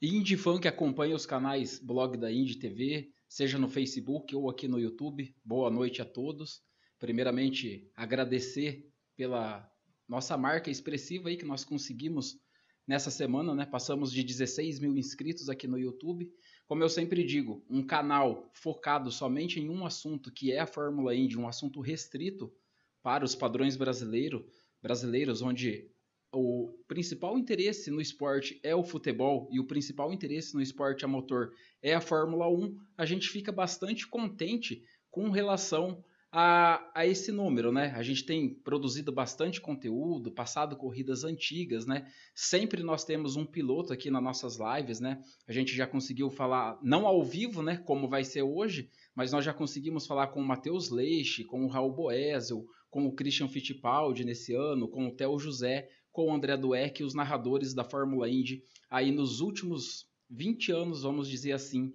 Indie Fã que acompanha os canais blog da Indie TV, seja no Facebook ou aqui no YouTube, boa noite a todos. Primeiramente, agradecer pela nossa marca expressiva aí que nós conseguimos nessa semana, né? Passamos de 16 mil inscritos aqui no YouTube. Como eu sempre digo, um canal focado somente em um assunto, que é a Fórmula Indy, um assunto restrito para os padrões brasileiro, brasileiros, onde o principal interesse no esporte é o futebol e o principal interesse no esporte a motor é a Fórmula 1, a gente fica bastante contente com relação a, a esse número, né? A gente tem produzido bastante conteúdo, passado corridas antigas, né? Sempre nós temos um piloto aqui nas nossas lives, né? A gente já conseguiu falar, não ao vivo, né? Como vai ser hoje, mas nós já conseguimos falar com o Matheus Leixe, com o Raul Boesel, com o Christian Fittipaldi nesse ano, com o Theo José com o André Dueck, os narradores da Fórmula Indy, aí nos últimos 20 anos, vamos dizer assim,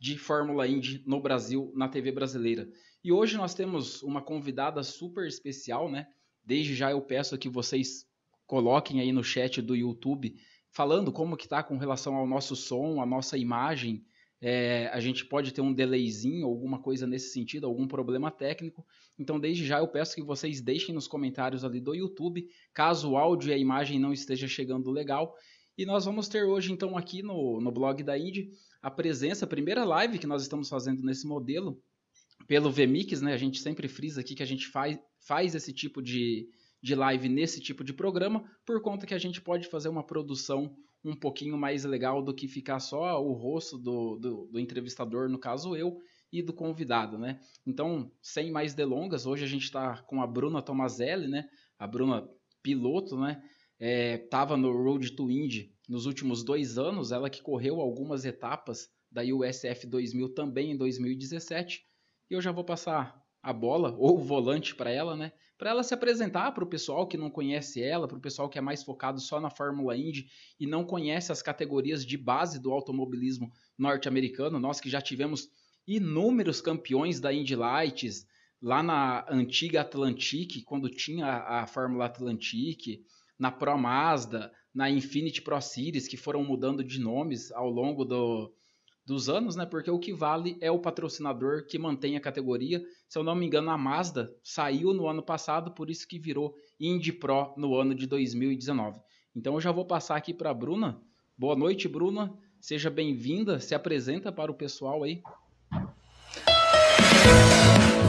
de Fórmula Indy no Brasil, na TV brasileira. E hoje nós temos uma convidada super especial, né? Desde já eu peço que vocês coloquem aí no chat do YouTube falando como que tá com relação ao nosso som, a nossa imagem, é, a gente pode ter um delayzinho, alguma coisa nesse sentido, algum problema técnico. Então, desde já, eu peço que vocês deixem nos comentários ali do YouTube, caso o áudio e a imagem não esteja chegando legal. E nós vamos ter hoje, então, aqui no, no blog da Indy, a presença, a primeira live que nós estamos fazendo nesse modelo, pelo VMix, né? A gente sempre frisa aqui que a gente faz, faz esse tipo de, de live nesse tipo de programa, por conta que a gente pode fazer uma produção um pouquinho mais legal do que ficar só o rosto do, do, do entrevistador, no caso eu, e do convidado, né? Então, sem mais delongas, hoje a gente está com a Bruna Tomazelli, né? A Bruna piloto, né? É, no Road to Indy nos últimos dois anos, ela que correu algumas etapas da USF 2000 também em 2017. E eu já vou passar a bola ou o volante para ela, né? para ela se apresentar para o pessoal que não conhece ela, para o pessoal que é mais focado só na Fórmula Indy e não conhece as categorias de base do automobilismo norte-americano. Nós que já tivemos inúmeros campeões da Indy Lights, lá na antiga Atlantic, quando tinha a Fórmula Atlantic, na Pro Mazda, na Infinity Pro Series, que foram mudando de nomes ao longo do, dos anos, né? Porque o que vale é o patrocinador que mantém a categoria. Se eu não me engano, a Mazda saiu no ano passado, por isso que virou Indy Pro no ano de 2019. Então eu já vou passar aqui para a Bruna. Boa noite, Bruna. Seja bem-vinda. Se apresenta para o pessoal aí.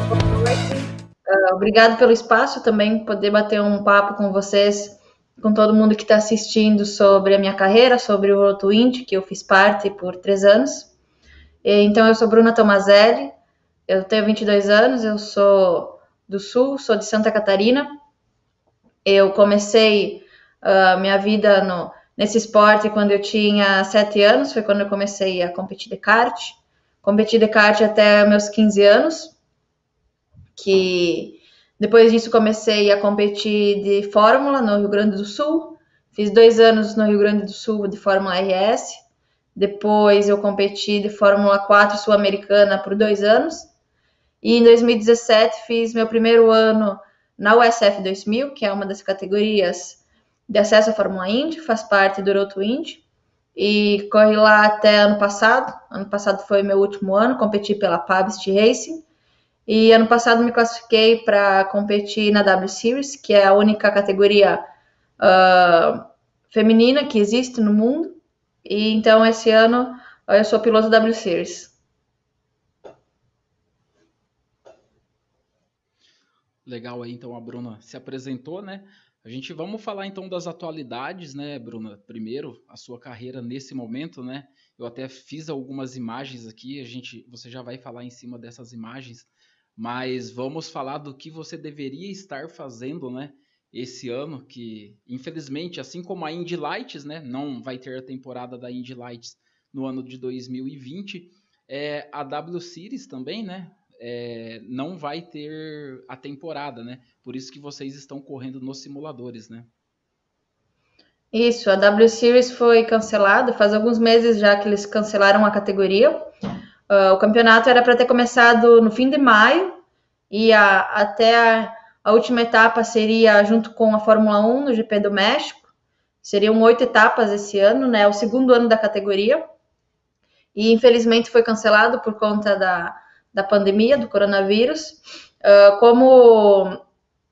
Obrigada ah, obrigado pelo espaço também, poder bater um papo com vocês com todo mundo que está assistindo sobre a minha carreira, sobre o Roto Indy, que eu fiz parte por três anos. Então, eu sou Bruna Tomazelli, eu tenho 22 anos, eu sou do Sul, sou de Santa Catarina. Eu comecei uh, minha vida no, nesse esporte quando eu tinha 7 anos, foi quando eu comecei a competir de kart. Competi de kart até meus 15 anos, que depois disso comecei a competir de Fórmula no Rio Grande do Sul. Fiz dois anos no Rio Grande do Sul de Fórmula RS, depois eu competi de Fórmula 4 Sul-Americana por dois anos. E em 2017 fiz meu primeiro ano na USF 2000, que é uma das categorias de acesso à Fórmula Indy, faz parte do Roto Indy. E corri lá até ano passado. Ano passado foi meu último ano, competi pela Pabst Racing. E ano passado me classifiquei para competir na W Series, que é a única categoria uh, feminina que existe no mundo. E então esse ano eu sou piloto W Series. Legal aí, então a Bruna se apresentou, né? A gente vamos falar então das atualidades, né, Bruna? Primeiro, a sua carreira nesse momento, né? Eu até fiz algumas imagens aqui, a gente, você já vai falar em cima dessas imagens, mas vamos falar do que você deveria estar fazendo, né? esse ano, que infelizmente, assim como a Indy Lights, né, não vai ter a temporada da Indy Lights no ano de 2020, é, a W Series também, né, é, não vai ter a temporada, né, por isso que vocês estão correndo nos simuladores, né. Isso, a W Series foi cancelada, faz alguns meses já que eles cancelaram a categoria. Uh, o campeonato era para ter começado no fim de maio e a, até a, a última etapa seria junto com a Fórmula 1 no GP do México. Seriam oito etapas esse ano, né? O segundo ano da categoria. E infelizmente foi cancelado por conta da, da pandemia, do coronavírus. Uh, como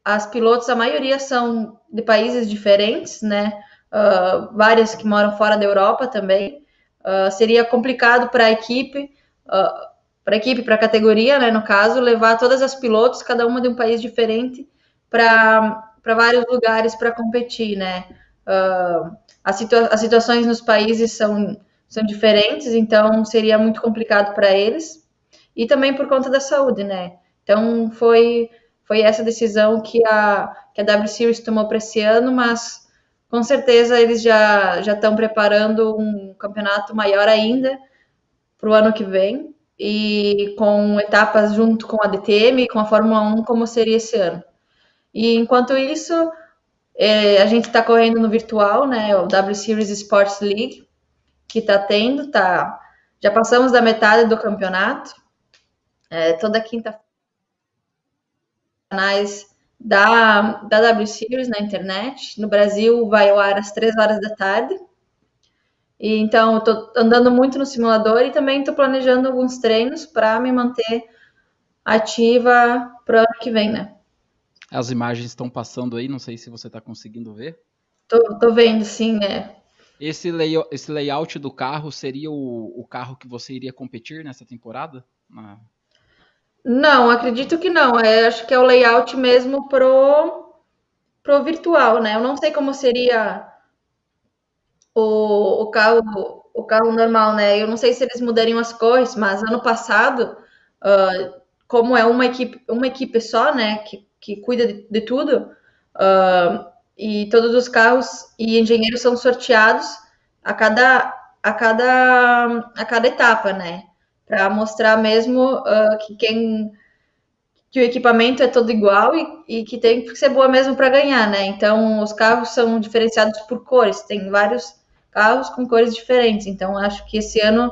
as pilotos, a maioria são de países diferentes, né? Uh, várias que moram fora da Europa também. Uh, seria complicado para a equipe. Uh, para a equipe, para a categoria, né, no caso, levar todas as pilotos, cada uma de um país diferente, para vários lugares para competir, né? Uh, as, situa as situações nos países são, são diferentes, então seria muito complicado para eles, e também por conta da saúde, né? Então foi, foi essa decisão que a, que a W Series tomou para esse ano, mas com certeza eles já estão preparando um campeonato maior ainda para o ano que vem, e com etapas junto com a DTM e com a Fórmula 1, como seria esse ano. E enquanto isso, é, a gente está correndo no virtual, né? O W Series Sports League, que está tendo, tá. Já passamos da metade do campeonato. É, toda quinta canais da, da W Series na internet. No Brasil vai ao ar às três horas da tarde. E, então, estou andando muito no simulador e também estou planejando alguns treinos para me manter ativa para o ano que vem, né? As imagens estão passando aí, não sei se você está conseguindo ver. Tô, tô, vendo, sim, é. Esse, layout, esse layout do carro seria o, o, carro que você iria competir nessa temporada? Na... Não, acredito que não. É, acho que é o layout mesmo pro pro virtual, né? Eu não sei como seria o, o carro o carro normal, né? Eu não sei se eles mudariam as cores, mas ano passado, uh, como é uma equipe, uma equipe só, né, que, que cuida de, de tudo, uh, e todos os carros e engenheiros são sorteados a cada a cada a cada etapa, né? Para mostrar mesmo uh, que quem que o equipamento é todo igual e, e que tem que ser boa mesmo para ganhar, né? Então os carros são diferenciados por cores, tem vários carros com cores diferentes. Então, acho que esse ano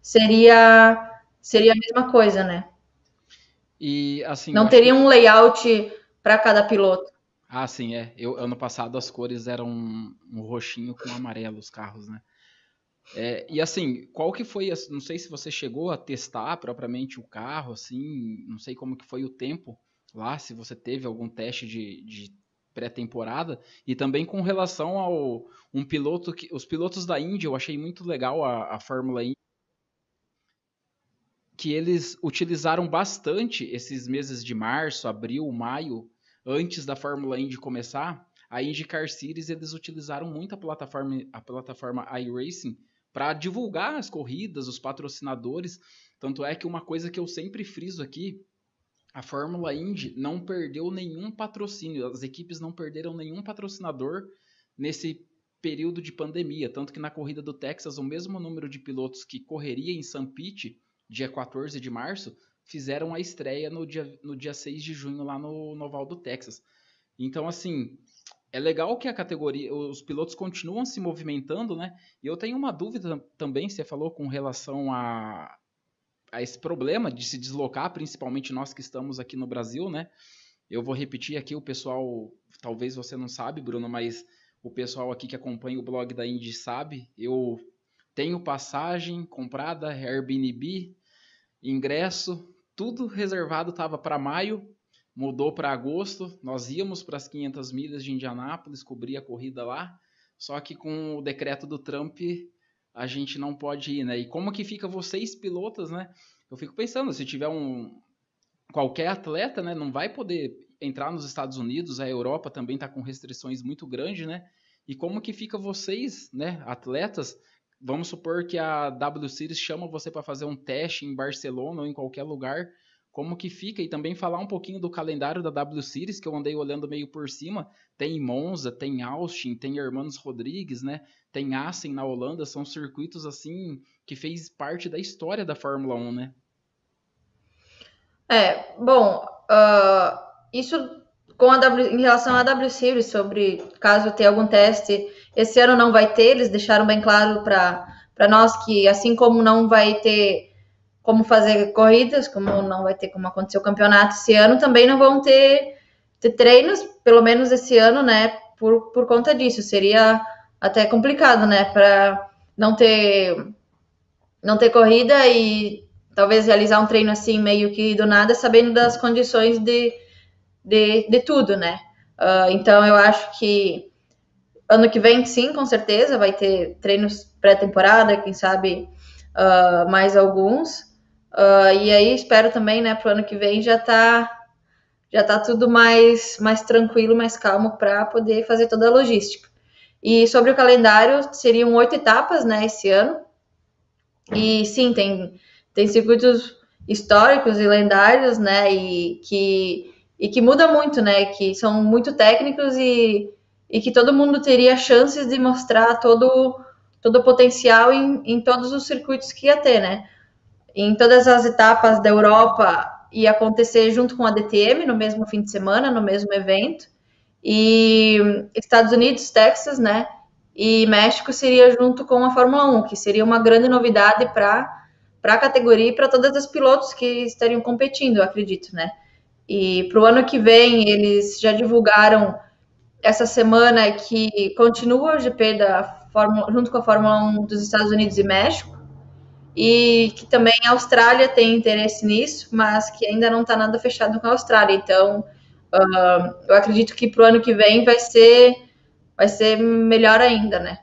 seria seria a mesma coisa, né? E assim. Não teria que... um layout para cada piloto. Ah, sim, é. Eu, ano passado as cores eram um, um roxinho com um amarelo os carros, né? É, e assim, qual que foi, não sei se você chegou a testar propriamente o carro, assim, não sei como que foi o tempo lá, se você teve algum teste de, de pré-temporada e também com relação ao um piloto que os pilotos da Indy eu achei muito legal a, a Fórmula Indy que eles utilizaram bastante esses meses de março, abril, maio, antes da Fórmula Indy começar. A IndyCar Series eles utilizaram muito a plataforma a plataforma iRacing para divulgar as corridas, os patrocinadores. Tanto é que uma coisa que eu sempre friso aqui a Fórmula Indy não perdeu nenhum patrocínio, as equipes não perderam nenhum patrocinador nesse período de pandemia, tanto que na corrida do Texas o mesmo número de pilotos que correria em San Pete, dia 14 de março, fizeram a estreia no dia, no dia 6 de junho lá no, Noval do Texas. Então, assim, é legal que a categoria, os pilotos continuam se movimentando, né? E eu tenho uma dúvida também, você falou com relação a, a esse problema de se deslocar, principalmente nós que estamos aqui no Brasil, né? Eu vou repetir aqui, o pessoal, talvez você não sabe, Bruno, mas o pessoal aqui que acompanha o blog da Indy sabe, eu tenho passagem comprada, Airbnb, ingresso, tudo reservado estava para maio, mudou para agosto. Nós íamos para as 500 milhas de Indianápolis, cobrir a corrida lá, só que com o decreto do Trump a gente não pode ir, né? E como que fica vocês pilotos, né? Eu fico pensando, se tiver um qualquer atleta, né, não vai poder entrar nos Estados Unidos, a Europa também está com restrições muito grandes, né? E como que fica vocês, né, atletas? Vamos supor que a W Series chama você para fazer um teste em Barcelona ou em qualquer lugar como que fica e também falar um pouquinho do calendário da W Series que eu andei olhando meio por cima. Tem Monza, tem Austin, tem Hermanos Rodrigues, né? Tem Assen na Holanda, são circuitos assim que fez parte da história da Fórmula 1, né? É, bom, uh, isso com a W, em relação à W Series sobre caso tenha algum teste, esse ano não vai ter, eles deixaram bem claro para para nós que assim como não vai ter como fazer corridas, como não vai ter como acontecer o campeonato esse ano, também não vão ter, ter treinos, pelo menos esse ano, né? Por, por conta disso. Seria até complicado, né? Para não ter não ter corrida e talvez realizar um treino assim meio que do nada, sabendo das condições de, de, de tudo, né? Uh, então eu acho que ano que vem sim, com certeza vai ter treinos pré-temporada, quem sabe uh, mais alguns. Uh, e aí espero também, né, para o ano que vem já tá já tá tudo mais mais tranquilo, mais calmo para poder fazer toda a logística. E sobre o calendário, seriam oito etapas, né, esse ano. E sim, tem tem circuitos históricos e lendários, né, e que e que muda muito, né, que são muito técnicos e e que todo mundo teria chances de mostrar todo todo o potencial em, em todos os circuitos que ia ter, né? em todas as etapas da Europa ia acontecer junto com a DTM no mesmo fim de semana, no mesmo evento. E Estados Unidos, Texas, né? E México seria junto com a Fórmula 1, que seria uma grande novidade para para a categoria e para todas as pilotos que estariam competindo, acredito, né? E para o ano que vem eles já divulgaram essa semana que continua o GP da Fórmula, junto com a Fórmula 1 dos Estados Unidos e México e que também a Austrália tem interesse nisso, mas que ainda não está nada fechado com a Austrália. Então, uh, eu acredito que para o ano que vem vai ser, vai ser melhor ainda, né?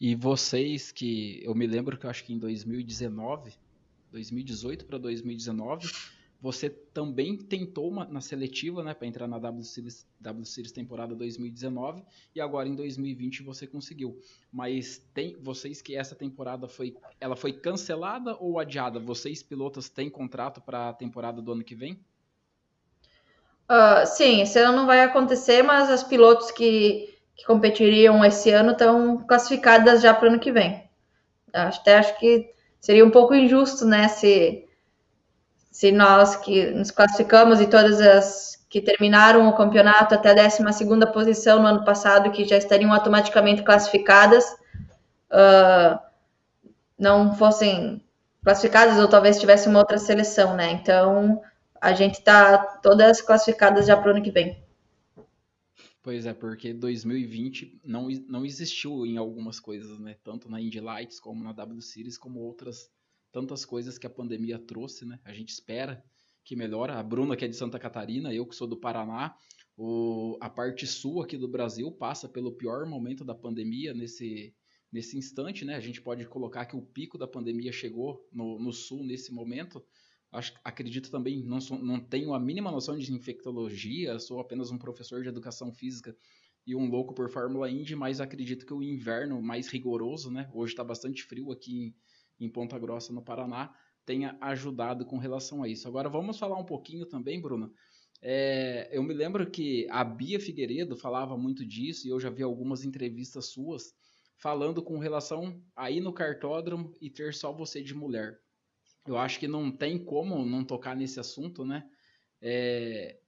E vocês que eu me lembro que eu acho que em 2019, 2018 para 2019 você também tentou uma, na seletiva, né, para entrar na W Series, w Series temporada 2019 e agora em 2020 você conseguiu. Mas tem vocês que essa temporada foi, ela foi cancelada ou adiada? Vocês pilotos têm contrato para a temporada do ano que vem? Uh, sim, esse ano não vai acontecer, mas as pilotos que, que competiriam esse ano estão classificadas já para o ano que vem. Até acho que seria um pouco injusto, né, se se nós que nos classificamos e todas as que terminaram o campeonato até a 12 posição no ano passado, que já estariam automaticamente classificadas, uh, não fossem classificadas ou talvez tivesse uma outra seleção, né? Então, a gente está todas classificadas já para o ano que vem. Pois é, porque 2020 não, não existiu em algumas coisas, né? Tanto na Indy Lights, como na W Series, como outras tantas coisas que a pandemia trouxe, né? A gente espera que melhora. A Bruna, que é de Santa Catarina, eu que sou do Paraná, o, a parte sul aqui do Brasil passa pelo pior momento da pandemia nesse, nesse instante, né? A gente pode colocar que o pico da pandemia chegou no, no sul nesse momento. Acho, acredito também, não, sou, não tenho a mínima noção de infectologia, sou apenas um professor de educação física e um louco por Fórmula Indy, mas acredito que o inverno mais rigoroso, né? Hoje está bastante frio aqui em em Ponta Grossa, no Paraná, tenha ajudado com relação a isso. Agora vamos falar um pouquinho também, Bruno. É, eu me lembro que a Bia Figueiredo falava muito disso e eu já vi algumas entrevistas suas falando com relação a ir no cartódromo e ter só você de mulher. Eu acho que não tem como não tocar nesse assunto, né? É,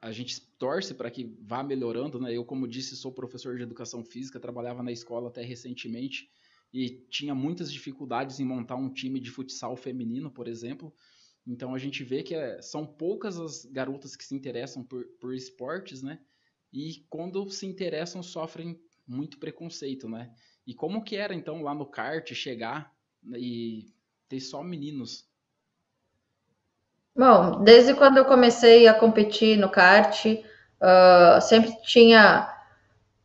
a gente torce para que vá melhorando, né? Eu, como disse, sou professor de educação física, trabalhava na escola até recentemente e tinha muitas dificuldades em montar um time de futsal feminino, por exemplo. Então a gente vê que é, são poucas as garotas que se interessam por, por esportes, né? E quando se interessam, sofrem muito preconceito, né? E como que era então lá no kart chegar né, e ter só meninos? Bom, desde quando eu comecei a competir no kart, uh, sempre tinha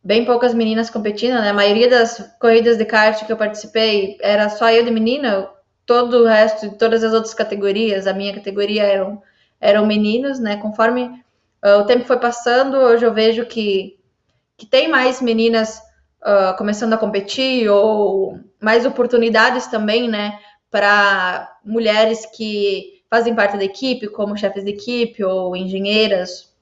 bem poucas meninas competindo, né? A maioria das corridas de kart que eu participei era só eu de menina, todo o resto de todas as outras categorias, a minha categoria eram, eram meninos, né? Conforme uh, o tempo foi passando, hoje eu vejo que, que tem mais meninas uh, começando a competir ou mais oportunidades também, né? Para mulheres que fazem parte da equipe, como chefes de equipe ou engenheiras,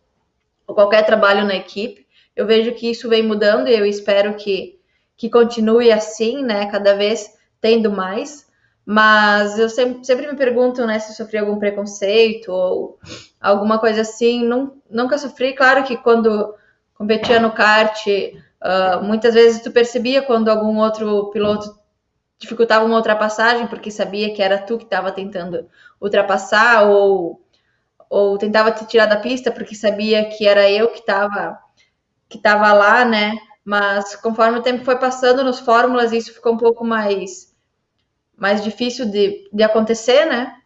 ou qualquer trabalho na equipe. Eu vejo que isso vem mudando e eu espero que, que continue assim, né? Cada vez tendo mais. Mas eu sempre, sempre me pergunto, né, se eu sofri algum preconceito ou alguma coisa assim. nunca sofri. Claro que quando competia no kart, uh, muitas vezes tu percebia quando algum outro piloto dificultava uma ultrapassagem porque sabia que era tu que estava tentando ultrapassar ou ou tentava te tirar da pista porque sabia que era eu que estava que estava lá, né? Mas conforme o tempo foi passando nos fórmulas, isso ficou um pouco mais, mais difícil de, de acontecer, né?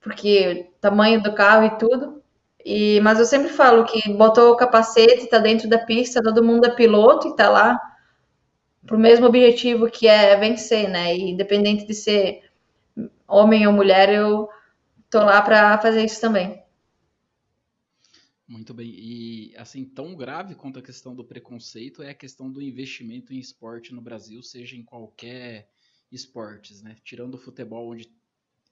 Porque tamanho do carro e tudo. E, mas eu sempre falo que botou o capacete, está dentro da pista, todo mundo é piloto e está lá pro mesmo objetivo que é vencer, né? E independente de ser homem ou mulher, eu tô lá para fazer isso também. Muito bem. E, assim, tão grave quanto a questão do preconceito é a questão do investimento em esporte no Brasil, seja em qualquer esportes, né? Tirando o futebol, onde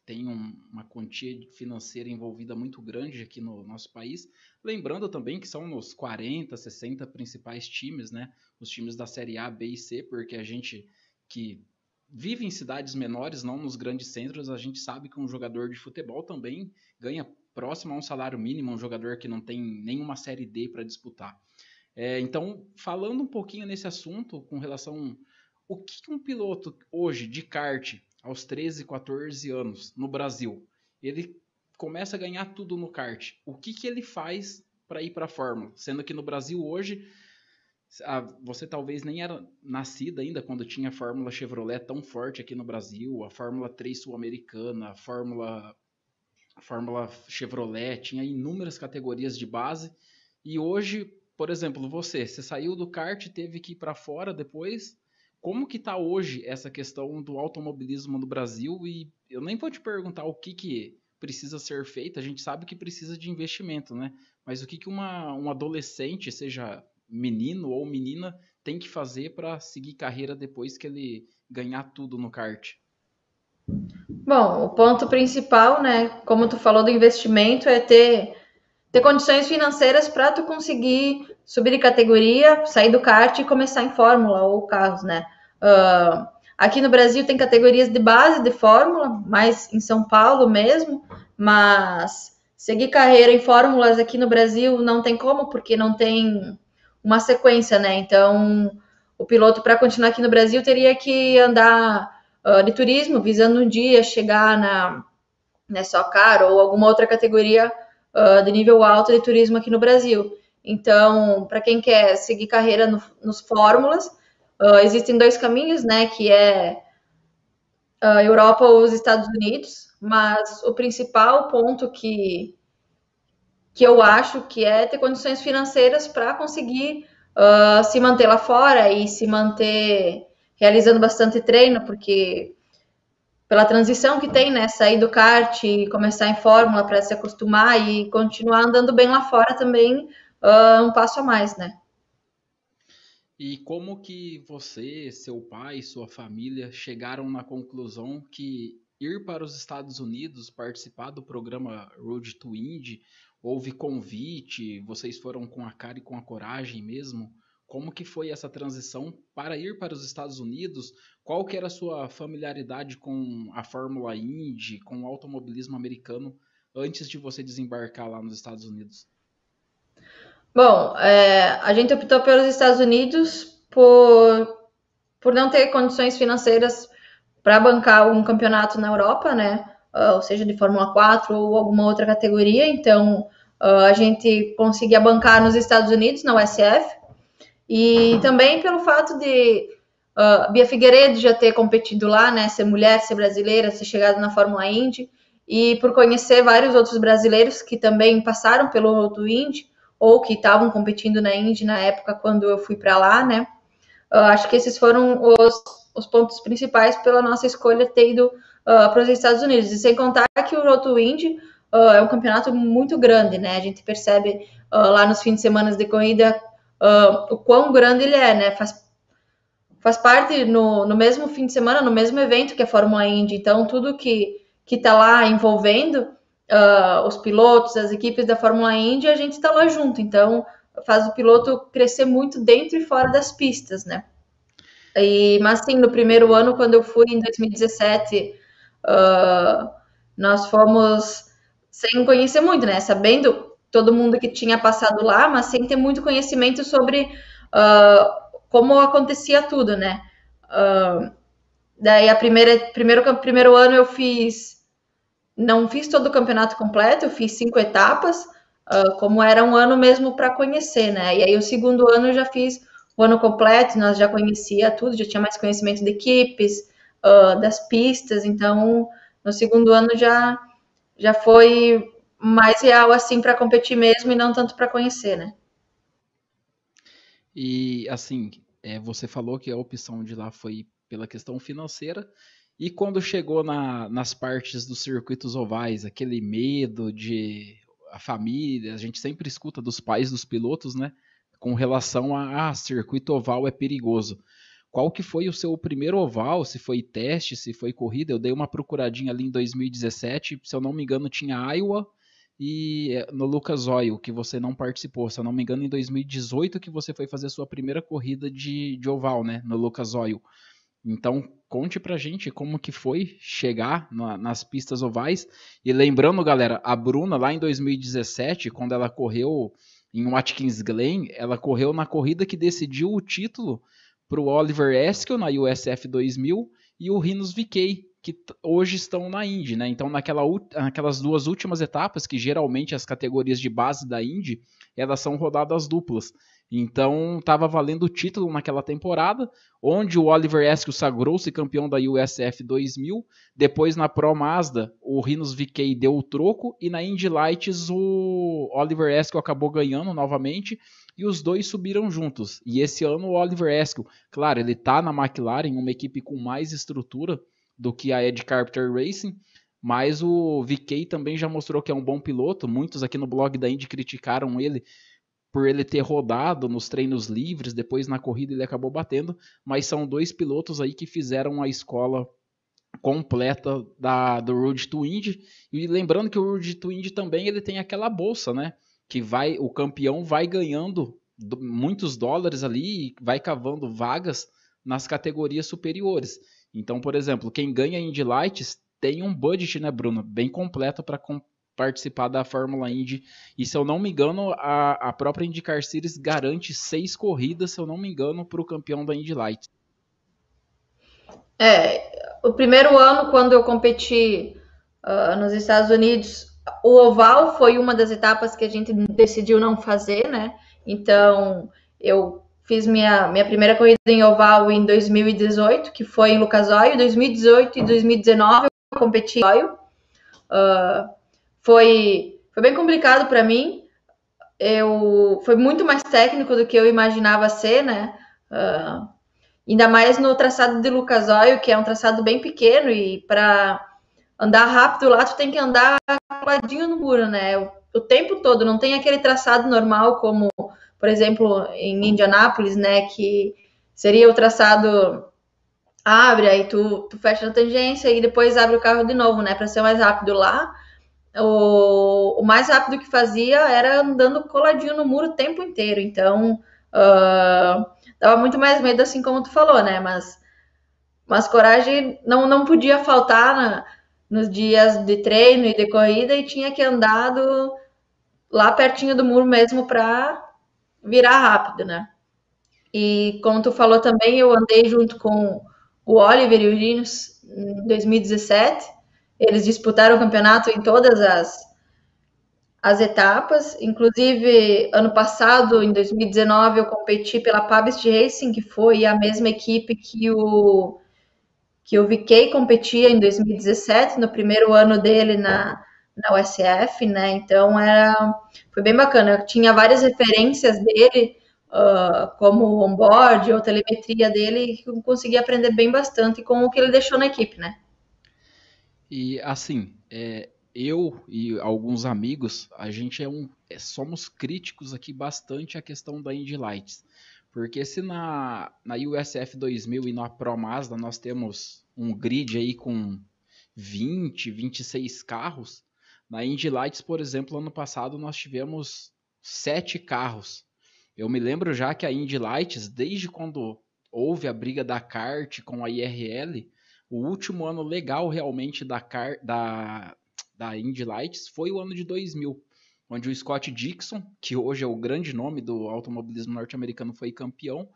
tem um, uma quantia financeira envolvida muito grande aqui no nosso país. Lembrando também que são nos 40, 60 principais times, né? Os times da Série A, B e C, porque a gente que vive em cidades menores, não nos grandes centros, a gente sabe que um jogador de futebol também ganha próximo a um salário mínimo, um jogador que não tem nenhuma Série D para disputar. É, então, falando um pouquinho nesse assunto com relação o que um piloto hoje de kart aos 13, 14 anos no Brasil, ele começa a ganhar tudo no kart. O que, que ele faz para ir para a Fórmula? Sendo que no Brasil hoje você talvez nem era nascida ainda quando tinha a Fórmula Chevrolet tão forte aqui no Brasil, a Fórmula 3 sul-americana, a Fórmula a Fórmula Chevrolet, tinha inúmeras categorias de base. E hoje, por exemplo, você, você saiu do kart, e teve que ir para fora depois. Como que está hoje essa questão do automobilismo no Brasil? E eu nem vou te perguntar o que, que precisa ser feito. A gente sabe que precisa de investimento, né? Mas o que, que uma, um adolescente, seja menino ou menina, tem que fazer para seguir carreira depois que ele ganhar tudo no kart? Bom, o ponto principal, né, como tu falou do investimento, é ter, ter condições financeiras para tu conseguir subir de categoria, sair do kart e começar em fórmula ou carros, né? Uh, aqui no Brasil tem categorias de base de fórmula, mas em São Paulo mesmo, mas seguir carreira em fórmulas aqui no Brasil não tem como, porque não tem uma sequência, né? Então, o piloto para continuar aqui no Brasil teria que andar uh, de turismo, visando um dia chegar na, nessa né, OCAR ou alguma outra categoria uh, de nível alto de turismo aqui no Brasil. Então, para quem quer seguir carreira no, nos fórmulas, uh, existem dois caminhos, né, que é a Europa ou os Estados Unidos, mas o principal ponto que, que eu acho que é ter condições financeiras para conseguir uh, se manter lá fora e se manter realizando bastante treino, porque pela transição que tem, né? Sair do kart e começar em fórmula para se acostumar e continuar andando bem lá fora também, uh, um passo a mais, né? E como que você, seu pai, sua família chegaram na conclusão que ir para os Estados Unidos participar do programa Road to Indy, houve convite, vocês foram com a cara e com a coragem mesmo? Como que foi essa transição para ir para os Estados Unidos? Qual que era a sua familiaridade com a Fórmula Indy, com o automobilismo americano, antes de você desembarcar lá nos Estados Unidos? Bom, é, a gente optou pelos Estados Unidos por, por não ter condições financeiras para bancar um campeonato na Europa, né? Ah, ou seja, de Fórmula 4 ou alguma outra categoria. Então, ah, a gente conseguia bancar nos Estados Unidos, na USF, e também pelo fato de uh, Bia Figueiredo já ter competido lá, né? Ser mulher, ser brasileira, ser chegada na Fórmula Indy. E por conhecer vários outros brasileiros que também passaram pelo Roto Indy ou que estavam competindo na Indy na época quando eu fui para lá, né? Uh, acho que esses foram os, os pontos principais pela nossa escolha ter ido uh, ah, para os Estados Unidos. E sem contar que o Roto Indy uh, é um campeonato muito grande, né? A gente percebe lá nos fins de semana de corrida uh, o quão grande ele é, né? Faz, faz parte no, no mesmo fim de semana, no mesmo evento que a Fórmula Indy. Então, tudo que que está lá envolvendo uh, os pilotos, as equipes da Fórmula Indy, a gente está lá junto. Então, faz o piloto crescer muito dentro e fora das pistas, né? E, mas sim, no primeiro ano, quando eu fui em 2017, uh, ah, nós fomos sem conhecer muito, né? Sabendo todo mundo que tinha passado lá, mas sem ter muito conhecimento sobre uh, como acontecia tudo, né? Uh, daí a primeira primeiro primeiro ano eu fiz não fiz todo o campeonato completo, eu fiz cinco etapas, uh, como era um ano mesmo para conhecer, né? E aí o segundo ano eu já fiz o ano completo, nós já conhecia tudo, já tinha mais conhecimento de equipes, das pistas, então no segundo ano já já foi mais real assim para competir mesmo e não tanto para conhecer, né? E assim, é, você falou que a opção de lá foi pela questão financeira. E quando chegou na, nas partes dos circuitos ovais, aquele medo de a família, a gente sempre escuta dos pais dos pilotos, né? Com relação a ah, circuito oval é perigoso. Qual que foi o seu primeiro oval? Se foi teste, se foi corrida? Eu dei uma procuradinha ali em 2017, se eu não me engano, tinha Iowa, e eh, no Lucas Oil, que você não participou, se eu não me engano, em 2018 que você foi fazer a sua primeira corrida de, de oval, né, no Lucas Oil. Então, conte pra gente como que foi chegar na, nas pistas ovais. E lembrando, galera, a Bruna lá em 2017, quando ela correu em Watkins Glen, ela correu na corrida que decidiu o título pro Oliver Eskill na USF 2000 e o Rinos VK que hoje estão na Indy, né? Então, naquela, naquelas duas últimas etapas, que geralmente as categorias de base da Indy, elas são rodadas duplas. Então, estava valendo o título naquela temporada, onde o Oliver Eskil sagrou-se campeão da USF 2000. Depois, na Pro Mazda, o Rinos VK deu o troco. E na Indy Lights, o Oliver Eskil acabou ganhando novamente. E os dois subiram juntos. E esse ano, o Oliver Eskil, claro, ele está na McLaren, uma equipe com mais estrutura do que a Ed Carpenter Racing. Mas o VK também já mostrou que é um bom piloto. Muitos aqui no blog da Indy criticaram ele por ele ter rodado nos treinos livres, depois na corrida ele acabou batendo. Mas são dois pilotos aí que fizeram a escola completa da, do Road to Indy. E lembrando que o Road to Indy também ele tem aquela bolsa, né? Que vai o campeão vai ganhando muitos dólares ali e vai cavando vagas nas categorias superiores. Então, por exemplo, quem ganha Indy Lights tem um budget, né, Bruno, bem completo para com participar da Fórmula Indy. E se eu não me engano, a, a própria IndyCar Series garante seis corridas, se eu não me engano, para o campeão da Indy Lights. É, o primeiro ano, quando eu competi uh, nos Estados Unidos, o oval foi uma das etapas que a gente decidiu não fazer, né? Então, eu Fiz minha, minha primeira corrida em oval em 2018, que foi em Lucas Oil. 2018 e 2019 eu competi em Oil. Uh, ah, foi, foi bem complicado para mim. Eu, foi muito mais técnico do que eu imaginava ser, né? Uh, ainda mais no traçado de Lucas Oil, que é um traçado bem pequeno e para andar rápido lá tu tem que andar coladinho no muro, né? O, o, tempo todo, não tem aquele traçado normal como por exemplo, em Indianápolis, né, que seria o traçado abre, aí tu, tu fecha na tangência e depois abre o carro de novo, né, para ser mais rápido lá. O, o, mais rápido que fazia era andando coladinho no muro o tempo inteiro, então uh, dava muito mais medo, assim como tu falou, né, mas, mas coragem não, não podia faltar na, nos dias de treino e de corrida e tinha que andar lá pertinho do muro mesmo para virar rápido, né? E como tu falou também, eu andei junto com o Oliver e o Linus em 2017. Eles disputaram o campeonato em todas as, as etapas. Inclusive, ano passado, em 2019, eu competi pela Pabst Racing, que foi a mesma equipe que o que o VK competia em 2017, no primeiro ano dele na, na USF, né? Então era foi bem bacana. Eu tinha várias referências dele, uh, como onboard ou telemetria dele, que eu consegui aprender bem bastante com o que ele deixou na equipe, né? E assim, é, eu e alguns amigos, a gente é um, é, somos críticos aqui bastante à questão da Indy Lights. Porque se na, na USF 2000 e na Mazda nós temos um grid aí com 20, 26 carros, na Indy Lights, por exemplo, ano passado nós tivemos sete carros. Eu me lembro já que a Indy Lights, desde quando houve a briga da kart com a IRL, o último ano legal realmente da, car da, da Indy Lights foi o ano de 2000, onde o Scott Dixon, que hoje é o grande nome do automobilismo norte-americano, foi campeão,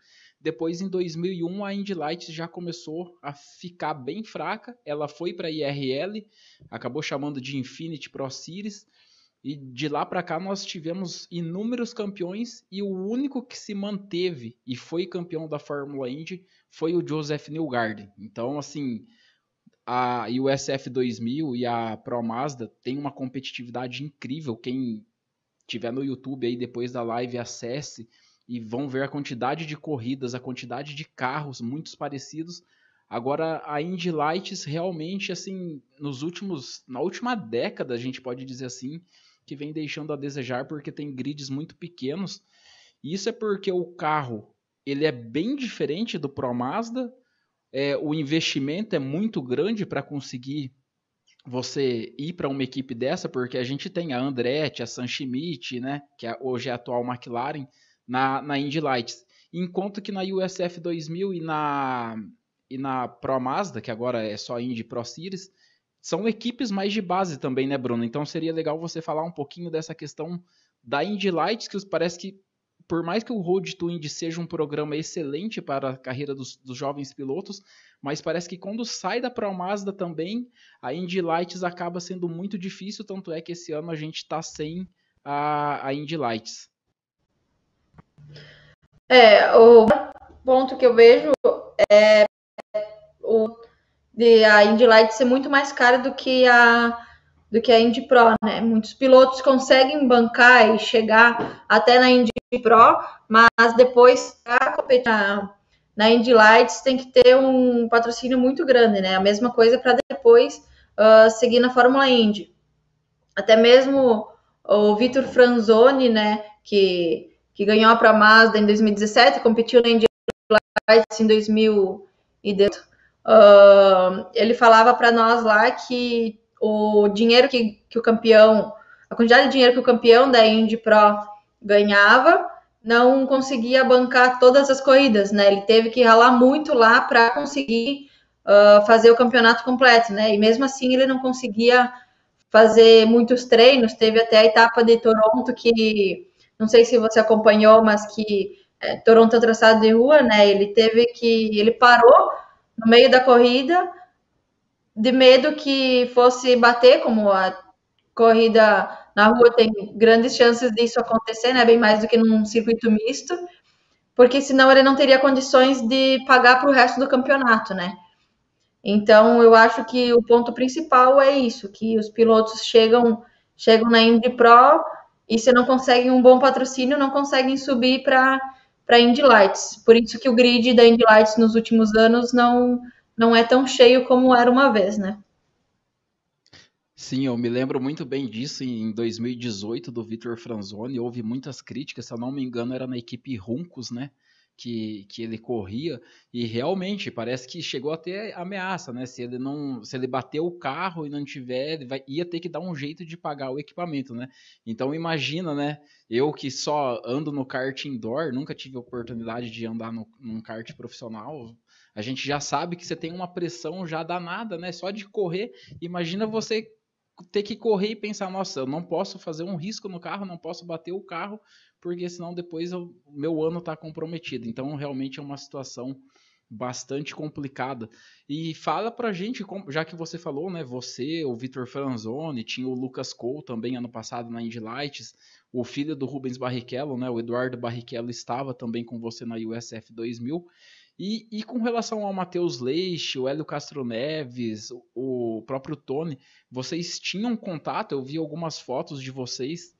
depois, em 2001, a Indy Lights já começou a ficar bem fraca. Ela foi para a IRL, acabou chamando de Infinity Pro Series. E de lá para cá nós tivemos inúmeros campeões e o único que se manteve e foi campeão da Fórmula Indy foi o Joseph Newgarden. Então, assim, a USF 2000 e a Pro Mazda tem uma competitividade incrível. Quem tiver no YouTube aí depois da live, acesse e vão ver a quantidade de corridas, a quantidade de carros muitos parecidos. Agora a Indy Lights realmente assim, nos últimos na última década, a gente pode dizer assim, que vem deixando a desejar porque tem grids muito pequenos. Isso é porque o carro, ele é bem diferente do Pro Mazda. É, o investimento é muito grande para conseguir você ir para uma equipe dessa, porque a gente tem a Andretti, a Sanchimite, né, que é, hoje é a atual McLaren, na, na Indy Lights. Enquanto que na USF 2000 e na, e na Pro Mazda, que agora é só Indy Pro Series, são equipes mais de base também, né, Bruno? Então seria legal você falar um pouquinho dessa questão da Indy Lights, que parece que, por mais que o Road to Indy seja um programa excelente para a carreira dos, dos jovens pilotos, mas parece que quando sai da Pro Mazda também, a Indy Lights acaba sendo muito difícil, tanto é que esse ano a gente está sem a, a Indy Lights. É, o ponto que eu vejo é o de a Indy Light ser muito mais cara do que a do que a Indy Pro, né? Muitos pilotos conseguem bancar e chegar até na Indy Pro, mas depois a competir na, na Indy Lights tem que ter um patrocínio muito grande, né? A mesma coisa para depois uh, seguir na Fórmula Indy. Até mesmo o Vitor Franzoni, né? Que que ganhou a Pro Mazda em 2017, competiu na Indy Lights em 2018. Uh, ele falava para nós lá que o dinheiro que, que, o campeão, a quantidade de dinheiro que o campeão da Indy Pro ganhava, não conseguia bancar todas as corridas, né? Ele teve que ralar muito lá para conseguir uh, fazer o campeonato completo, né? E mesmo assim ele não conseguia fazer muitos treinos. Teve até a etapa de Toronto que não sei se você acompanhou, mas que é, Toronto traçado de rua, né? Ele teve que, ele parou no meio da corrida de medo que fosse bater, como a corrida na rua tem grandes chances disso acontecer, né? Bem mais do que num circuito misto, porque senão ele não teria condições de pagar para o resto do campeonato, né? Então eu acho que o ponto principal é isso, que os pilotos chegam chegam na Indy Pro e se não conseguem um bom patrocínio, não conseguem subir para para Indy Lights. Por isso que o grid da Indy Lights nos últimos anos não não é tão cheio como era uma vez, né? Sim, eu me lembro muito bem disso em 2018 do Vitor Franzoni. Houve muitas críticas, se eu não me engano, era na equipe Roncos, né? que, que ele corria e realmente parece que chegou até ameaça, né? Se ele não, se ele bater o carro e não tiver, ele vai, ia ter que dar um jeito de pagar o equipamento, né? Então imagina, né? Eu que só ando no kart indoor, nunca tive oportunidade de andar no, num kart profissional. A gente já sabe que você tem uma pressão já danada, né? Só de correr. Imagina você ter que correr e pensar, nossa, eu não posso fazer um risco no carro, não posso bater o carro, porque senão depois o meu ano está comprometido. Então, realmente é uma situação bastante complicada. E fala a gente, já que você falou, né, você, o Vitor Franzoni, tinha o Lucas Cole também ano passado na Indy Lights, o filho do Rubens Barrichello, né, o Eduardo Barrichello estava também com você na USF 2000. E, e com relação ao Matheus Leite, o Hélio Castro Neves, o próprio Tony, vocês tinham contato? Eu vi algumas fotos de vocês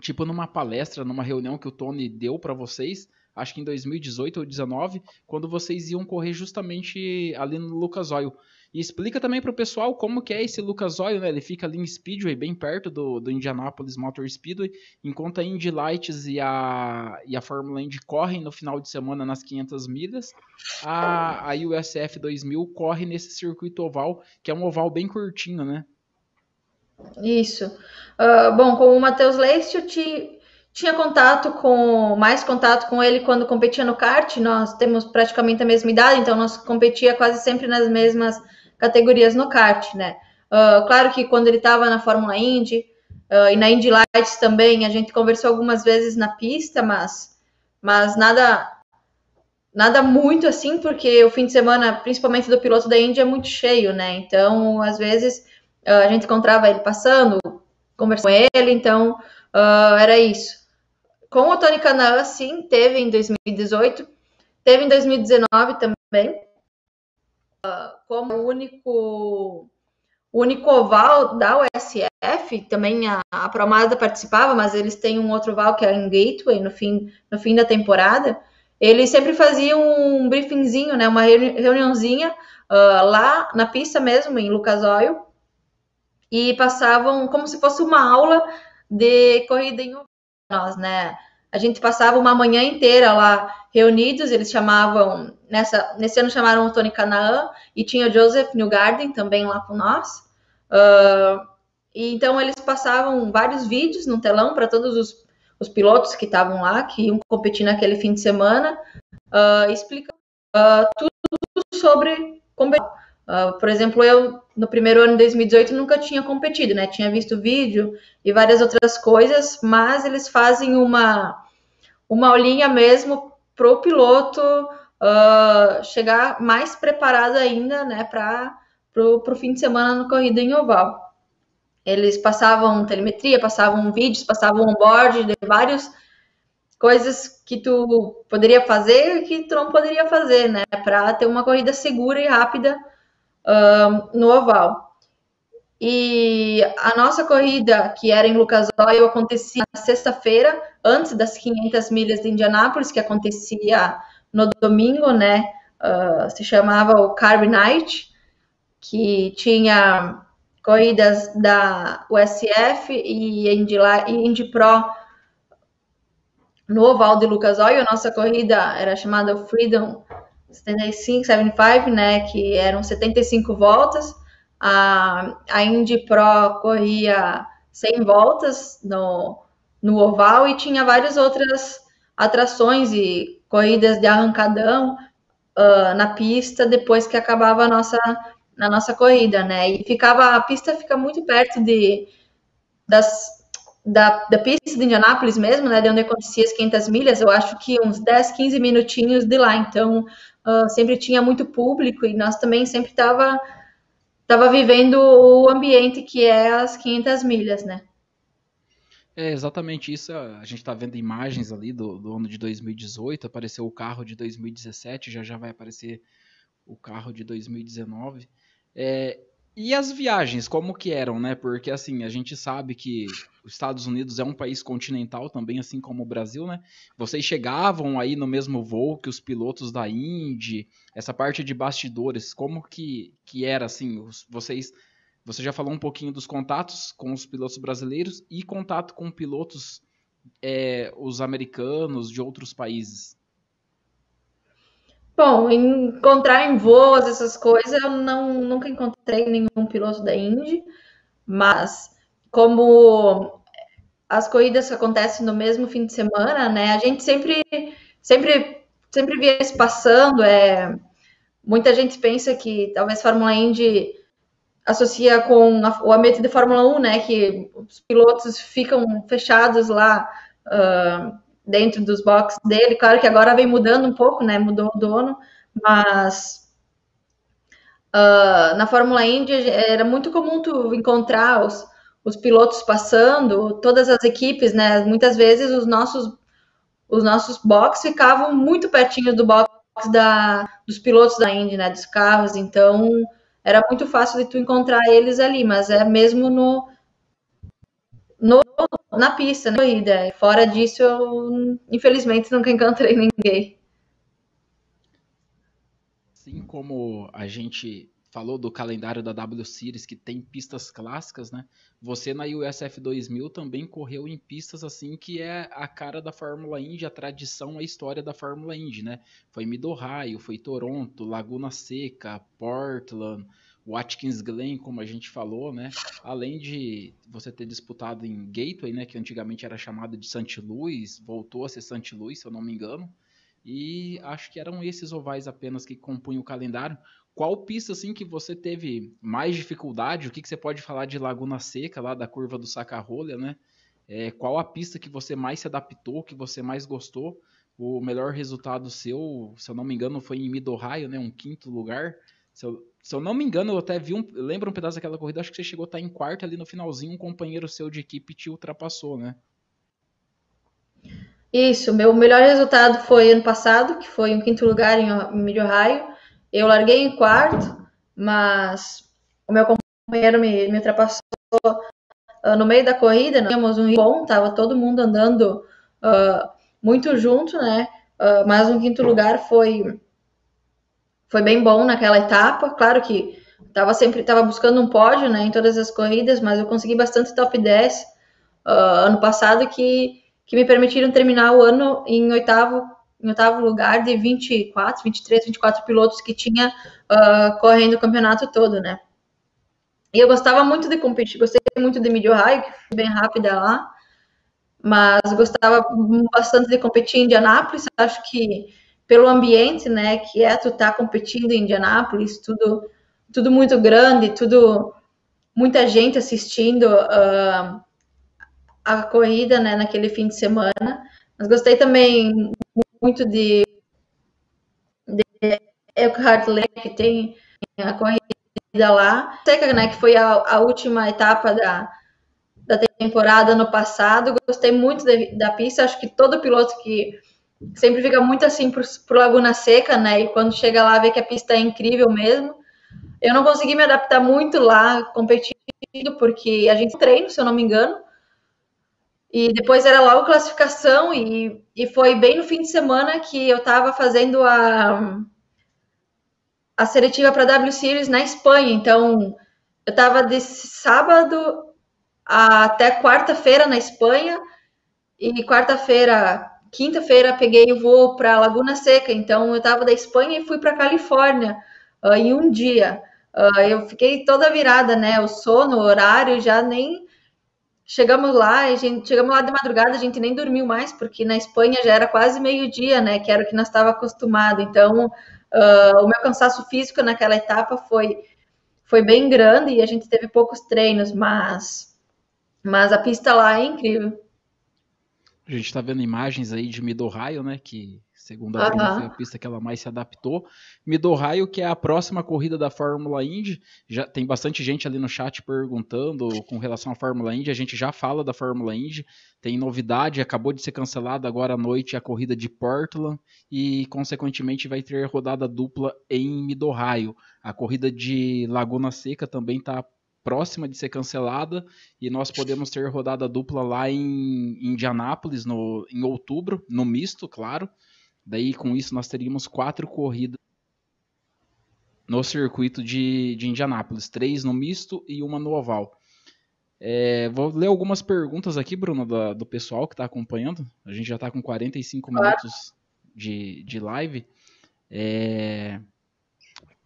tipo numa palestra, numa reunião que o Tony deu para vocês, acho que em 2018 ou 2019, quando vocês iam correr justamente ali no Lucas Oil. E explica também para o pessoal como que é esse Lucas Oil, né? Ele fica ali em Speedway, bem perto do, do Indianapolis Motor Speedway, enquanto a Indy Lights e a, e a Fórmula Indy correm no final de semana nas 500 milhas, a, a USF 2000 corre nesse circuito oval, que é um oval bem curtinho, né? Isso. Uh, bom, com o Matheus Leistio te, tinha contato com, mais contato com ele quando competia no kart, nós temos praticamente a mesma idade, então nós competia quase sempre nas mesmas categorias no kart, né? Uh, claro que quando ele estava na Fórmula Indy uh, e na Indy Lights também, a gente conversou algumas vezes na pista, mas, mas nada nada muito assim, porque o fim de semana, principalmente do piloto da Indy, é muito cheio, né? Então, às vezes ah, a gente encontrava ele passando, conversou com ele, então uh, era isso. Com o Tony Canaan, sim, teve em 2018, teve em 2019 também, uh, como o único, único oval da USF, também a, a Promada participava, mas eles têm um outro oval que é em Gateway, no fim, no fim da temporada, eles sempre faziam um briefingzinho, né, uma reuniãozinha uh, lá na pista mesmo, em Lucas Oil, e passavam como se fosse uma aula de corrida em nós, né? A gente passava uma manhã inteira lá reunidos, eles chamavam, nessa, nesse ano chamaram o Tony Canaan e tinha o Joseph Newgarden também lá com nós. Uh, e então eles passavam vários vídeos no telão para todos os, os, pilotos que estavam lá, que iam competir naquele fim de semana, uh, explicando uh, tudo sobre competição. Uh, por exemplo, eu no primeiro ano de 2018 nunca tinha competido, né? Tinha visto vídeo e várias outras coisas, mas eles fazem uma uma aulinha mesmo pro piloto uh, chegar mais preparado ainda, né? Para pro, fim de semana no corrida em oval. Eles passavam telemetria, passavam vídeos, passavam onboard de vários coisas que tu poderia fazer e que tu não poderia fazer, né? Para ter uma corrida segura e rápida um, no oval. E a nossa corrida, que era em Lucas Oil, acontecia na sexta-feira, antes das 500 milhas de Indianápolis, que acontecia no domingo, né? Uh, se chamava o Carb Night, que tinha corridas da USF e Indy, Indy Pro no oval de Lucas Oil. A nossa corrida era chamada Freedom 75, 75, né, que eram 75 voltas. A, a Indy Pro corria 100 voltas no, no oval e tinha várias outras atrações e corridas de arrancadão uh, na pista depois que acabava a nossa, na nossa corrida, né? E ficava a pista fica muito perto de das da, da pista de Indianápolis mesmo, né, de onde acontecia as 500 milhas, eu acho que uns 10, 15 minutinhos de lá. Então, uh, sempre tinha muito público e nós também sempre estava tava vivendo o ambiente que é as 500 milhas, né? É exatamente isso. A gente está vendo imagens ali do, do, ano de 2018. Apareceu o carro de 2017, já já vai aparecer o carro de 2019. É, e as viagens, como que eram, né? Porque assim, a gente sabe que os Estados Unidos é um país continental também, assim como o Brasil, né? Vocês chegavam aí no mesmo voo que os pilotos da Indy, essa parte de bastidores, como que, que era assim? Os, vocês você já falou um pouquinho dos contatos com os pilotos brasileiros e contato com pilotos é, os americanos de outros países. Bom, encontrar em voos essas coisas, eu não, nunca encontrei nenhum piloto da Indy, mas como as corridas acontecem no mesmo fim de semana, né? A gente sempre, sempre, sempre via isso passando. É, muita gente pensa que talvez Fórmula Indy associa com a, o ambiente de Fórmula 1, né? Que os pilotos ficam fechados lá. Uh, dentro dos boxes dele. Claro que agora vem mudando um pouco, né? Mudou o dono, mas uh, na Fórmula Indy era muito comum tu encontrar os, os pilotos passando, todas as equipes, né? Muitas vezes os nossos os nossos boxes ficavam muito pertinho do box da, dos pilotos da Indy, né? Dos carros, então era muito fácil de tu encontrar eles ali, mas é mesmo no no na pista, na né? corrida. Fora disso, eu infelizmente nunca encontrei ninguém. Assim como a gente falou do calendário da W Series que tem pistas clássicas, né? Você na USF 2000 também correu em pistas assim que é a cara da Fórmula Indy, a tradição, a história da Fórmula Indy, né? Foi Mid-Ohio, foi Toronto, Laguna Seca, Portland, Watkins Glen, como a gente falou, né? Além de você ter disputado em Gateway, né, que antigamente era chamado de St. Louis, voltou a ser St. Louis, se eu não me engano. E acho que eram esses ovais apenas que compunham o calendário. Qual pista assim que você teve mais dificuldade? O que, que você pode falar de Laguna Seca, lá da curva do Sacarrolha, né? É, qual a pista que você mais se adaptou, que você mais gostou? O melhor resultado seu, se eu não me engano, foi em Mid Ohio, né? Um quinto lugar. Seu, se eu não me engano, eu até vi um. Lembra um pedaço daquela corrida? Acho que você chegou a estar em quarto ali no finalzinho, um companheiro seu de equipe te ultrapassou, né? Isso, meu melhor resultado foi ano passado, que foi em quinto lugar em Milho Raio. Eu larguei em quarto, mas o meu companheiro me, me ultrapassou uh, no meio da corrida. Nós né? tínhamos um bom, tava todo mundo andando uh, muito junto, né? Uh, mas um quinto lugar foi foi bem bom naquela etapa. Claro que estava sempre tava buscando um pódio né, em todas as corridas, mas eu consegui bastante top 10 uh, ah, ano passado que, que me permitiram terminar o ano em oitavo, em oitavo lugar de 24, 23, 24 pilotos que tinha uh, correndo o campeonato todo, né? E eu gostava muito de competir, gostei muito de mid Ohio, que bem rápida lá, mas gostava bastante de competir em Indianápolis, acho que pelo ambiente, né, que é tu tá competindo em Indianápolis, tudo, tudo muito grande, tudo muita gente assistindo uh, a corrida, né, naquele fim de semana. Mas gostei também muito de, de Eckhart que tem a corrida lá. Seca, né, que foi a, a, última etapa da, da temporada no passado. Gostei muito de, da pista. Acho que todo piloto que sempre fica muito assim por Laguna Seca, né? E quando chega lá vê que a pista é incrível mesmo. Eu não consegui me adaptar muito lá competindo, porque a gente treina, se eu não me engano. E depois era logo classificação, e, e foi bem no fim de semana que eu estava fazendo a, a seletiva para W Series na Espanha. Então, eu estava de sábado até quarta-feira na Espanha, e quarta-feira Quinta-feira peguei o voo para Laguna Seca, então eu estava da Espanha e fui para Califórnia uh, em um dia. Uh, eu fiquei toda virada, né? O sono, o horário, já nem chegamos lá, a gente chegamos lá de madrugada, a gente nem dormiu mais, porque na Espanha já era quase meio-dia, né? Que era o que nós estava acostumado. Então, uh, o meu cansaço físico naquela etapa foi foi bem grande e a gente teve poucos treinos, mas mas a pista lá é incrível. A gente está vendo imagens aí de Midohio, né? Que, segundo a uh -huh. foi a pista que ela mais se adaptou. Midohio, que é a próxima corrida da Fórmula Indy. Já tem bastante gente ali no chat perguntando com relação à Fórmula Indy. A gente já fala da Fórmula Indy. Tem novidade, acabou de ser cancelada agora à noite a corrida de Portland. E, consequentemente, vai ter rodada dupla em Midohio. A corrida de Laguna Seca também está próxima de ser cancelada e nós podemos ter rodada dupla lá em Indianápolis no, em outubro, no misto, claro. Daí com isso nós teríamos quatro corridas no circuito de, de Indianápolis, três no misto e uma no oval. É, vou ler algumas perguntas aqui, Bruno, da, do pessoal que está acompanhando. A gente já está com 45 minutos de, de live. É,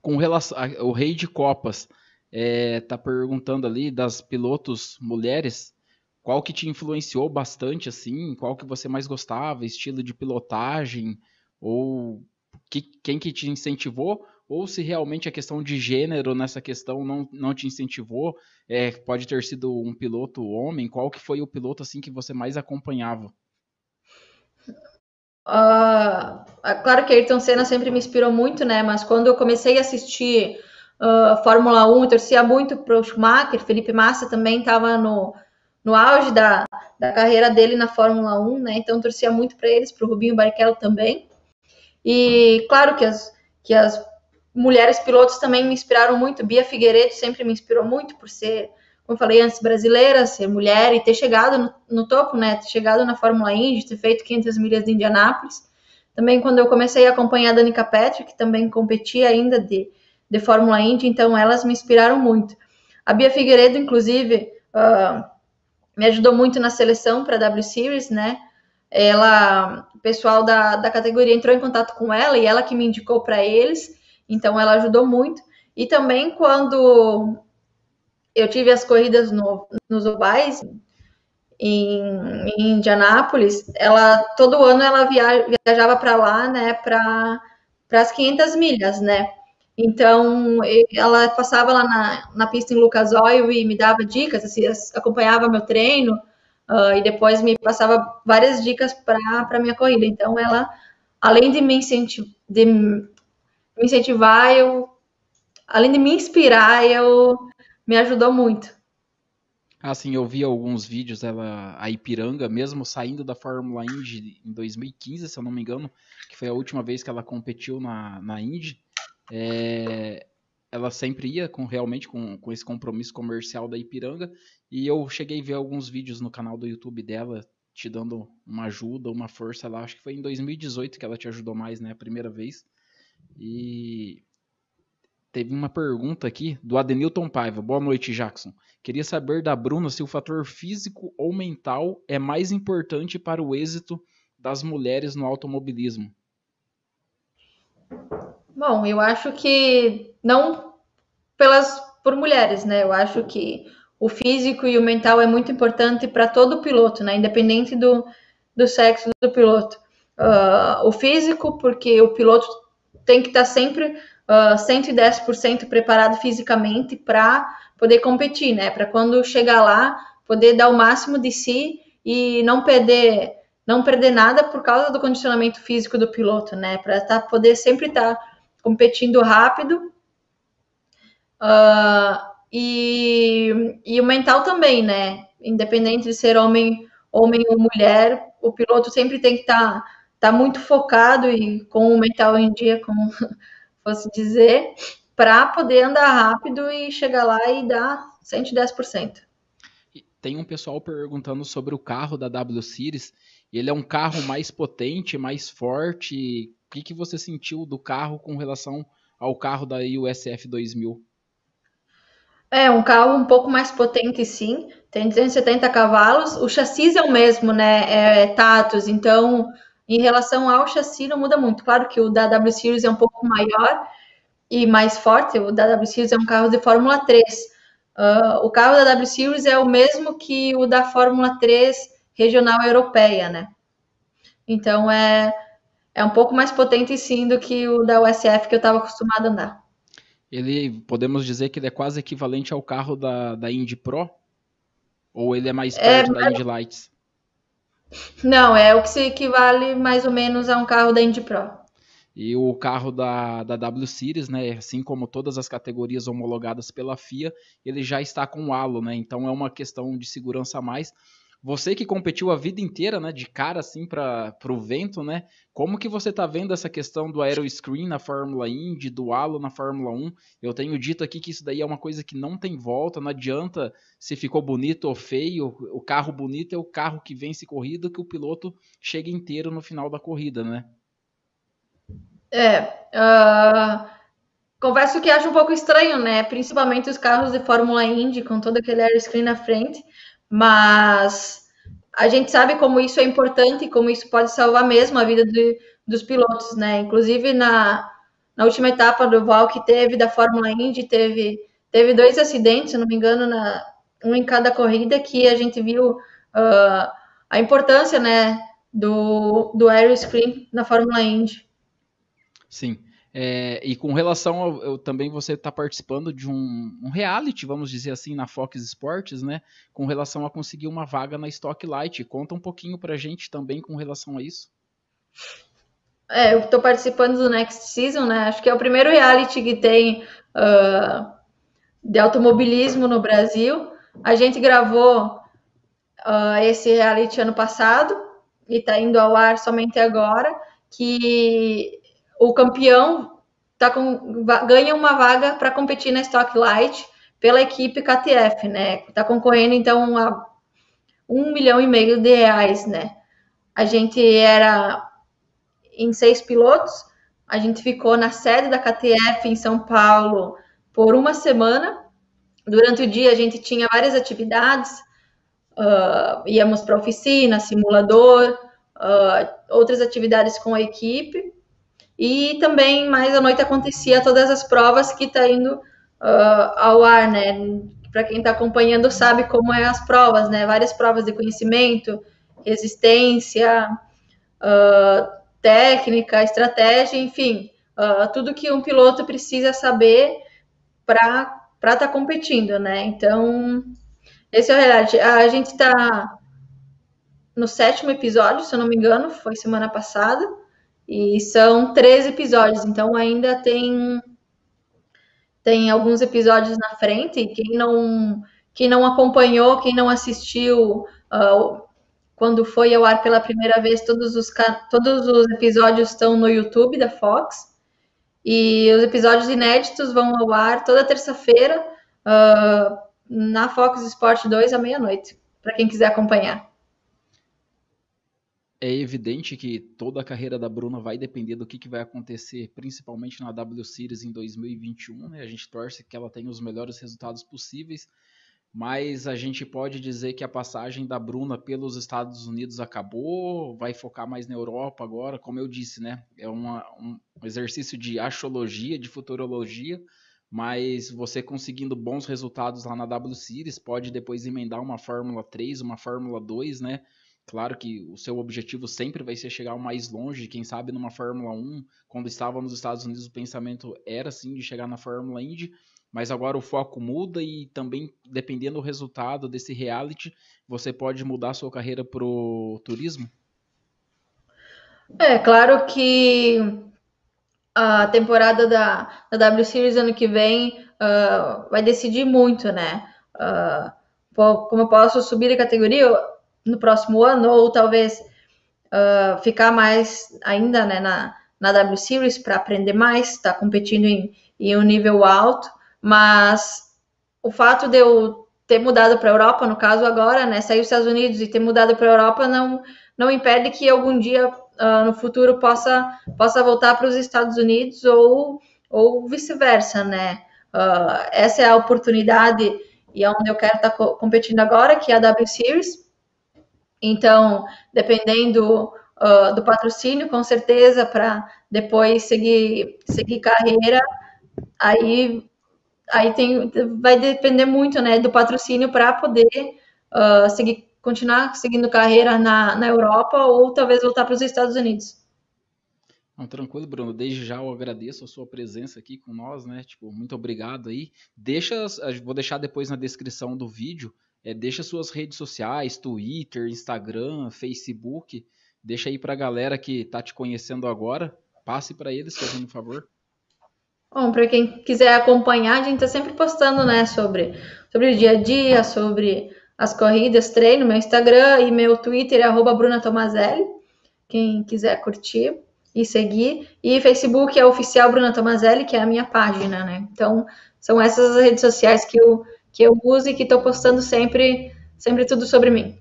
com relação ao rei de copas, é, tá perguntando ali das pilotos mulheres, qual que te influenciou bastante, assim, qual que você mais gostava, estilo de pilotagem, ou que, quem que te incentivou, ou se realmente a questão de gênero nessa questão não, não te incentivou, é, pode ter sido um piloto homem, qual que foi o piloto, assim, que você mais acompanhava? Uh, claro que Ayrton Senna sempre me inspirou muito, né? Mas quando eu comecei a assistir ah, Fórmula 1 e torcia muito para o Schumacher. Felipe Massa também estava no, no auge da, da carreira dele na Fórmula 1, né? Então torcia muito para eles, para o Rubinho Barrichello também. E claro que as, que as mulheres pilotos também me inspiraram muito. Bia Figueiredo sempre me inspirou muito por ser, como eu falei antes, brasileira, ser mulher e ter chegado no, no topo, né? Ter chegado na Fórmula Indy, ter feito 500 milhas de Indianápolis. Também quando eu comecei a acompanhar a Danica Patrick, que também competia ainda de de Fórmula Indy, então elas me inspiraram muito. A Bia Figueiredo, inclusive, uh, me ajudou muito na seleção para a W Series, né? Ela, o pessoal da, da categoria entrou em contato com ela e ela que me indicou para eles, então ela ajudou muito. E também quando eu tive as corridas no, nos Obais, em, em Indianápolis, ela todo ano ela via, viajava para lá, né, para as 500 milhas, né? Então, ela passava lá na, na pista em Lucas Oil e me dava dicas, assim, acompanhava meu treino uh, e depois me passava várias dicas para a minha corrida. Então, ela, além de me, incentivar, de me incentivar, eu, além de me inspirar, eu me ajudou muito. Assim, eu vi alguns vídeos dela, a Ipiranga, mesmo saindo da Fórmula Indy em 2015, se eu não me engano, que foi a última vez que ela competiu na, na Indy é, ela sempre ia com realmente com, com esse compromisso comercial da Ipiranga. E eu cheguei a ver alguns vídeos no canal do YouTube dela te dando uma ajuda, uma força lá. Acho que foi em 2018 que ela te ajudou mais, né? A primeira vez. E teve uma pergunta aqui do Adenilton Paiva. Boa noite, Jackson. Queria saber da Bruna se o fator físico ou mental é mais importante para o êxito das mulheres no automobilismo. Bom, eu acho que não pelas por mulheres, né? Eu acho que o físico e o mental é muito importante para todo piloto, né? Independente do, do sexo do piloto. Uh, o físico, porque o piloto tem que estar tá sempre uh, ah, 110% preparado fisicamente para poder competir, né? Para quando chegar lá, poder dar o máximo de si e não perder não perder nada por causa do condicionamento físico do piloto, né? Para tá, poder sempre estar tá competindo rápido. Uh, e, e o mental também, né? Independente de ser homem, homem ou mulher, o piloto sempre tem que estar tá, tá muito focado e com o mental em dia, como fosse dizer, para poder andar rápido e chegar lá e dar 110%. Tem um pessoal perguntando sobre o carro da W Series. Ele é um carro mais potente, mais forte? que, que você sentiu do carro com relação ao carro da USF 2000? É, um carro um pouco mais potente, sim. Tem 270 cavalos. O chassi é o mesmo, né? É, é Tatus. Então, em relação ao chassi, não muda muito. Claro que o da W Series é um pouco maior e mais forte. O da W Series é um carro de Fórmula 3. Uh, ah, o carro da W Series é o mesmo que o da Fórmula 3 regional europeia, né? Então, é é um pouco mais potente sim do que o da USF que eu estava acostumado a andar. Ele, podemos dizer que ele é quase equivalente ao carro da, da Indy Pro? Ou ele é mais é, perto é, da mas... Indy Lights? Não, é o que se equivale mais ou menos a um carro da Indy Pro. E o carro da, da W Series, né, assim como todas as categorias homologadas pela FIA, ele já está com o halo, né? Então é uma questão de segurança a mais. Você que competiu a vida inteira, né, de cara assim para o vento, né? Como que você tá vendo essa questão do aero screen na Fórmula Indy, do halo na Fórmula 1? Eu tenho dito aqui que isso daí é uma coisa que não tem volta, não adianta se ficou bonito ou feio, o carro bonito é o carro que vence corrida que o piloto chega inteiro no final da corrida, né? É, uh, ah, confesso que acho um pouco estranho, né? Principalmente os carros de Fórmula Indy com todo aquele air screen na frente, mas a gente sabe como isso é importante e como isso pode salvar mesmo a vida de, dos pilotos, né? Inclusive na, na última etapa do Val que teve da Fórmula Indy, teve, teve dois acidentes, se não me engano, na, um em cada corrida, que a gente viu uh, a importância né, do, do aero screen na Fórmula Indy. Sim. É, e com relação ao, eu, também você está participando de um, um, reality, vamos dizer assim, na Fox Sports, né? Com relação a conseguir uma vaga na Stock Light. Conta um pouquinho para a gente também com relação a isso. É, eu estou participando do Next Season, né? Acho que é o primeiro reality que tem uh, de automobilismo no Brasil. A gente gravou uh, esse reality ano passado e está indo ao ar somente agora, que o campeão tá com, ganha uma vaga para competir na Stock Light pela equipe KTF, né? Tá concorrendo então a um milhão e meio de reais, né? A gente era em seis pilotos, a gente ficou na sede da KTF em São Paulo por uma semana. Durante o dia a gente tinha várias atividades, uh, íamos para oficina, simulador, uh, outras atividades com a equipe. E também, mais à noite, acontecia todas as provas que está indo uh, ao ar, né? Para quem está acompanhando sabe como é as provas, né? Várias provas de conhecimento, resistência, uh, técnica, estratégia, enfim, uh, tudo que um piloto precisa saber para estar tá competindo, né? Então, esse é o reality. A gente está no sétimo episódio, se eu não me engano, foi semana passada. E são 13 episódios, então ainda tem tem alguns episódios na frente. E quem não quem não acompanhou, quem não assistiu uh, quando foi ao ar pela primeira vez, todos os todos os episódios estão no YouTube da Fox. E os episódios inéditos vão ao ar toda terça-feira uh, na Fox Sport 2 à meia-noite, para quem quiser acompanhar é evidente que toda a carreira da Bruna vai depender do que, que vai acontecer, principalmente na W Series em 2021. Né? A gente torce que ela tenha os melhores resultados possíveis, mas a gente pode dizer que a passagem da Bruna pelos Estados Unidos acabou, vai focar mais na Europa agora, como eu disse, né? É uma, um exercício de astrologia, de futurologia, mas você conseguindo bons resultados lá na W Series pode depois emendar uma Fórmula 3, uma Fórmula 2, né? Claro que o seu objetivo sempre vai ser chegar o mais longe, quem sabe numa Fórmula 1. Quando estava nos Estados Unidos, o pensamento era sim de chegar na Fórmula Indy, mas agora o foco muda e também, dependendo do resultado desse reality, você pode mudar sua carreira para o turismo? É, claro que a temporada da, da W Series ano que vem uh, vai decidir muito, né? Uh, como eu posso subir a categoria, no próximo ano, ou talvez uh, ficar mais ainda né, na, na W Series para aprender mais, estar tá competindo em, em um nível alto, mas o fato de eu ter mudado para a Europa, no caso agora, né, sair dos Estados Unidos e ter mudado para a Europa não, não impede que algum dia uh, no futuro possa, possa voltar para os Estados Unidos ou, ou vice-versa, né? Uh, essa é a oportunidade e é onde eu quero estar tá competindo agora, que é a W Series. Então, dependendo uh, do patrocínio, com certeza, para depois seguir, seguir carreira, aí, aí tem, vai depender muito né, do patrocínio para poder uh, seguir, continuar seguindo carreira na, na Europa ou talvez voltar para os Estados Unidos. Não, tranquilo, Bruno. Desde já eu agradeço a sua presença aqui com nós, né? Tipo, muito obrigado aí. Deixa, vou deixar depois na descrição do vídeo é, deixa suas redes sociais, Twitter, Instagram, Facebook, deixa aí para a galera que está te conhecendo agora, passe para eles, fazendo um favor. Bom, para quem quiser acompanhar, a gente está sempre postando, né, sobre, sobre o dia a dia, sobre as corridas, treino, meu Instagram e meu Twitter, é arroba Bruna Tomazelli, quem quiser curtir e seguir. E Facebook é oficial Bruna Tomazelli, que é a minha página, né? Então, são essas as redes sociais que eu que eu uso e que estou postando sempre, sempre tudo sobre mim.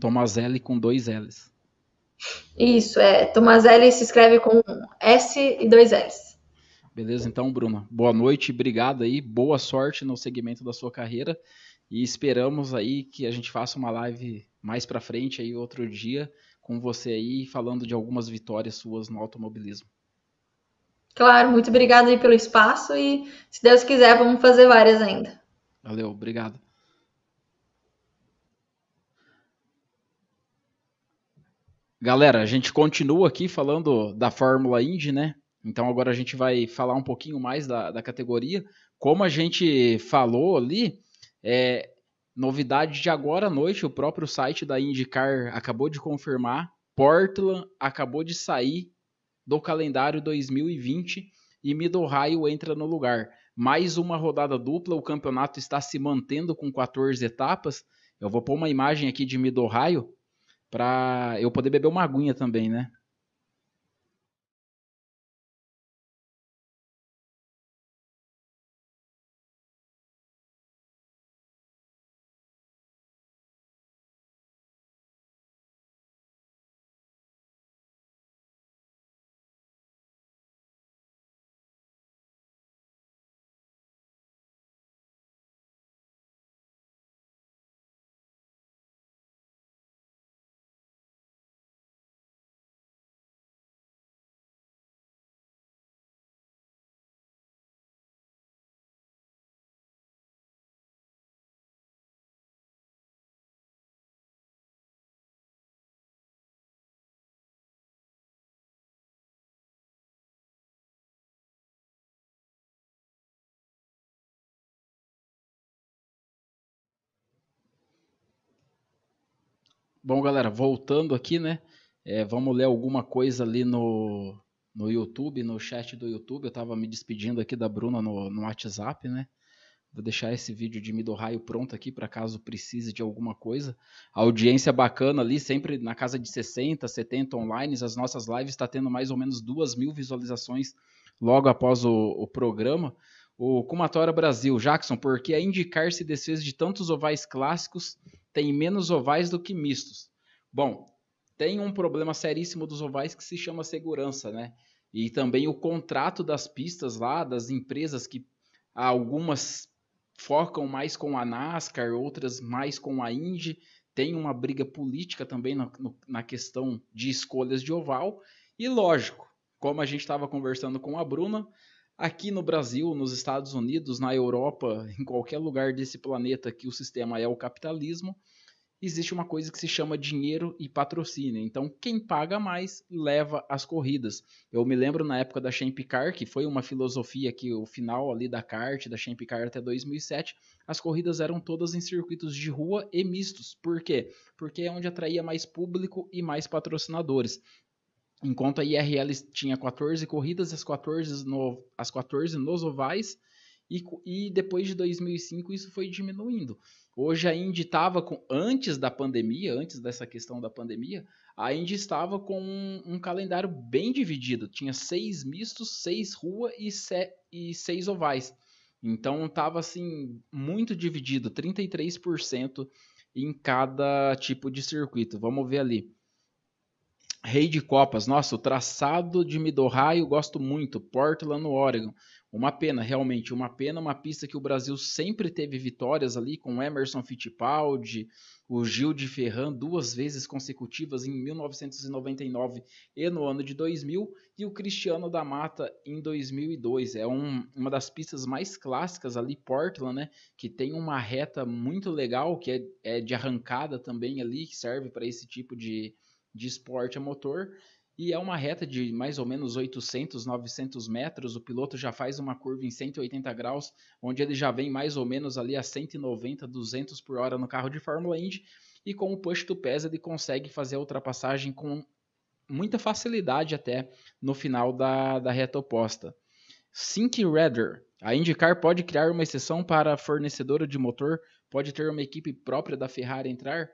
Tomazelli com dois L's. Isso, é. Tomazelli se escreve com S e dois L's. Beleza, então, Bruna. Boa noite, obrigado aí. Boa sorte no segmento da sua carreira. E esperamos aí que a gente faça uma live mais para frente aí outro dia com você aí falando de algumas vitórias suas no automobilismo. Claro, muito obrigada aí pelo espaço e se Deus quiser vamos fazer várias ainda. Valeu, obrigado. Galera, a gente continua aqui falando da Fórmula Indy, né? Então agora a gente vai falar um pouquinho mais da, da categoria. Como a gente falou ali, é, novidade de agora à noite, o próprio site da IndyCar acabou de confirmar, Portland acabou de sair do calendário 2020 e Middle Ohio entra no lugar mais uma rodada dupla, o campeonato está se mantendo com 14 etapas. Eu vou pôr uma imagem aqui de Midorraio para eu poder beber uma aguinha também, né? Bom, galera, voltando aqui, né? É, vamos ler alguma coisa ali no, no YouTube, no chat do YouTube. Eu estava me despedindo aqui da Bruna no, no WhatsApp, né? Vou deixar esse vídeo de Mido Raio pronto aqui para caso precise de alguma coisa. A audiência é bacana ali, sempre na casa de 60, 70 online. As nossas lives está tendo mais ou menos duas mil visualizações logo após o, o programa. O Cumatória Brasil, Jackson, por que é indicar-se desfez de tantos ovais clássicos tem menos ovais do que mistos. Bom, tem um problema seríssimo dos ovais que se chama segurança, né? E também o contrato das pistas lá, das empresas que algumas focam mais com a NASCAR, outras mais com a Indy. Tem uma briga política também na, na questão de escolhas de oval. E lógico, como a gente estava conversando com a Bruna, Aqui no Brasil, nos Estados Unidos, na Europa, em qualquer lugar desse planeta que o sistema é o capitalismo, existe uma coisa que se chama dinheiro e patrocínio. Então, quem paga mais leva as corridas. Eu me lembro na época da Champ Car, que foi uma filosofia que o final ali da kart, da Champ Car até 2007, as corridas eram todas em circuitos de rua e mistos. Por quê? Porque é onde atraía mais público e mais patrocinadores. Enquanto a IRL tinha 14 corridas, as 14, no, as 14 nos ovais, e, e depois de 2005 isso foi diminuindo. Hoje a Indy estava com, antes da pandemia, antes dessa questão da pandemia, a Indy estava com um, um calendário bem dividido. Tinha seis mistos, seis rua e, se, e seis ovais. Então estava assim muito dividido, 33% em cada tipo de circuito. Vamos ver ali. Rei de Copas, nossa, o traçado de Midorai eu gosto muito. Portland no Oregon. Uma pena, realmente, uma pena, uma pista que o Brasil sempre teve vitórias ali com Emerson Fittipaldi, o Gil de Ferran duas vezes consecutivas em 1999 e no ano de 2000 e o Cristiano da Mata em 2002. É um, uma das pistas mais clássicas ali Portland, né, que tem uma reta muito legal que é, é de arrancada também ali que serve para esse tipo de de esporte a motor. E é uma reta de mais ou menos 800, 900 metros. O piloto já faz uma curva em 180 graus, onde ele já vem mais ou menos ali a 190, 200 por hora no carro de Fórmula Indy. E com o push to pass, ele consegue fazer a ultrapassagem com muita facilidade até no final da, da reta oposta. Sink Redder. A IndyCar pode criar uma exceção para fornecedora de motor, pode ter uma equipe própria da Ferrari entrar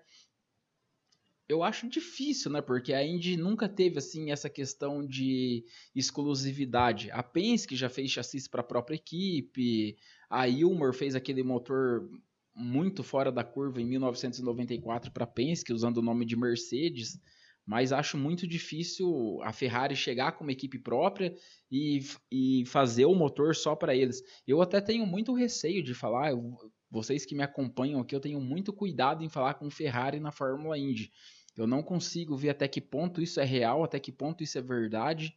eu acho difícil, né? Porque a Indy nunca teve assim essa questão de exclusividade. A Penske já fez chassis para a própria equipe. A Ilmor fez aquele motor muito fora da curva em 1994 para a Penske, usando o nome de Mercedes. Mas acho muito difícil a Ferrari chegar com uma equipe própria e, e fazer o motor só para eles. Eu até tenho muito receio de falar, vocês que me acompanham aqui, eu tenho muito cuidado em falar com Ferrari na Fórmula Indy eu não consigo ver até que ponto isso é real, até que ponto isso é verdade.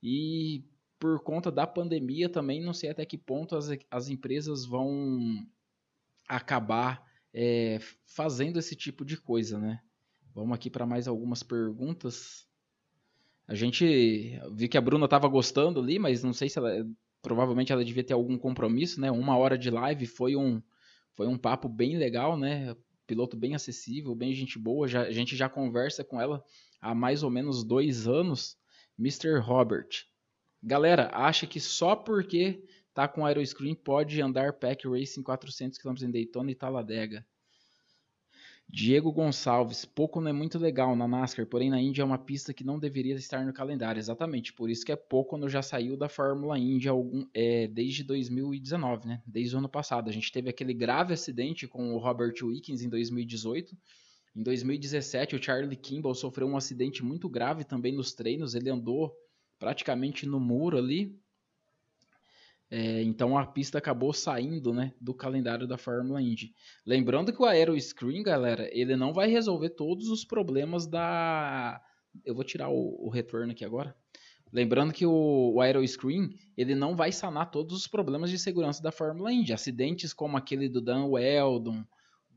E por conta da pandemia também não sei até que ponto as, as empresas vão acabar é, fazendo esse tipo de coisa, né? Vamos aqui para mais algumas perguntas. A gente viu que a Bruna estava gostando ali, mas não sei se ela provavelmente ela devia ter algum compromisso, né? Uma hora de live foi um foi um papo bem legal, né? piloto bem acessível, bem gente boa, já, a gente já conversa com ela há mais ou menos dois anos, Mr. Robert. Galera, acha que só porque tá com aeroscreen pode andar pack racing 400 km em Daytona e Talladega? Diego Gonçalves, pouco não é muito legal na NASCAR, porém na Índia é uma pista que não deveria estar no calendário, exatamente. Por isso que é pouco já saiu da Fórmula Índia algum, é, desde 2019, né? Desde o ano passado. A gente teve aquele grave acidente com o Robert Wickens em 2018. Em 2017, o Charlie Kimball sofreu um acidente muito grave também nos treinos. Ele andou praticamente no muro ali, é, então a pista acabou saindo né, do calendário da Fórmula Indy. Lembrando que o Aero Screen, galera, ele não vai resolver todos os problemas da. Eu vou tirar o, o retorno aqui agora. Lembrando que o, o Aero Screen ele não vai sanar todos os problemas de segurança da Fórmula Indy. Acidentes como aquele do Dan Weldon,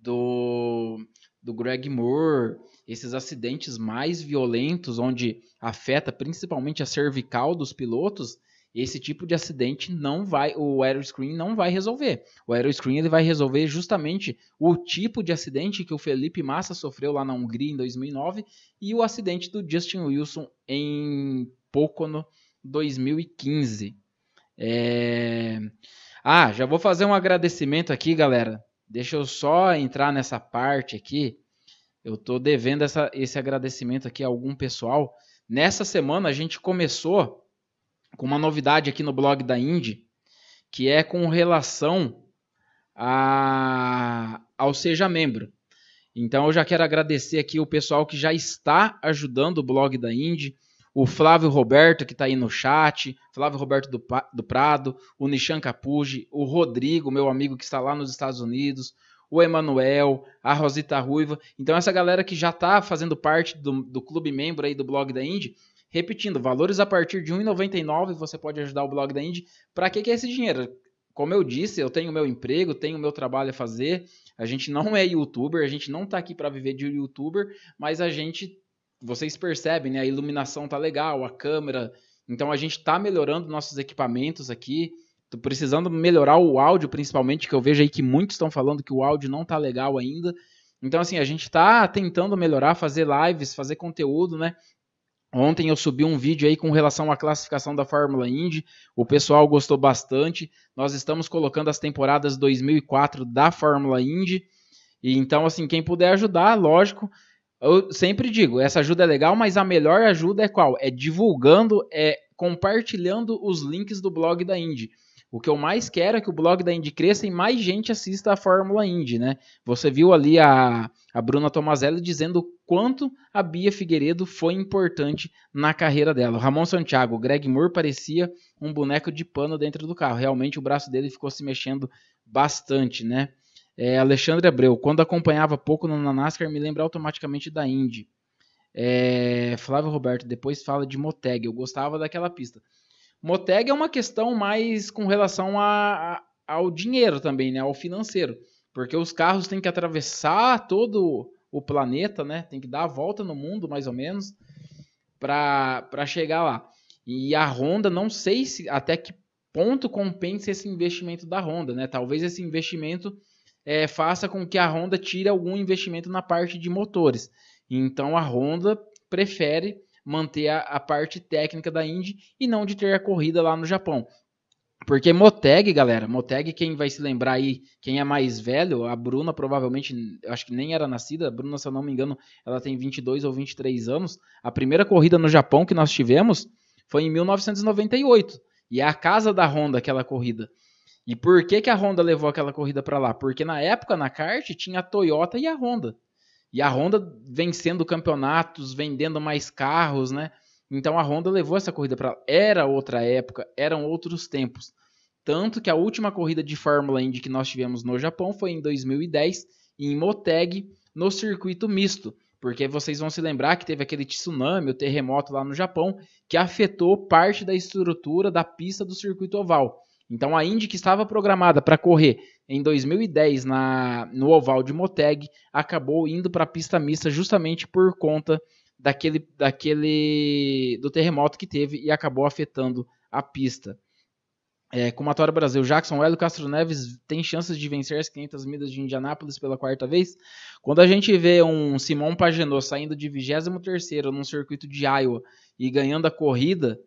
do, do Greg Moore, esses acidentes mais violentos, onde afeta principalmente a cervical dos pilotos, esse tipo de acidente não vai, o aeroscreen não vai resolver. O aeroscreen ele vai resolver justamente o tipo de acidente que o Felipe Massa sofreu lá na Hungria em 2009 e o acidente do Justin Wilson em Pocono 2015. É... Ah, já vou fazer um agradecimento aqui, galera. Deixa eu só entrar nessa parte aqui. Eu tô devendo essa, esse agradecimento aqui a algum pessoal. Nessa semana a gente começou com uma novidade aqui no blog da Indy, que é com relação a, ao Seja Membro. Então eu já quero agradecer aqui o pessoal que já está ajudando o blog da Indy, o Flávio Roberto que está aí no chat, Flávio Roberto do, do Prado, o Nishan Capuji, o Rodrigo, meu amigo que está lá nos Estados Unidos, o Emanuel, a Rosita Ruiva. Então essa galera que já está fazendo parte do, do clube membro aí do blog da Indy, Repetindo, valores a partir de R$1,99 você pode ajudar o blog da Indy. Para que, que é esse dinheiro? Como eu disse, eu tenho meu emprego, tenho meu trabalho a fazer. A gente não é youtuber, a gente não está aqui para viver de youtuber, mas a gente, vocês percebem, né? A iluminação tá legal, a câmera. Então a gente está melhorando nossos equipamentos aqui. Tô precisando melhorar o áudio, principalmente, que eu vejo aí que muitos estão falando que o áudio não tá legal ainda. Então, assim, a gente está tentando melhorar, fazer lives, fazer conteúdo, né? Ontem eu subi um vídeo aí com relação à classificação da Fórmula Indy. O pessoal gostou bastante. Nós estamos colocando as temporadas 2004 da Fórmula Indy. E então, assim, quem puder ajudar, lógico. Eu sempre digo, essa ajuda é legal, mas a melhor ajuda é qual? É divulgando, é compartilhando os links do blog da Indy. O que eu mais quero é que o blog da Indy cresça e mais gente assista a Fórmula Indy, né? Você viu ali a, a Bruna Tomazelli dizendo o quanto a Bia Figueiredo foi importante na carreira dela. Ramon Santiago, o Greg Moore parecia um boneco de pano dentro do carro. Realmente o braço dele ficou se mexendo bastante, né? É, Alexandre Abreu, quando acompanhava pouco na NASCAR, me lembra automaticamente da Indy. É, Flávio Roberto, depois fala de Moteg. Eu gostava daquela pista. Moteg é uma questão mais com relação a, a, ao dinheiro também, né? Ao financeiro. Porque os carros têm que atravessar todo o planeta, né? Tem que dar a volta no mundo, mais ou menos, para chegar lá. E a Honda, não sei se até que ponto compensa esse investimento da Honda, né? Talvez esse investimento é, faça com que a Honda tire algum investimento na parte de motores. Então a Honda prefere manter a, a parte técnica da Indy e não de ter a corrida lá no Japão. Porque Moteg, galera, Moteg, quem vai se lembrar aí, quem é mais velho, a Bruna provavelmente, acho que nem era nascida, a Bruna, se eu não me engano, ela tem 22 ou 23 anos. A primeira corrida no Japão que nós tivemos foi em 1998, e é a casa da Honda aquela corrida. E por que, que a Honda levou aquela corrida para lá? Porque na época, na kart, tinha a Toyota e a Honda. E a Honda vencendo campeonatos, vendendo mais carros, né? Então a Honda levou essa corrida para era outra época, eram outros tempos. Tanto que a última corrida de Fórmula Indy que nós tivemos no Japão foi em 2010 em Moteg, no circuito misto, porque vocês vão se lembrar que teve aquele tsunami, o terremoto lá no Japão, que afetou parte da estrutura da pista do circuito oval. Então a Indy que estava programada para correr em 2010 na, no oval de Moteg acabou indo para a pista mista justamente por conta daquele, daquele do terremoto que teve e acabou afetando a pista. É, Comatório Brasil, Jackson Hélio Castro Neves tem chances de vencer as 500 milhas de Indianápolis pela quarta vez? Quando a gente vê um Simon Pagenot saindo de 23 no circuito de Iowa e ganhando a corrida,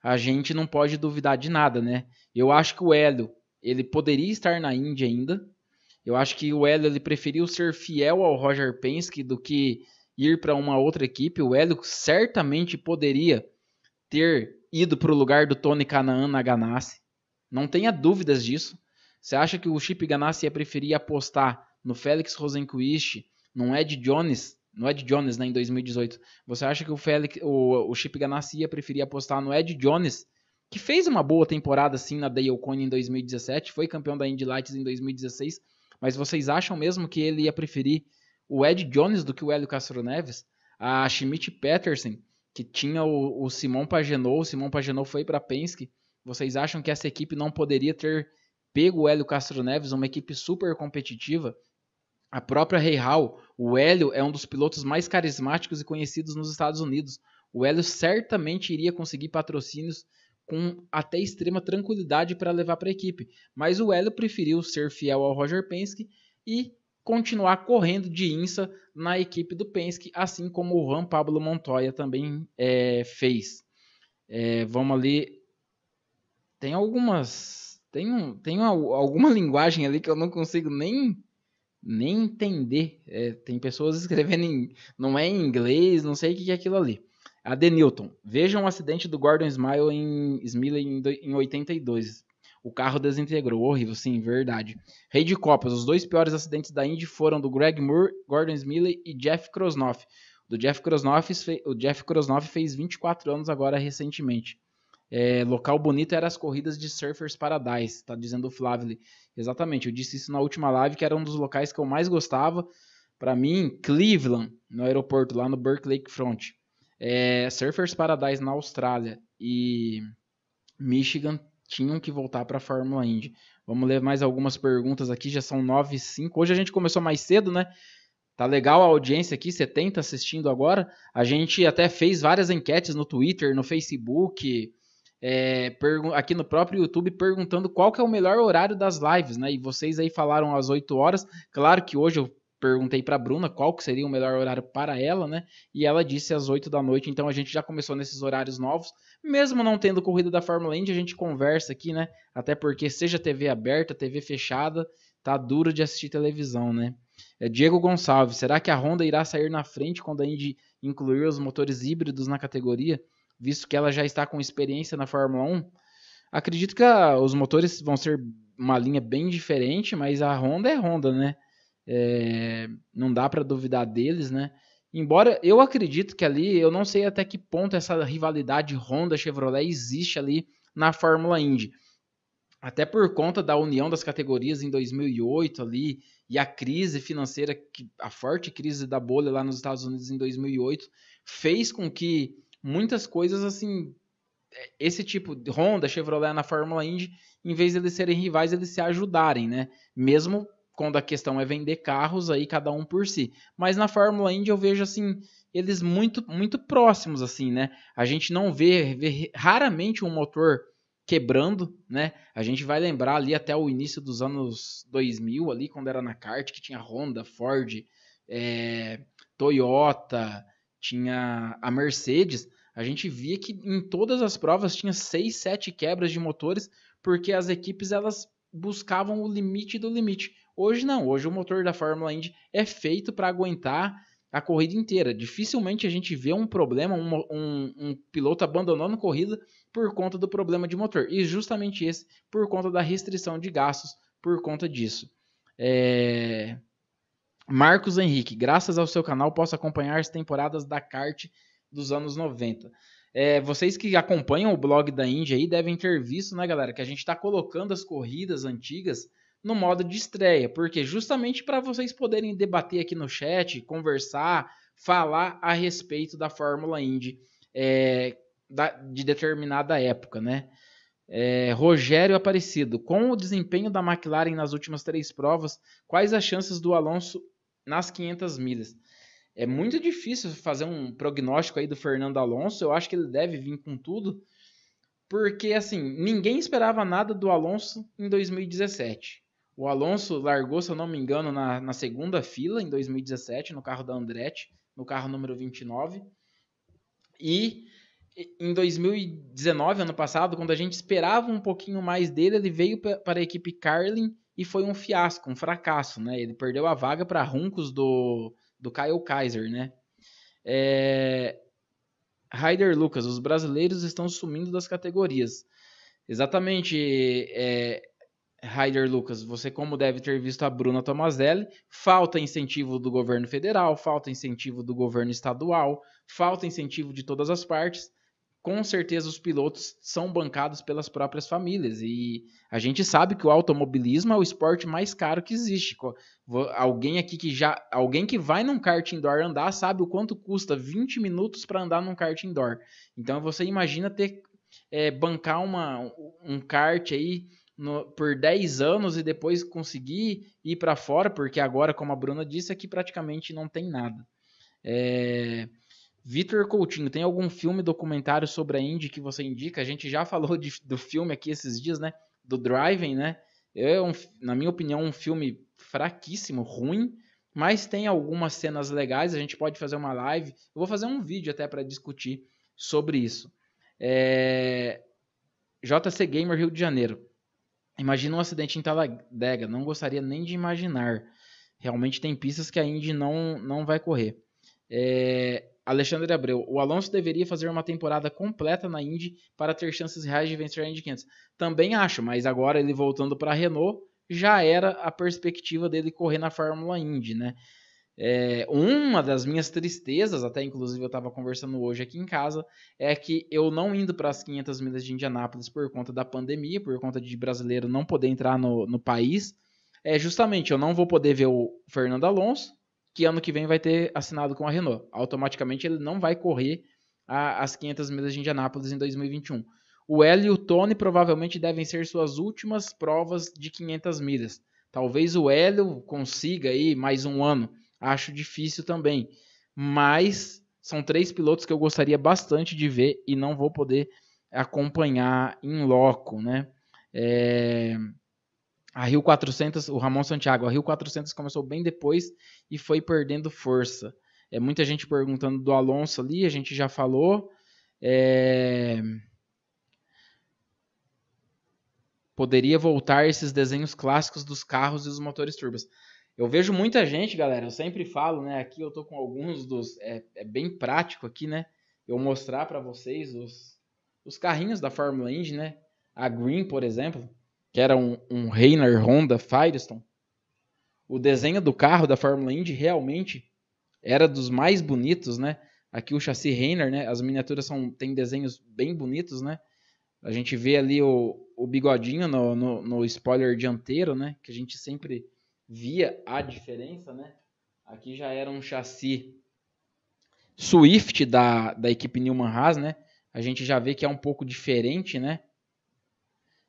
a gente não pode duvidar de nada, né? Eu acho que o Hélio, ele poderia estar na Índia ainda. Eu acho que o Hélio, ele preferiu ser fiel ao Roger Penske do que ir para uma outra equipe. O Hélio certamente poderia ter ido para o lugar do Tony Canaan na Ganassi. Não tenha dúvidas disso. Você acha que o Chip Ganassi ia preferir apostar no Félix Rosenquist, no Ed Jones, no Ed Jones né, em 2018? Você acha que o, Felix, o, o Chip Ganassi ia preferir apostar no Ed Jones, que fez uma boa temporada assim na Dale Cone em 2017, foi campeão da Indy Lights em 2016, mas vocês acham mesmo que ele ia preferir o Ed Jones do que o Hélio Castro Neves, a Schmidt Peterson, que tinha o, o Simon Pagenou, o Simon Pagenou foi para Penske. Vocês acham que essa equipe não poderia ter pego o Hélio Castro Neves, uma equipe super competitiva? A própria Ray Hall, o Hélio é um dos pilotos mais carismáticos e conhecidos nos Estados Unidos. O Hélio certamente iria conseguir patrocínios com até extrema tranquilidade para levar para a equipe, mas o Hélio preferiu ser fiel ao Roger Penske e continuar correndo de INSA na equipe do Penske, assim como o Juan Pablo Montoya também é, fez. É, vamos ali. Tem algumas. Tem, um, tem uma, alguma linguagem ali que eu não consigo nem, nem entender. É, tem pessoas escrevendo em, não é em inglês, não sei o que é aquilo ali. A Denilton. Vejam um o acidente do Gordon Smile em Smiley em, em 82. O carro desintegrou. Horrível, sim, verdade. Rei de Copas. Os dois piores acidentes da Indy foram do Greg Moore, Gordon Smiley e Jeff Krosnoff. Do Jeff Krosnoff, o Jeff Krosnoff fez 24 anos agora recentemente. É, local bonito era as corridas de Surfers Paradise, tá dizendo o Flávio. Exatamente, eu disse isso na última live, que era um dos locais que eu mais gostava. Para mim, Cleveland, no aeroporto, lá no Burke Front. É, Surfers Paradise na Austrália e Michigan tinham que voltar para a Fórmula Indy. Vamos ler mais algumas perguntas aqui, já são 9 e 5. Hoje a gente começou mais cedo, né? Tá legal a audiência aqui, 70 assistindo agora. A gente até fez várias enquetes no Twitter, no Facebook, é, aqui no próprio YouTube, perguntando qual que é o melhor horário das lives, né? E vocês aí falaram às 8 horas. Claro que hoje eu perguntei para Bruna qual que seria o melhor horário para ela, né? E ela disse às 8 da noite, então a gente já começou nesses horários novos. Mesmo não tendo corrida da Fórmula Indy, a gente conversa aqui, né? Até porque seja TV aberta, TV fechada, tá duro de assistir televisão, né? É, Diego Gonçalves, será que a Honda irá sair na frente quando a Indy incluir os motores híbridos na categoria, visto que ela já está com experiência na Fórmula 1? Acredito que a, os motores vão ser uma linha bem diferente, mas a Honda é Honda, né? É, não dá para duvidar deles, né? Embora eu acredito que ali, eu não sei até que ponto essa rivalidade Honda-Chevrolet existe ali na Fórmula Indy. Até por conta da união das categorias em 2008 ali e a crise financeira, a forte crise da bolha lá nos Estados Unidos em 2008, fez com que muitas coisas assim, é, esse tipo de Honda, Chevrolet na Fórmula Indy, em vez de eles serem rivais, eles se ajudarem, né? Mesmo quando a questão é vender carros, aí cada um por si. Mas na Fórmula Indy eu vejo assim eles muito muito próximos assim, né? A gente não vê, vê raramente um motor quebrando, né? A gente vai lembrar ali até o início dos anos 2000 ali quando era na kart que tinha Honda, Ford, é, Toyota, tinha a Mercedes. A gente via que em todas as provas tinha 6, 7 quebras de motores, porque as equipes elas buscavam o limite do limite. Hoje não, hoje o motor da Fórmula Indy é feito para aguentar a corrida inteira. Dificilmente a gente vê um problema, um, um, um, piloto abandonando corrida por conta do problema de motor. E justamente esse, por conta da restrição de gastos, por conta disso. É... Marcos Henrique, graças ao seu canal posso acompanhar as temporadas da kart dos anos 90. É, vocês que acompanham o blog da Indy aí devem ter visto, né, galera, que a gente está colocando as corridas antigas no modo de estreia, porque justamente para vocês poderem debater aqui no chat, conversar, falar a respeito da Fórmula Indy é, da, de determinada época, né? É, Rogério Aparecido, com o desempenho da McLaren nas últimas três provas, quais as chances do Alonso nas 500 milhas? É muito difícil fazer um prognóstico aí do Fernando Alonso. Eu acho que ele deve vir com tudo, porque assim ninguém esperava nada do Alonso em 2017. O Alonso largou, se eu não me engano, na, na segunda fila em 2017, no carro da Andretti, no carro número 29. E em 2019, ano passado, quando a gente esperava um pouquinho mais dele, ele veio para a equipe Carlin e foi um fiasco, um fracasso, né? Ele perdeu a vaga para Runcos do, do Kyle Kaiser, né? É... Ryder Lucas, os brasileiros estão sumindo das categorias. Exatamente, é... Ryder Lucas, você como deve ter visto a Bruna Tomazelli, falta incentivo do governo federal, falta incentivo do governo estadual, falta incentivo de todas as partes. Com certeza os pilotos são bancados pelas próprias famílias e a gente sabe que o automobilismo é o esporte mais caro que existe. Alguém aqui que já, alguém que vai num kart indoor andar sabe o quanto custa 20 minutos para andar num kart indoor. Então você imagina ter é, bancar uma, um kart aí no, por 10 anos e depois conseguir ir para fora, porque agora, como a Bruna disse, aqui praticamente não tem nada. É... Vitor Coutinho, tem algum filme documentário sobre a Indy que você indica? A gente já falou de, do filme aqui esses dias, né? Do Driving, né? É, um, na minha opinião, um filme fraquíssimo, ruim, mas tem algumas cenas legais. A gente pode fazer uma live. Eu vou fazer um vídeo até para discutir sobre isso. É... JC Gamer Rio de Janeiro. Imagina um acidente em Talladega, não gostaria nem de imaginar. Realmente tem pistas que a Indy não, não vai correr. É, Alexandre Abreu, o Alonso deveria fazer uma temporada completa na Indy para ter chances reais de vencer a Indy 500. Também acho, mas agora ele voltando para a Renault, já era a perspectiva dele correr na Fórmula Indy, né? É, uma das minhas tristezas, até inclusive eu estava conversando hoje aqui em casa, é que eu não indo para as 500 milhas de Indianápolis por conta da pandemia, por conta de brasileiro não poder entrar no, no país, é justamente eu não vou poder ver o Fernando Alonso, que ano que vem vai ter assinado com a Renault. Automaticamente ele não vai correr a, as 500 milhas de Indianápolis em 2021. O Hélio e o Tony provavelmente devem ser suas últimas provas de 500 milhas. Talvez o Hélio consiga aí mais um ano acho difícil também. Mas são três pilotos que eu gostaria bastante de ver e não vou poder acompanhar em loco, né? É... A Rio 400, o Ramon Santiago, a Rio 400 começou bem depois e foi perdendo força. É muita gente perguntando do Alonso ali, a gente já falou. É... Poderia voltar esses desenhos clássicos dos carros e dos motores turbos. Eu vejo muita gente, galera, eu sempre falo, né? Aqui eu tô com alguns dos. É, é bem prático aqui, né? Eu mostrar para vocês os, os carrinhos da Fórmula Indy, né? A Green, por exemplo, que era um, um Reiner Honda Firestone. O desenho do carro da Fórmula Indy realmente era dos mais bonitos, né? Aqui o chassi Reiner, né? As miniaturas são, têm desenhos bem bonitos, né? A gente vê ali o, o bigodinho no, no, no spoiler dianteiro, né? Que a gente sempre via a diferença, né? Aqui já era um chassi Swift da, da equipe Newman Haas, né? A gente já vê que é um pouco diferente, né?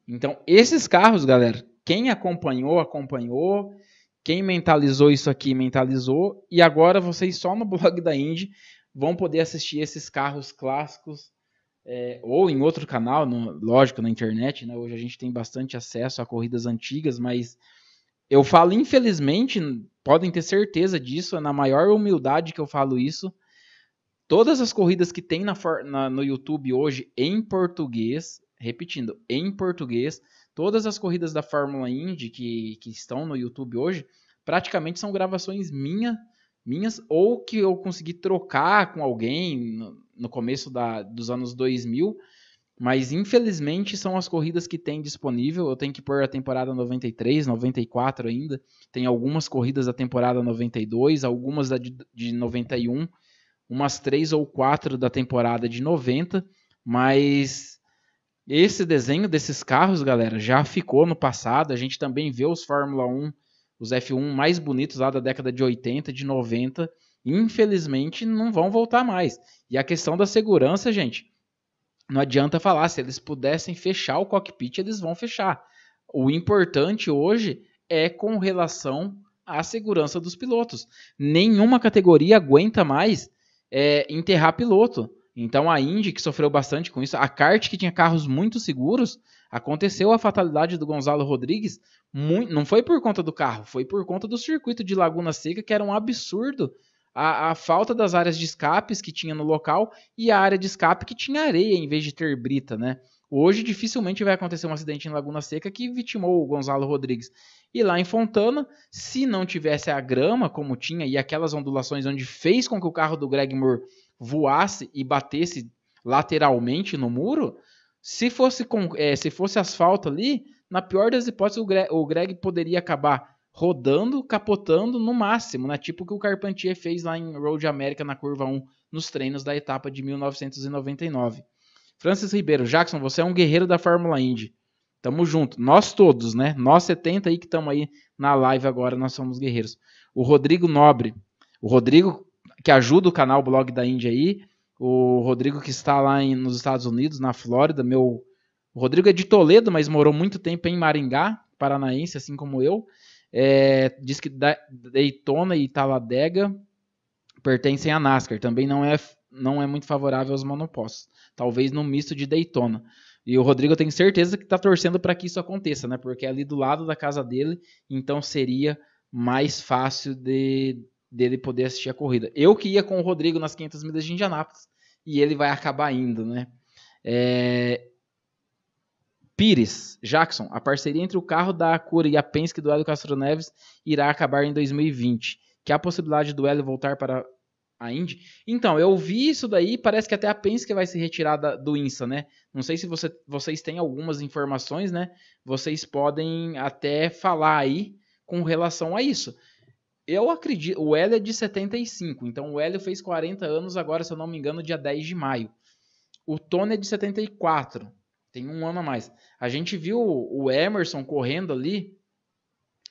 Então, esses carros, galera, quem acompanhou, acompanhou. Quem mentalizou isso aqui, mentalizou. E agora vocês só no blog da Indy vão poder assistir esses carros clássicos é, ou em outro canal, no, lógico, na internet. Né? Hoje a gente tem bastante acesso a corridas antigas, mas eu falo, infelizmente, podem ter certeza disso, é na maior humildade que eu falo isso. Todas as corridas que tem na, na, no YouTube hoje em português, repetindo, em português, todas as corridas da Fórmula Indy que, que estão no YouTube hoje, praticamente são gravações minha, minhas, ou que eu consegui trocar com alguém no, no começo da, dos anos 2000, mas infelizmente são as corridas que tem disponível. Eu tenho que pôr a temporada 93, 94 ainda. Tem algumas corridas da temporada 92, algumas da de, de 91, umas três ou quatro da temporada de 90. Mas esse desenho desses carros, galera, já ficou no passado. A gente também vê os Fórmula 1, os F1 mais bonitos lá da década de 80, de 90. Infelizmente não vão voltar mais. E a questão da segurança, gente não adianta falar, se eles pudessem fechar o cockpit, eles vão fechar. O importante hoje é com relação à segurança dos pilotos. Nenhuma categoria aguenta mais é, enterrar piloto. Então a Indy, que sofreu bastante com isso, a kart, que tinha carros muito seguros, aconteceu a fatalidade do Gonzalo Rodrigues, muito, não foi por conta do carro, foi por conta do circuito de Laguna Seca, que era um absurdo a, a, falta das áreas de escapes que tinha no local e a área de escape que tinha areia em vez de ter brita, né? Hoje dificilmente vai acontecer um acidente em Laguna Seca que vitimou o Gonzalo Rodrigues. E lá em Fontana, se não tivesse a grama como tinha e aquelas ondulações onde fez com que o carro do Greg Moore voasse e batesse lateralmente no muro, se fosse, com, é, se fosse asfalto ali, na pior das hipóteses o Greg, o Greg poderia acabar rodando, capotando no máximo, né? Tipo o que o Carpentier fez lá em Road America na curva 1 nos treinos da etapa de 1999. Francis Ribeiro, Jackson, você é um guerreiro da Fórmula Indy. Tamo junto, nós todos, né? Nós 70 aí que estamos aí na live agora, nós somos guerreiros. O Rodrigo Nobre, o Rodrigo que ajuda o canal Blog da Índia aí, o Rodrigo que está lá em, nos Estados Unidos, na Flórida, meu o Rodrigo é de Toledo, mas morou muito tempo em Maringá, paranaense, assim como eu. É, diz que Daytona e Talladega pertencem à NASCAR. Também não é, não é muito favorável aos monopostos. Talvez no misto de Daytona. E o Rodrigo eu tenho certeza que está torcendo para que isso aconteça, né? Porque é ali do lado da casa dele, então seria mais fácil de, dele poder assistir a corrida. Eu que ia com o Rodrigo nas 500 milhas de Indianápolis e ele vai acabar indo, né? É, Pires, Jackson, a parceria entre o carro da Acura e a Penske do Hélio Castro Neves irá acabar em 2020. Que há a possibilidade do Hélio voltar para a Indy? Então, eu vi isso daí, parece que até a Penske vai se retirar da, do INSA, né? Não sei se você, vocês têm algumas informações, né? Vocês podem até falar aí com relação a isso. Eu acredito, o Hélio é de 75, então o Hélio fez 40 anos agora, se eu não me engano, dia 10 de maio. O Tony é de 74. Tem um ano a mais. A gente viu o Emerson correndo ali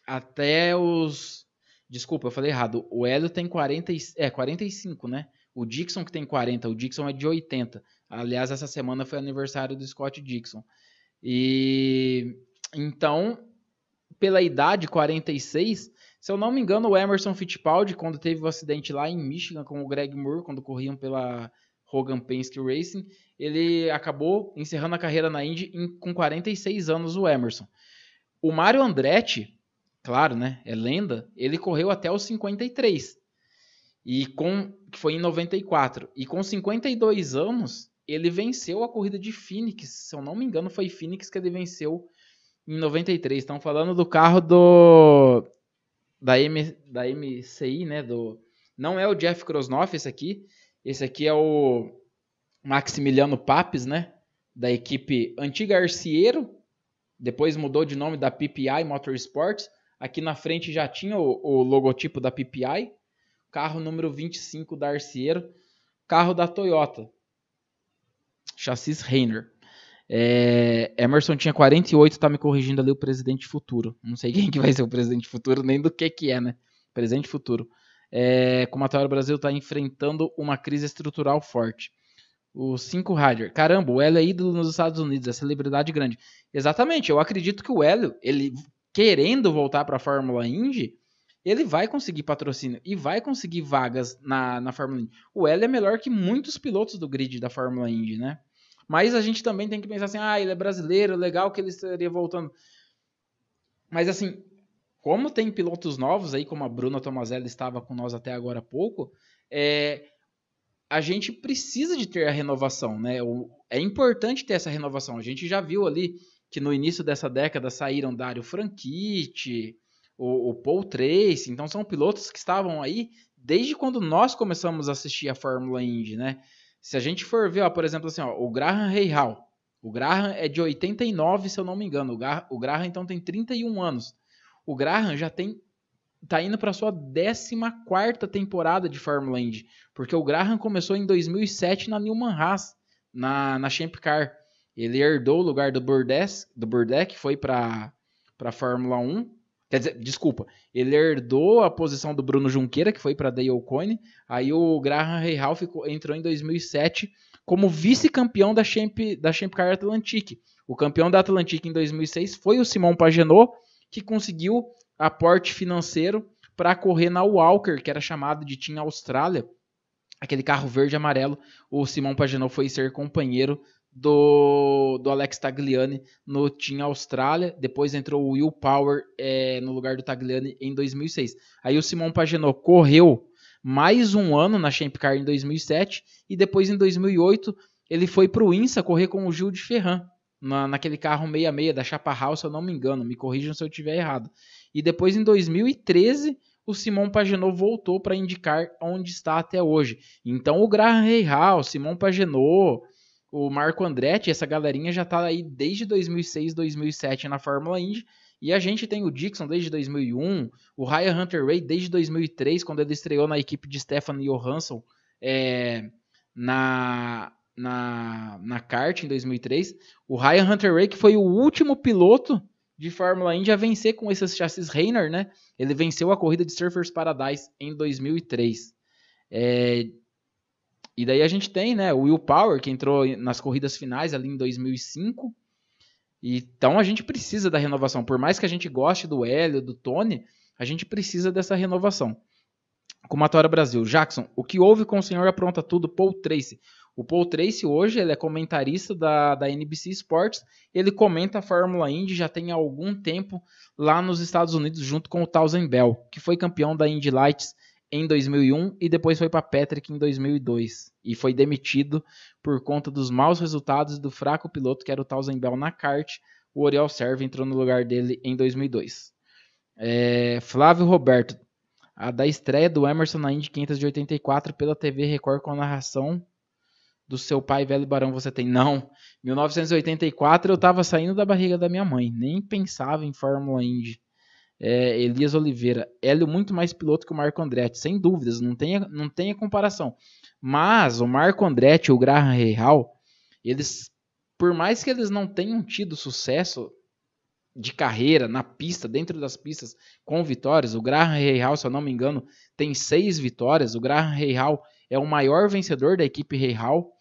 até os. Desculpa, eu falei errado. O Hélio tem 40, é, 45, né? O Dixon que tem 40, o Dixon é de 80. Aliás, essa semana foi aniversário do Scott Dixon. E então, pela idade 46, se eu não me engano, o Emerson Fittipaldi, quando teve o um acidente lá em Michigan com o Greg Moore, quando corriam pela Hogan Penske Racing, ele acabou encerrando a carreira na Indy em, com 46 anos, o Emerson. O Mário Andretti, claro, né, é lenda, ele correu até os 53. E com que foi em 94. E com 52 anos, ele venceu a corrida de Phoenix, se eu não me engano, foi Phoenix que ele venceu em 93. Estão falando do carro do da M, da MCI, né, do não é o Jeff Krosnoff esse aqui, esse aqui é o Maximiliano Papes, né? Da equipe Antiga Arcieiro, depois mudou de nome da PPI Motorsports. Aqui na frente já tinha o, o logotipo da PPI. Carro número 25 da Arcieiro, carro da Toyota. Chassis Reiner. É, Emerson tinha 48, tá me corrigindo ali o presidente futuro. Não sei quem que vai ser o presidente futuro, nem do que que é, né? Presidente futuro é, como a Toyota Brasil está enfrentando uma crise estrutural forte. O 5 Rider. Caramba, o Hélio é ídolo nos Estados Unidos, é celebridade grande. Exatamente, eu acredito que o Hélio, ele querendo voltar para a Fórmula Indy, ele vai conseguir patrocínio e vai conseguir vagas na, na Fórmula Indy. O Hélio é melhor que muitos pilotos do grid da Fórmula Indy, né? Mas a gente também tem que pensar assim, ah, ele é brasileiro, legal que ele estaria voltando. Mas assim, como tem pilotos novos aí, como a Bruna Tomazelli estava com nós até agora há pouco, é, a gente precisa de ter a renovação, né? O, é importante ter essa renovação. A gente já viu ali que no início dessa década saíram Dario Franchitti, o, o Paul Trace, então são pilotos que estavam aí desde quando nós começamos a assistir a Fórmula Indy, né? Se a gente for ver, ó, por exemplo, assim, ó, o Graham Rahal, o Graham é de 89, se eu não me engano, o, Graham, o Graham então tem 31 anos. O Graham já tem tá indo para sua 14ª temporada de Fórmula Indy, porque o Graham começou em 2007 na Newman Haas, na, na Champ Car. Ele herdou o lugar do Burdess, do Burdeck, foi para para Fórmula 1. Quer dizer, desculpa, ele herdou a posição do Bruno Junqueira, que foi para Dale Coyne. Aí o Graham Reihal entrou em 2007 como vice-campeão da Champ, da Champ Car Atlantique. O campeão da Atlantique em 2006 foi o Simon Pagenaud, que conseguiu aporte financeiro para correr na Walker, que era chamado de Team Austrália, aquele carro verde e amarelo. O Simão Pagenaud foi ser companheiro do, do Alex Tagliani no Team Austrália. Depois entrou o Will Power é, no lugar do Tagliani em 2006. Aí o Simão Pagenaud correu mais um ano na Champ Car em 2007 e depois em 2008 ele foi para o INSA correr com o Gil de Ferran na, naquele carro 66 da Chapa House, se eu não me engano, me corrijam se eu estiver errado. E depois em 2013, o Simon Pagenaud voltou para indicar onde está até hoje. Então o Graham Reihal, o Simon Pagenaud, o Marco Andretti, essa galerinha já está aí desde 2006, 2007 na Fórmula Indy. E a gente tem o Dixon desde 2001, o Ryan Hunter Ray desde 2003, quando ele estreou na equipe de Stefan Johansson é, na, na, na kart em 2003. O Ryan Hunter Ray, que foi o último piloto de Fórmula Indy a vencer com esses chassis Reiner, né? Ele venceu a corrida de Surfers Paradise em 2003. É... E daí a gente tem, né, o Will Power, que entrou nas corridas finais ali em 2005. Então a gente precisa da renovação. Por mais que a gente goste do Hélio, do Tony, a gente precisa dessa renovação. atora Brasil. Jackson, o que houve com o senhor apronta tudo, Paul Tracy? O Paul Tracy hoje ele é comentarista da, da NBC Sports, ele comenta a Fórmula Indy já tem algum tempo lá nos Estados Unidos junto com o Towson Bell, que foi campeão da Indy Lights em 2001 e depois foi para Patrick em 2002 e foi demitido por conta dos maus resultados do fraco piloto que era o Towson Bell na kart. O Oriol Serve entrou no lugar dele em 2002. É, Flávio Roberto, a da estreia do Emerson na Indy 584 pela TV Record com a narração do seu pai, velho barão, você tem. Não. 1984 eu estava saindo da barriga da minha mãe, nem pensava em Fórmula Indy. É, Elias Oliveira, Hélio muito mais piloto que o Marco Andretti, sem dúvidas, não tenha, não a comparação. Mas o Marco Andretti e o Graham Real, eles, por mais que eles não tenham tido sucesso de carreira na pista, dentro das pistas, com vitórias, o Graham Real, se eu não me engano, tem seis vitórias, o Graham Real é o maior vencedor da equipe Real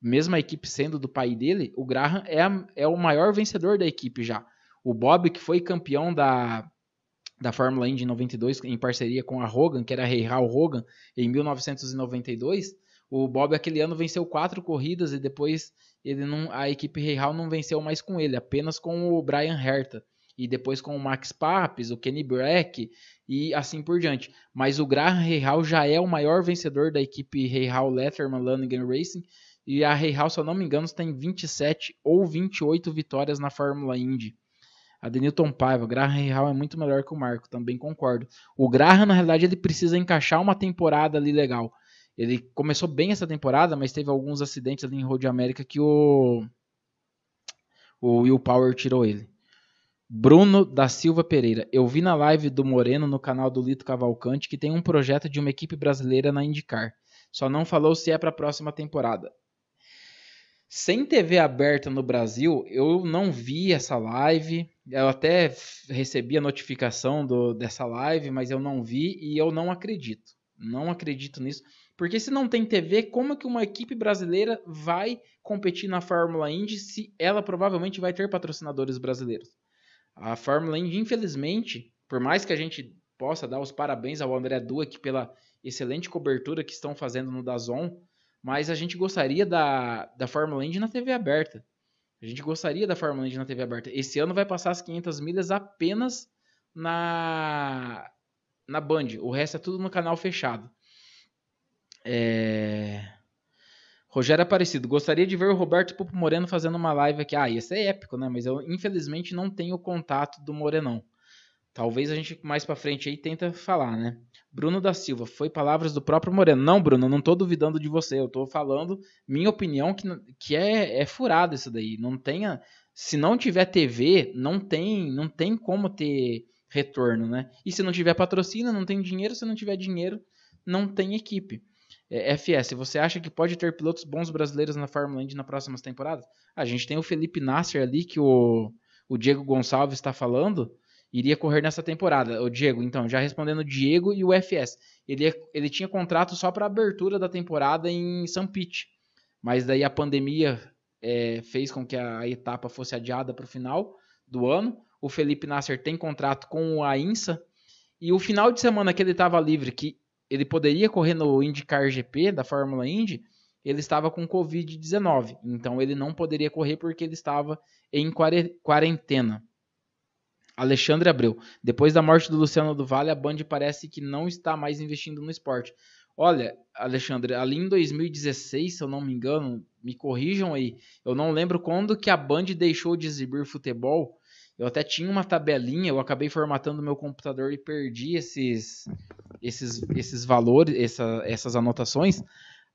mesmo a equipe sendo do pai dele, o Graham é, é o maior vencedor da equipe já. O Bob, que foi campeão da, da Fórmula Indy em 92, em parceria com a Hogan, que era Rei Hal Hogan, em 1992, o Bob aquele ano venceu quatro corridas e depois ele não, a equipe Rei Hal não venceu mais com ele, apenas com o Brian Herta. E depois com o Max Papes, o Kenny Breck e assim por diante. Mas o Graham Rei já é o maior vencedor da equipe Rei Letterman Lanigan Racing e a Rei House, se eu não me engano, tem 27 ou 28 vitórias na Fórmula Indy. A Denilton Paiva, Graham Real é muito melhor que o Marco, também concordo. O Graham, na realidade, ele precisa encaixar uma temporada ali legal. Ele começou bem essa temporada, mas teve alguns acidentes ali em Road América que o, o Will Power tirou ele. Bruno da Silva Pereira. Eu vi na live do Moreno no canal do Lito Cavalcante que tem um projeto de uma equipe brasileira na IndyCar. Só não falou se é para a próxima temporada. Sem TV aberta no Brasil, eu não vi essa live. Eu até recebi a notificação do, dessa live, mas eu não vi e eu não acredito. Não acredito nisso. Porque se não tem TV, como que uma equipe brasileira vai competir na Fórmula Indy se ela provavelmente vai ter patrocinadores brasileiros? A Fórmula Indy, infelizmente, por mais que a gente possa dar os parabéns ao André Duque pela excelente cobertura que estão fazendo no Dazon, mas a gente gostaria da, da Fórmula Indy na TV aberta. A gente gostaria da Fórmula Indy na TV aberta. Esse ano vai passar as 500 milhas apenas na, na Band. O resto é tudo no canal fechado. É... Rogério Aparecido, é gostaria de ver o Roberto Pupo Moreno fazendo uma live aqui. Ah, ia ser é épico, né? Mas eu infelizmente não tenho contato do Morenão. Talvez a gente mais para frente aí tenta falar, né? Bruno da Silva, foi palavras do próprio Moreno. Não, Bruno, não tô duvidando de você. Eu tô falando minha opinião que, que é, é furado isso daí. Não tenha. Se não tiver TV, não tem, não tem como ter retorno, né? E se não tiver patrocínio, não tem dinheiro. Se não tiver dinheiro, não tem equipe. É, FS, você acha que pode ter pilotos bons brasileiros na Fórmula Indy na próximas temporadas? A gente tem o Felipe Nasser ali, que o, o Diego Gonçalves está falando iria correr nessa temporada. O Diego, então, já respondendo o Diego e o FS. Ele, ele tinha contrato só para abertura da temporada em São Pete, mas daí a pandemia é, fez com que a, a etapa fosse adiada para o final do ano. O Felipe Nasser tem contrato com a INSA e o final de semana que ele estava livre, que ele poderia correr no IndyCar GP da Fórmula Indy, ele estava com Covid-19, então ele não poderia correr porque ele estava em quarentena. Alexandre Abreu. Depois da morte do Luciano do Vale, a Band parece que não está mais investindo no esporte. Olha, Alexandre, ali em 2016, se eu não me engano, me corrijam aí. Eu não lembro quando que a Band deixou de exibir futebol. Eu até tinha uma tabelinha, eu acabei formatando meu computador e perdi esses esses, esses valores, essa, essas anotações.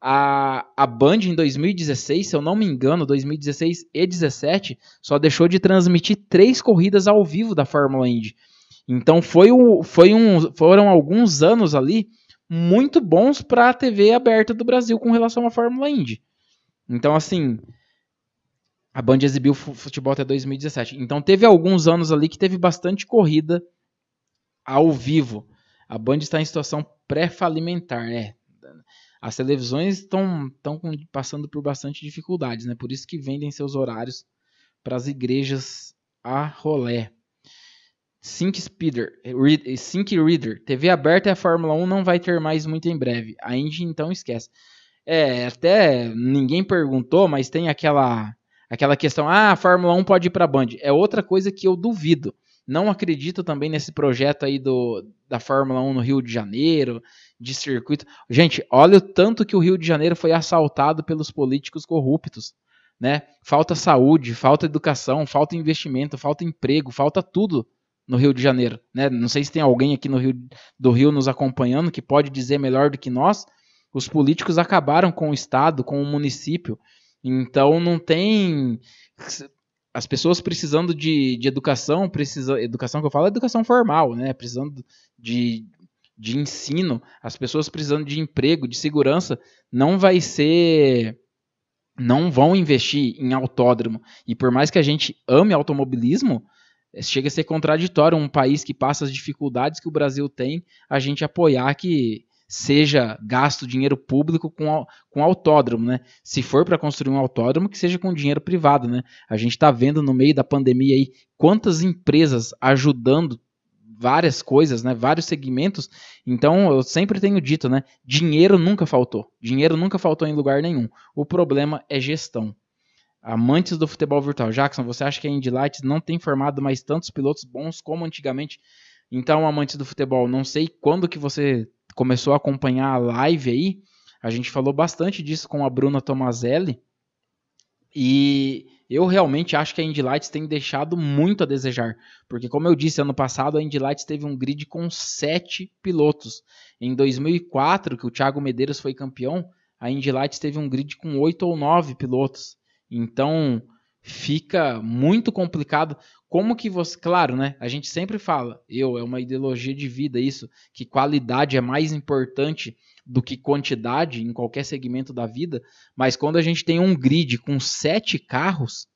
A, a Band em 2016, se eu não me engano, 2016 e 17, só deixou de transmitir três corridas ao vivo da Fórmula Indy. Então foi foi um, foram alguns anos ali muito bons para a TV aberta do Brasil com relação à Fórmula Indy. Então, assim, a Band exibiu futebol até 2017. Então teve alguns anos ali que teve bastante corrida ao vivo. A Band está em situação pré-falimentar, né? as televisões estão passando por bastante dificuldades, né? Por isso que vendem seus horários para as igrejas a rolé. Sync Speeder, Sync Reader, TV aberta e a Fórmula 1 não vai ter mais muito em breve. A Indy então esquece. É, até ninguém perguntou, mas tem aquela aquela questão, ah, a Fórmula 1 pode ir para Band. É outra coisa que eu duvido. Não acredito também nesse projeto aí do da Fórmula 1 no Rio de Janeiro de circuito. Gente, olha o tanto que o Rio de Janeiro foi assaltado pelos políticos corruptos. Né? Falta saúde, falta educação, falta investimento, falta emprego, falta tudo no Rio de Janeiro. Né? Não sei se tem alguém aqui no Rio, do Rio nos acompanhando que pode dizer melhor do que nós. Os políticos acabaram com o Estado, com o município. Então não tem. As pessoas precisando de, de educação, precisa, educação que eu falo é educação formal, né? Precisando de, de ensino, as pessoas precisando de emprego, de segurança, não vai ser não vão investir em autódromo. E por mais que a gente ame automobilismo, é, chega a ser contraditório um país que passa as dificuldades que o Brasil tem, a gente apoiar que seja gasto dinheiro público com, com autódromo, né? Se for para construir um autódromo, que seja com dinheiro privado, né? A gente está vendo no meio da pandemia aí quantas empresas ajudando várias coisas, né? Vários segmentos. Então, eu sempre tenho dito, né? Dinheiro nunca faltou. Dinheiro nunca faltou em lugar nenhum. O problema é gestão. Amantes do futebol virtual. Jackson, você acha que a Indy Lights não tem formado mais tantos pilotos bons como antigamente? Então, amantes do futebol, não sei quando que você começou a acompanhar a live aí. A gente falou bastante disso com a Bruna Tomazelli, e eu realmente acho que a Indy Lights tem deixado muito a desejar, porque como eu disse ano passado, a Indy Lights teve um grid com sete pilotos. Em 2004, que o Thiago Medeiros foi campeão, a Indy Lights teve um grid com oito ou nove pilotos. Então, fica muito complicado. Como que você. Claro, né? A gente sempre fala, eu, é uma ideologia de vida isso, que qualidade é mais importante do que quantidade em qualquer segmento da vida, mas quando a gente tem um grid com sete carros,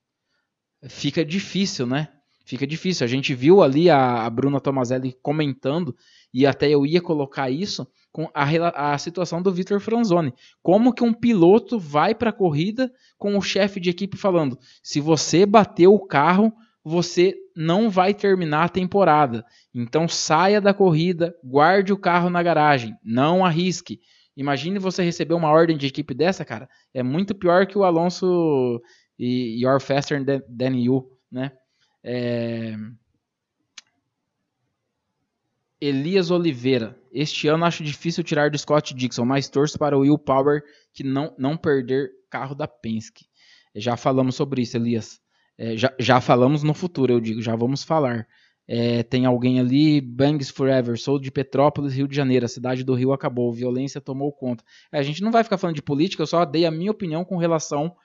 fica difícil, né? Fica difícil. A gente viu ali a, a Bruna Tomazelli comentando, e até eu ia colocar isso, com a, a situação do Vitor Franzoni. Como que um piloto vai para a corrida com o chefe de equipe falando: se você bater o carro, você não vai terminar a temporada. Então saia da corrida, guarde o carro na garagem, não arrisque. Imagine você receber uma ordem de equipe dessa, cara. É muito pior que o Alonso e You're Faster Than You, né? É... Elias Oliveira. Este ano acho difícil tirar do Scott Dixon, mas torço para o Will Power que não, não perder carro da Penske. É, já falamos sobre isso, Elias. É, já, já falamos no futuro, eu digo, já vamos falar. É, tem alguém ali, Bangs Forever, sou de Petrópolis, Rio de Janeiro, a cidade do Rio acabou, violência tomou conta. É, a gente não vai ficar falando de política, eu só dei a minha opinião com relação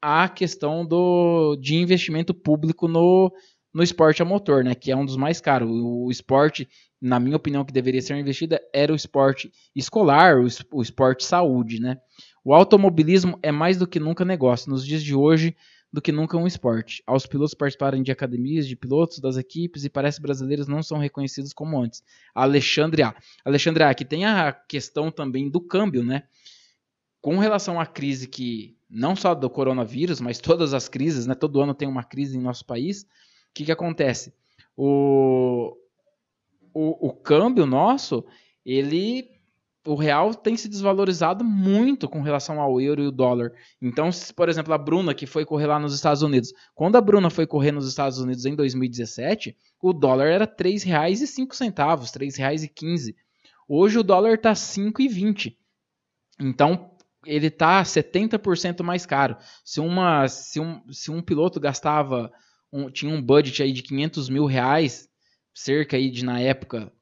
à questão do, de investimento público no, no esporte a motor, né? Que é um dos mais caros. O esporte na minha opinião, que deveria ser investida era o esporte escolar, o esporte saúde, né? O automobilismo é mais do que nunca negócio. Nos dias de hoje, do que nunca um esporte. Aos pilotos participarem de academias, de pilotos, das equipes, e parece brasileiros não são reconhecidos como antes. Alexandre A. Alexandre A, que tem a questão também do câmbio, né? Com relação à crise que, não só do coronavírus, mas todas as crises, né? Todo ano tem uma crise em nosso país. O que, que acontece? O, o, o câmbio nosso, ele o real tem se desvalorizado muito com relação ao euro e o dólar. Então, se, por exemplo, a Bruna, que foi correr lá nos Estados Unidos, quando a Bruna foi correr nos Estados Unidos em 2017, o dólar era R$ 3,05, R$ 3,15. Hoje o dólar está R$ 5,20. Então, ele está 70% mais caro. Se, uma, se, um, se um piloto gastava, um, tinha um budget aí de 500 mil reais, cerca aí de, na época,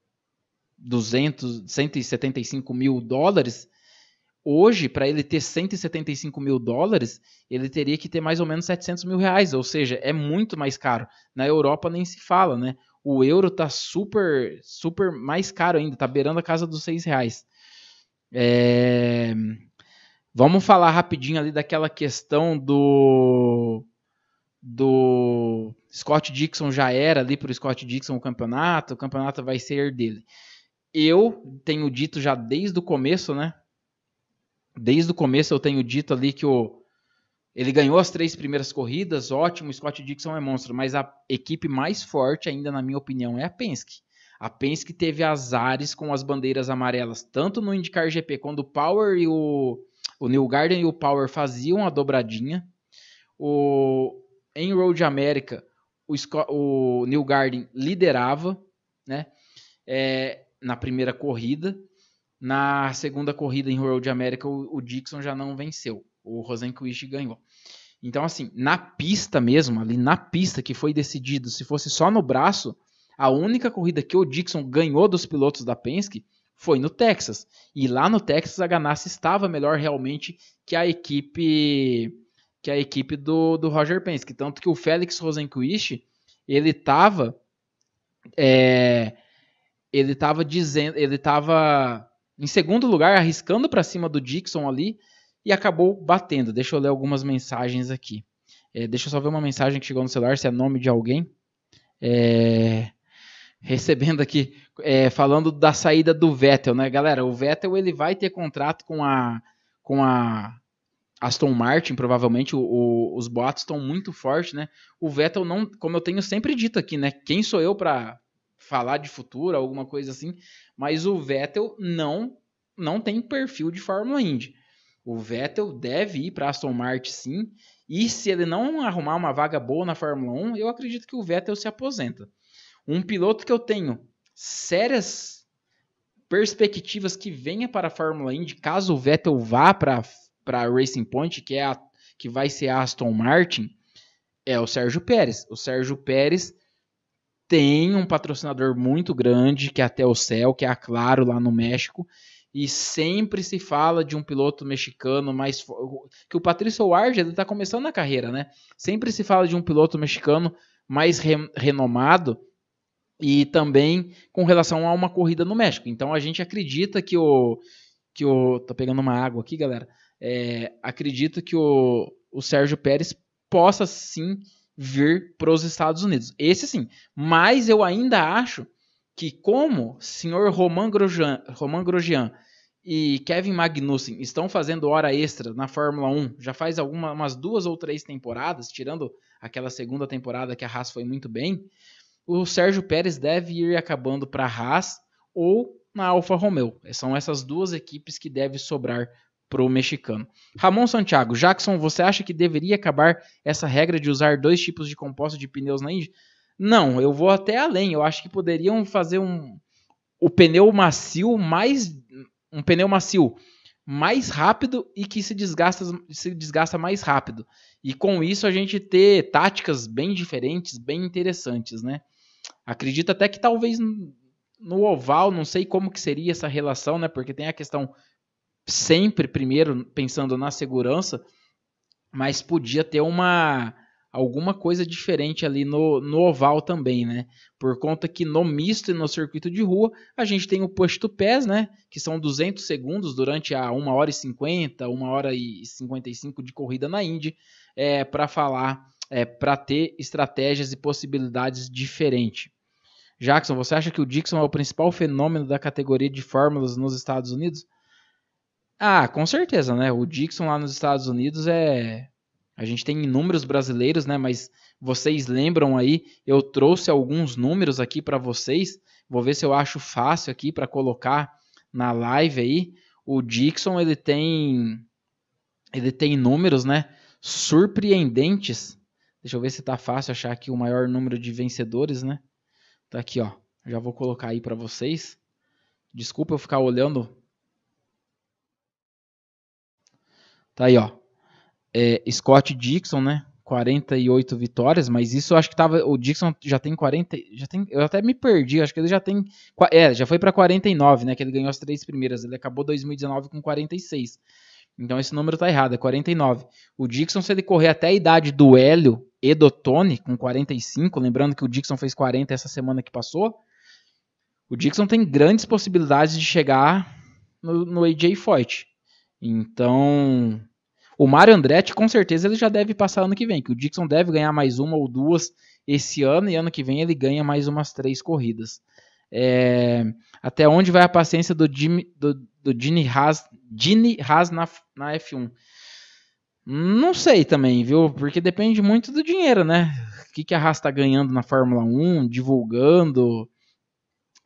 200, 175 mil dólares, hoje, para ele ter 175 mil dólares, ele teria que ter mais ou menos 700 mil reais, ou seja, é muito mais caro. Na Europa nem se fala, né? O euro tá super, super mais caro ainda, tá beirando a casa dos 6 reais. É... Vamos falar rapidinho ali daquela questão do do Scott Dixon já era ali para o Scott Dixon o campeonato, o campeonato vai ser dele. Eu tenho dito já desde o começo, né? Desde o começo eu tenho dito ali que o ele ganhou as três primeiras corridas, ótimo, Scott Dixon é monstro, mas a equipe mais forte ainda na minha opinião é a Penske. A Penske teve azares com as bandeiras amarelas, tanto no IndyCar GP quando o Power e o o New Garden e o Power faziam a dobradinha. O em Road America, o, o Neil Garden liderava, né? É, na primeira corrida. Na segunda corrida em Road America, o, o Dixon já não venceu. O Rosenquist ganhou. Então, assim, na pista mesmo, ali na pista que foi decidido, se fosse só no braço, a única corrida que o Dixon ganhou dos pilotos da Penske foi no Texas. E lá no Texas, a Ganassi estava melhor realmente que a equipe que é a equipe do, do Roger Penske. Tanto que o Félix Rosenquist, ele estava é, ele estava dizendo, ele estava em segundo lugar, arriscando para cima do Dixon ali e acabou batendo. Deixa eu ler algumas mensagens aqui. É, deixa eu só ver uma mensagem que chegou no celular, se é nome de alguém. É, recebendo aqui, é, falando da saída do Vettel, né, galera? O Vettel ele vai ter contrato com a com a Aston Martin, provavelmente o, o, os boatos estão muito fortes, né? O Vettel não, como eu tenho sempre dito aqui, né? Quem sou eu para falar de futuro, alguma coisa assim? Mas o Vettel não não tem perfil de Fórmula Indy. O Vettel deve ir para Aston Martin, sim. E se ele não arrumar uma vaga boa na Fórmula 1, eu acredito que o Vettel se aposenta. Um piloto que eu tenho sérias perspectivas que venha para a Fórmula Indy, caso o Vettel vá para para Racing Point, que é a, que vai ser a Aston Martin, é o Sérgio Pérez. O Sérgio Pérez tem um patrocinador muito grande, que é até o céu, que é a Claro lá no México, e sempre se fala de um piloto mexicano mais que o Patrício Ward está começando a carreira, né? Sempre se fala de um piloto mexicano mais re... renomado e também com relação a uma corrida no México. Então a gente acredita que o que o tô pegando uma água aqui, galera é, acredito que o, o Sérgio Pérez possa sim vir para os Estados Unidos. Esse sim. Mas eu ainda acho que, como o senhor Roman Grosjean, Roman Grosjean e Kevin Magnussen estão fazendo hora extra na Fórmula 1 já faz algumas duas ou três temporadas, tirando aquela segunda temporada que a Haas foi muito bem, o Sérgio Pérez deve ir acabando para a Haas ou na Alfa Romeo. São essas duas equipes que devem sobrar para o mexicano. Ramon Santiago, Jackson, você acha que deveria acabar essa regra de usar dois tipos de compostos de pneus na Indy? Não, eu vou até além. Eu acho que poderiam fazer um o pneu macio mais um pneu macio mais rápido e que se desgasta, se desgasta mais rápido. E com isso a gente ter táticas bem diferentes, bem interessantes, né? Acredito até que talvez no oval, não sei como que seria essa relação, né? Porque tem a questão sempre primeiro pensando na segurança, mas podia ter uma alguma coisa diferente ali no, no oval também, né? Por conta que no misto e no circuito de rua, a gente tem o push to pés, né? Que são 200 segundos durante a 1 hora e 50, 1 hora e 55 de corrida na Indy, é, para falar, é, para ter estratégias e possibilidades diferentes. Jackson, você acha que o Dixon é o principal fenômeno da categoria de fórmulas nos Estados Unidos? Ah, com certeza, né? O Dixon lá nos Estados Unidos é. A gente tem inúmeros brasileiros, né? Mas vocês lembram aí, eu trouxe alguns números aqui para vocês. Vou ver se eu acho fácil aqui para colocar na live aí. O Dixon, ele tem ele tem números, né, surpreendentes. Deixa eu ver se tá fácil achar aqui o maior número de vencedores, né? Tá aqui, ó. Já vou colocar aí para vocês. Desculpa eu ficar olhando Tá aí, ó. É, Scott Dixon, né? 48 vitórias, mas isso eu acho que tava. O Dixon já tem 40. Já tem, eu até me perdi, acho que ele já tem. É, já foi para 49, né? Que ele ganhou as três primeiras. Ele acabou 2019 com 46. Então esse número tá errado, é 49. O Dixon, se ele correr até a idade do Hélio e do Tony, com 45, lembrando que o Dixon fez 40 essa semana que passou, o Dixon tem grandes possibilidades de chegar no, no AJ Foyt. Então, o Mário Andretti, com certeza, ele já deve passar ano que vem, que o Dixon deve ganhar mais uma ou duas esse ano, e ano que vem ele ganha mais umas três corridas. É, até onde vai a paciência do, Jimmy, do, do Gini Haas, Gini Haas na, na F1? Não sei também, viu? Porque depende muito do dinheiro, né? O que, que a Haas está ganhando na Fórmula 1, divulgando.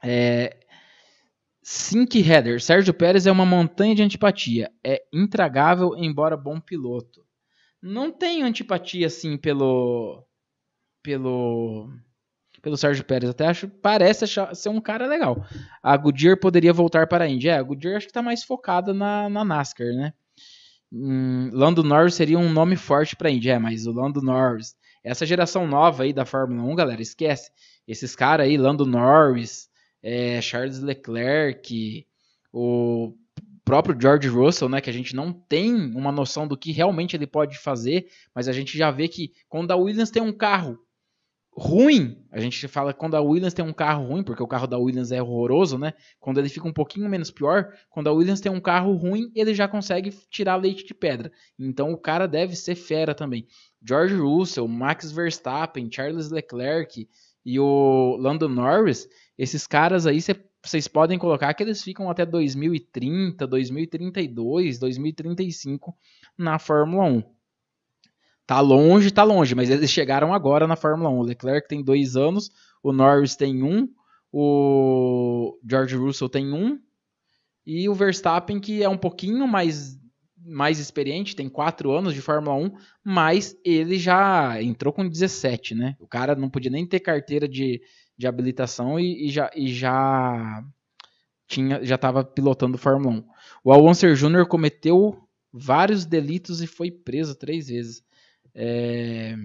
É, Sink Header. Sérgio Pérez é uma montanha de antipatia. É intragável, embora bom piloto. Não tenho antipatia, assim, pelo. pelo. pelo Sérgio Pérez. Até acho. parece achar, ser um cara legal. A Goodyear poderia voltar para a Indy. É, a Goodyear acho que está mais focada na, na NASCAR, né? Hum, Lando Norris seria um nome forte para a Indy. É, mas o Lando Norris. Essa geração nova aí da Fórmula 1, galera, esquece. Esses caras aí, Lando Norris é, Charles Leclerc, o próprio George Russell, né, que a gente não tem uma noção do que realmente ele pode fazer, mas a gente já vê que quando a Williams tem um carro ruim, a gente fala quando a Williams tem um carro ruim, porque o carro da Williams é horroroso, né? Quando ele fica um pouquinho menos pior, quando a Williams tem um carro ruim, ele já consegue tirar leite de pedra. Então o cara deve ser fera também. George Russell, Max Verstappen, Charles Leclerc, e o Lando Norris, esses caras aí vocês podem colocar que eles ficam até 2030, 2032, 2035 na Fórmula 1. Tá longe, tá longe, mas eles chegaram agora na Fórmula 1. O Leclerc tem dois anos, o Norris tem um, o George Russell tem um, e o Verstappen, que é um pouquinho mais mais experiente, tem quatro anos de Fórmula 1, mas ele já entrou com 17, né? O cara não podia nem ter carteira de, de habilitação e, e já, e já tinha já estava pilotando Fórmula 1. O Alonso Júnior cometeu vários delitos e foi preso três vezes. É,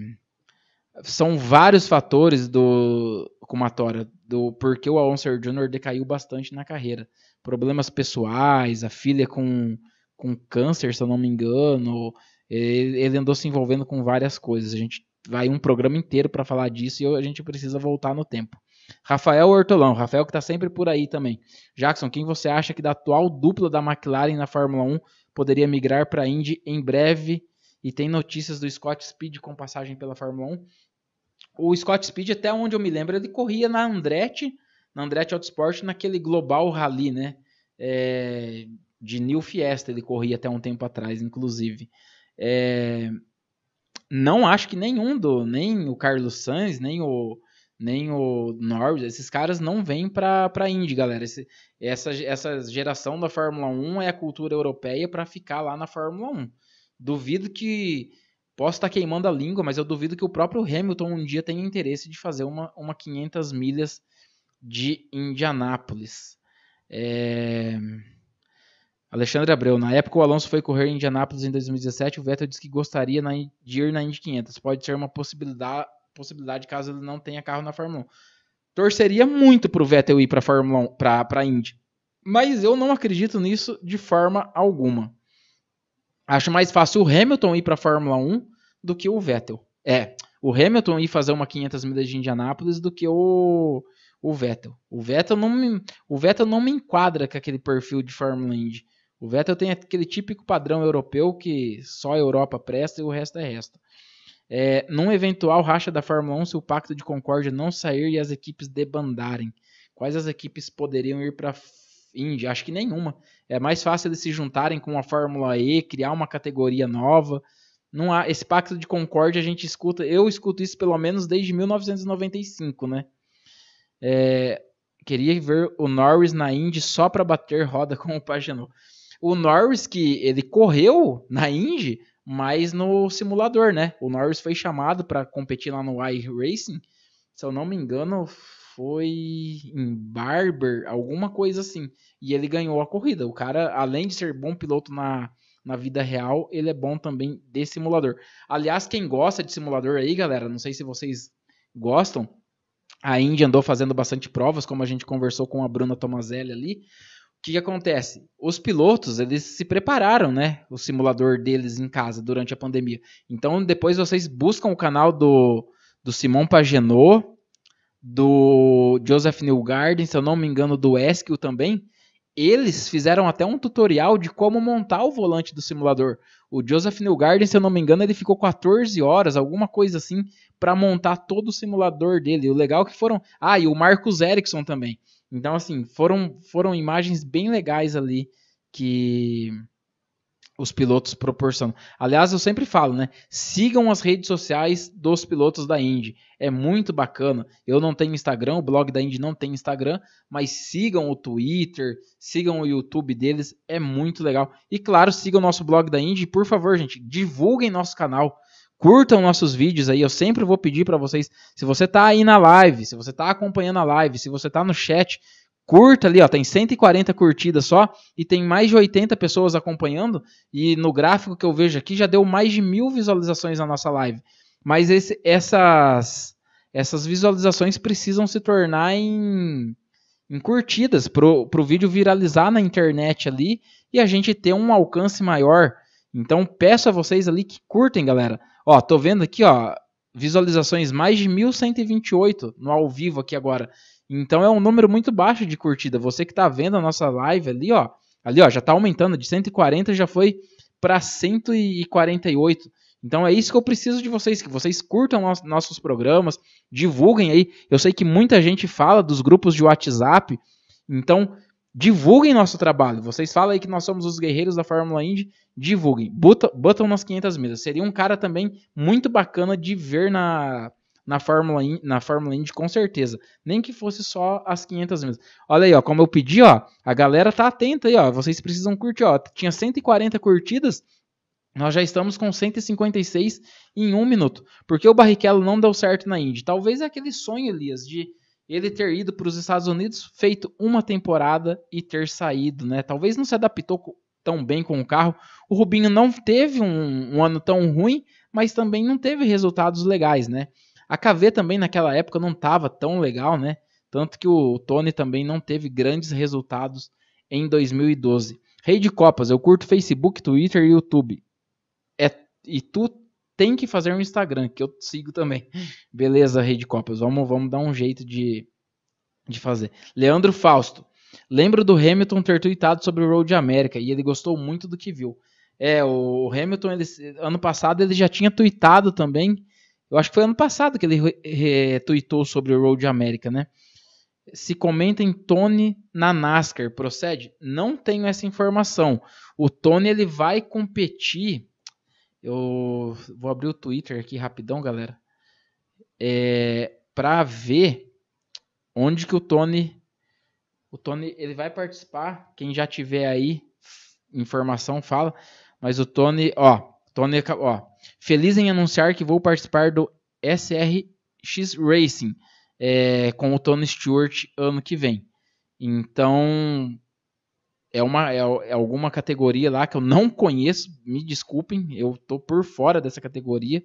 são vários fatores do comatória do porque o Alonso Júnior decaiu bastante na carreira. Problemas pessoais, a filha com com câncer, se eu não me engano. Ele, ele andou se envolvendo com várias coisas. A gente vai um programa inteiro para falar disso e a gente precisa voltar no tempo. Rafael Hortolão, Rafael que está sempre por aí também. Jackson, quem você acha que da atual dupla da McLaren na Fórmula 1 poderia migrar para a Indy em breve? E tem notícias do Scott Speed com passagem pela Fórmula 1? O Scott Speed, até onde eu me lembro, ele corria na Andretti, na Andretti Autosport, naquele Global Rally, né? É, de New Fiesta, ele corria até um tempo atrás, inclusive. É, não acho que nenhum do, nem o Carlos Sainz, nem o nem o Norris, esses caras não vêm para para Indy, galera. Esse, essa essa geração da Fórmula 1 é a cultura europeia para ficar lá na Fórmula 1. Duvido que posso estar tá queimando a língua, mas eu duvido que o próprio Hamilton um dia tenha interesse de fazer uma uma 500 milhas de Indianápolis. É... Alexandre Abreu, na época o Alonso foi correr em Indianápolis em 2017, o Vettel disse que gostaria de ir na Indy 500. Pode ser uma possibilidade, possibilidade caso ele não tenha carro na Fórmula 1. Torceria muito para o Vettel ir para Fórmula 1, para a Indy. Mas eu não acredito nisso de forma alguma. Acho mais fácil o Hamilton ir para a Fórmula 1 do que o Vettel. É, o Hamilton ir fazer uma 500 milhas de Indianápolis do que o o Vettel. O Vettel não me, o Vettel não me enquadra com aquele perfil de Fórmula Indy. O Vettel tem aquele típico padrão europeu que só a Europa presta e o resto é resto. É, num eventual racha da Fórmula 1, se o Pacto de Concórdia não sair e as equipes debandarem, quais as equipes poderiam ir para Índia? Acho que nenhuma. É mais fácil eles se juntarem com a Fórmula E, criar uma categoria nova. Não há esse Pacto de Concórdia a gente escuta, eu escuto isso pelo menos desde 1995, né? É, queria ver o Norris na Indy só para bater roda com o Pagenot. O Norris, que ele correu na Indy, mas no simulador, né? O Norris foi chamado para competir lá no iRacing. Se eu não me engano, foi em Barber, alguma coisa assim. E ele ganhou a corrida. O cara, além de ser bom piloto na, na vida real, ele é bom também de simulador. Aliás, quem gosta de simulador aí, galera, não sei se vocês gostam. A Indy andou fazendo bastante provas, como a gente conversou com a Bruna Tomazelli ali que, que acontece? Os pilotos, eles se prepararam, né? O simulador deles em casa durante a pandemia. Então, depois vocês buscam o canal do, do Simon Pagenot, do Joseph Newgarden, se eu não me engano, do Eskil também. Eles fizeram até um tutorial de como montar o volante do simulador. O Joseph Newgarden, se eu não me engano, ele ficou 14 horas, alguma coisa assim, para montar todo o simulador dele. O legal é que foram. Ah, e o Marcus Ericsson também então, assim, foram, foram imagens bem legais ali que os pilotos proporcionam. Aliás, eu sempre falo, né? Sigam as redes sociais dos pilotos da Indy. É muito bacana. Eu não tenho Instagram, o blog da Indy não tem Instagram, mas sigam o Twitter, sigam o YouTube deles, é muito legal. E claro, sigam o nosso blog da Indy. Por favor, gente, divulguem nosso canal curtam nossos vídeos aí. Eu sempre vou pedir para vocês, se você tá aí na live, se você tá acompanhando a live, se você tá no chat, curta ali, ó, tem 140 curtidas só e tem mais de 80 pessoas acompanhando e no gráfico que eu vejo aqui já deu mais de mil visualizações na nossa live. Mas esse, essas essas visualizações precisam se tornar em, em curtidas para o vídeo viralizar na internet ali e a gente ter um alcance maior. Então peço a vocês ali que curtem, galera. Ó, tô vendo aqui, ó, visualizações mais de 1128 no ao vivo aqui agora. Então é um número muito baixo de curtida. Você que tá vendo a nossa live ali, ó, ali ó, já tá aumentando de 140 já foi para 148. Então é isso que eu preciso de vocês, que vocês curtam nossos programas, divulguem aí. Eu sei que muita gente fala dos grupos de WhatsApp, então divulguem nosso trabalho. Vocês falam aí que nós somos os guerreiros da Fórmula Indy, divulguem. Botam, nas 500 mesas. Seria um cara também muito bacana de ver na, na, Fórmula, Indy, na Fórmula Indy, com certeza. Nem que fosse só as 500 mesas. Olha aí, ó, como eu pedi, ó, a galera tá atenta aí, ó. Vocês precisam curtir, ó. Tinha 140 curtidas, nós já estamos com 156 em um minuto, porque o Barrichello não deu certo na Indy. Talvez é aquele sonho, Elias, de ele ter ido para os Estados Unidos, feito uma temporada e ter saído, né? Talvez não se adaptou tão bem com o carro. O Rubinho não teve um, um ano tão ruim, mas também não teve resultados legais, né? A KV também naquela época não estava tão legal, né? Tanto que o Tony também não teve grandes resultados em 2012. Rei de Copas, eu curto Facebook, Twitter e YouTube. É, e tu tem que fazer um Instagram, que eu sigo também. Beleza, Rede Copas, vamos, vamos dar um jeito de, de fazer. Leandro Fausto, lembro do Hamilton ter tweetado sobre o Road América e ele gostou muito do que viu. É, o Hamilton, ele, ano passado, ele já tinha tweetado também. Eu acho que foi ano passado que ele retweetou sobre o Road América, né? Se comenta em Tony na NASCAR, procede? Não tenho essa informação. O Tony ele vai competir eu vou abrir o Twitter aqui rapidão, galera. É, para ver onde que o Tony o Tony ele vai participar. Quem já tiver aí informação fala, mas o Tony, ó, Tony, ó, feliz em anunciar que vou participar do SRX Racing é, com o Tony Stewart ano que vem. Então, é, uma, é, é, alguma categoria lá que eu não conheço, me desculpem, eu tô por fora dessa categoria.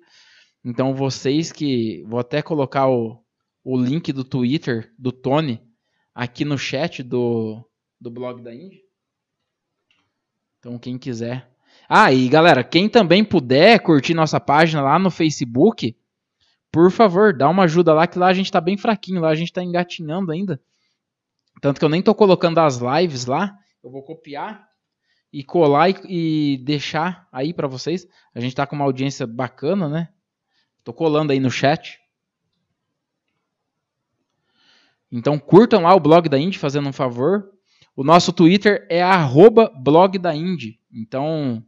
Então vocês que. Vou até colocar o, o link do Twitter do Tony aqui no chat do, do blog da Indy. Então quem quiser. Ah, e galera, quem também puder curtir nossa página lá no Facebook, por favor, dá uma ajuda lá, que lá a gente tá bem fraquinho, lá a gente tá engatinhando ainda. Tanto que eu nem tô colocando as lives lá, eu vou copiar e colar e, e deixar aí para vocês. A gente está com uma audiência bacana, né? Estou colando aí no chat. Então curtam lá o blog da Indy, fazendo um favor. O nosso Twitter é @blogdaindy. Então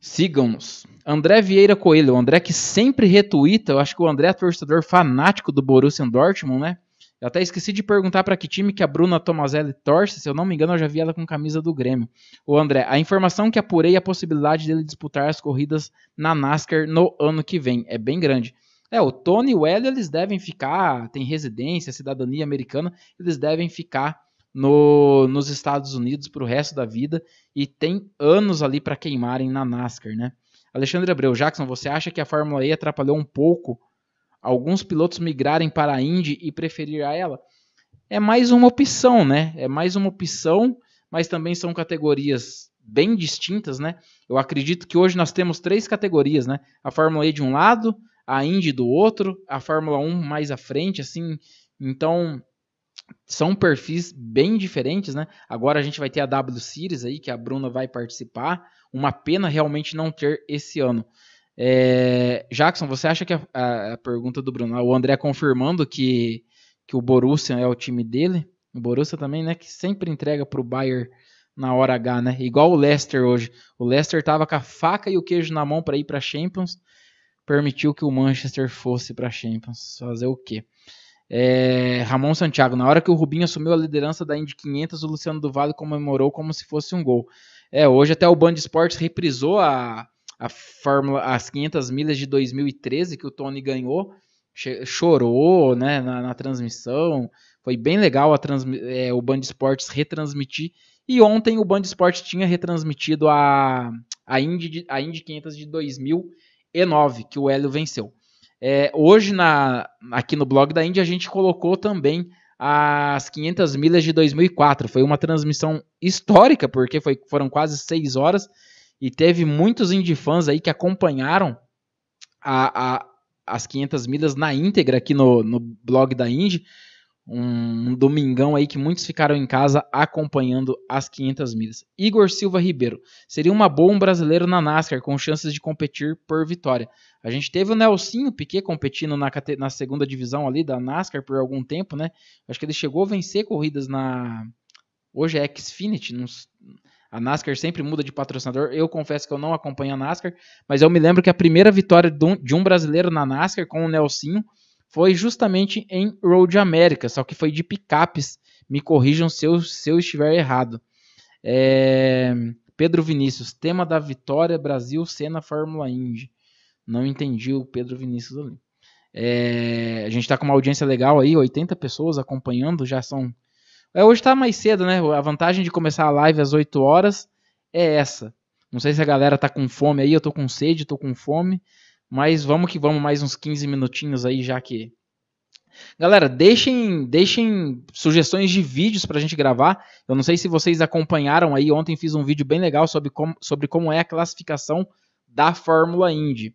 sigam-nos. André Vieira Coelho, o André que sempre retuita. Eu acho que o André é torcedor fanático do Borussia Dortmund, né? Eu até esqueci de perguntar para que time que a Bruna Tomazelli torce, se eu não me engano, eu já vi ela com camisa do Grêmio. O André, a informação que apurei é a possibilidade dele disputar as corridas na NASCAR no ano que vem. É bem grande. É, o Tony e o Hélio, eles devem ficar, tem residência, cidadania americana, eles devem ficar no, nos Estados Unidos para o resto da vida e tem anos ali para queimarem na NASCAR, né? Alexandre Abreu, Jackson, você acha que a Fórmula E atrapalhou um pouco alguns pilotos migrarem para a Indy e preferir a ela, é mais uma opção, né? É mais uma opção, mas também são categorias bem distintas, né? Eu acredito que hoje nós temos três categorias, né? A Fórmula E de um lado, a Indy do outro, a Fórmula 1 mais à frente, assim. Então, são perfis bem diferentes, né? Agora a gente vai ter a W Series aí, que a Bruna vai participar. Uma pena realmente não ter esse ano. É, Jackson, você acha que a, a, pergunta do Bruno, o André confirmando que, que o Borussia é o time dele, o Borussia também, né, que sempre entrega para o Bayern na hora H, né? Igual o Leicester hoje. O Leicester tava com a faca e o queijo na mão para ir para Champions, permitiu que o Manchester fosse para Champions. Fazer o quê? É, Ramon Santiago, na hora que o Rubinho assumiu a liderança da Indy 500, o Luciano do Vale comemorou como se fosse um gol. É, hoje até o Band Esportes reprisou a, a Fórmula, as 500 milhas de 2013 que o Tony ganhou, chorou, né, na, na transmissão, foi bem legal a trans, é, o Band Esportes retransmitir, e ontem o Band Esportes tinha retransmitido a, a, Indy, a Indy 500 de 2009, que o Hélio venceu. É, hoje, na, aqui no blog da Indy, a gente colocou também as 500 milhas de 2004. Foi uma transmissão histórica, porque foi, foram quase seis horas e teve muitos indie fãs aí que acompanharam a, a, as 500 milhas na íntegra aqui no, no blog da Indy. Um, um, domingão aí que muitos ficaram em casa acompanhando as 500 milhas. Igor Silva Ribeiro. Seria uma boa um brasileiro na NASCAR com chances de competir por vitória. A gente teve o Nelsinho Piquet competindo na, na segunda divisão ali da NASCAR por algum tempo, né? Acho que ele chegou a vencer corridas na. Hoje é Xfinity, não, a NASCAR sempre muda de patrocinador. Eu confesso que eu não acompanho a NASCAR, mas eu me lembro que a primeira vitória de um brasileiro na NASCAR com o Nelsinho foi justamente em Road America, só que foi de picapes. Me corrijam se eu, se eu estiver errado. É... Pedro Vinícius, tema da vitória Brasil Cena Fórmula Indy. Não entendi o Pedro Vinícius ali. É... A gente está com uma audiência legal aí, 80 pessoas acompanhando, já são é, hoje está mais cedo, né? A vantagem de começar a live às 8 horas é essa. Não sei se a galera tá com fome aí, eu tô com sede, tô com fome, mas vamos que vamos mais uns 15 minutinhos aí já que Galera, deixem, deixem sugestões de vídeos para a gente gravar. Eu não sei se vocês acompanharam aí, ontem fiz um vídeo bem legal sobre como, sobre como é a classificação da Fórmula Indy.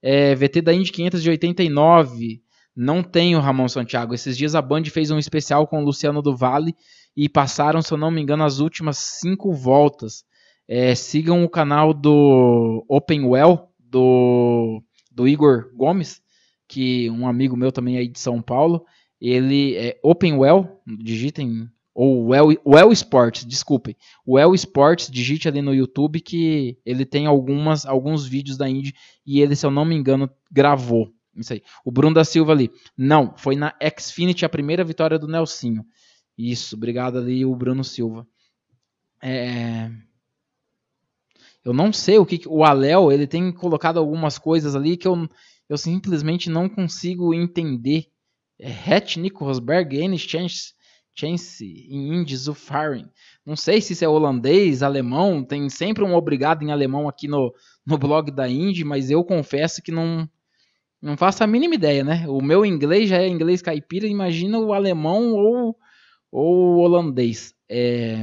É, VT da Indy 589, não tem o Ramon Santiago. Esses dias a Band fez um especial com o Luciano do Vale e passaram, se eu não me engano, as últimas cinco voltas. É, sigam o canal do Open Well, do, do Igor Gomes, que um amigo meu também aí de São Paulo. Ele é Open Well, digitem, ou Well, well Sports, desculpem. Well Sports, digite ali no YouTube que ele tem algumas, alguns vídeos da Indy e ele, se eu não me engano, gravou. Isso aí. O Bruno da Silva ali. Não, foi na Xfinity a primeira vitória do Nelsinho. Isso, obrigado ali o Bruno Silva. É... Eu não sei o que, o Aléo, ele tem colocado algumas coisas ali que eu, eu simplesmente não consigo entender. É Het Nico Rosberg, N Chance, Chance in Indies of Faring. Não sei se isso é holandês, alemão, tem sempre um obrigado em alemão aqui no, no blog da Indy, mas eu confesso que não não faço a mínima ideia, né? O meu inglês já é inglês caipira, imagina o alemão ou, ou o holandês. É...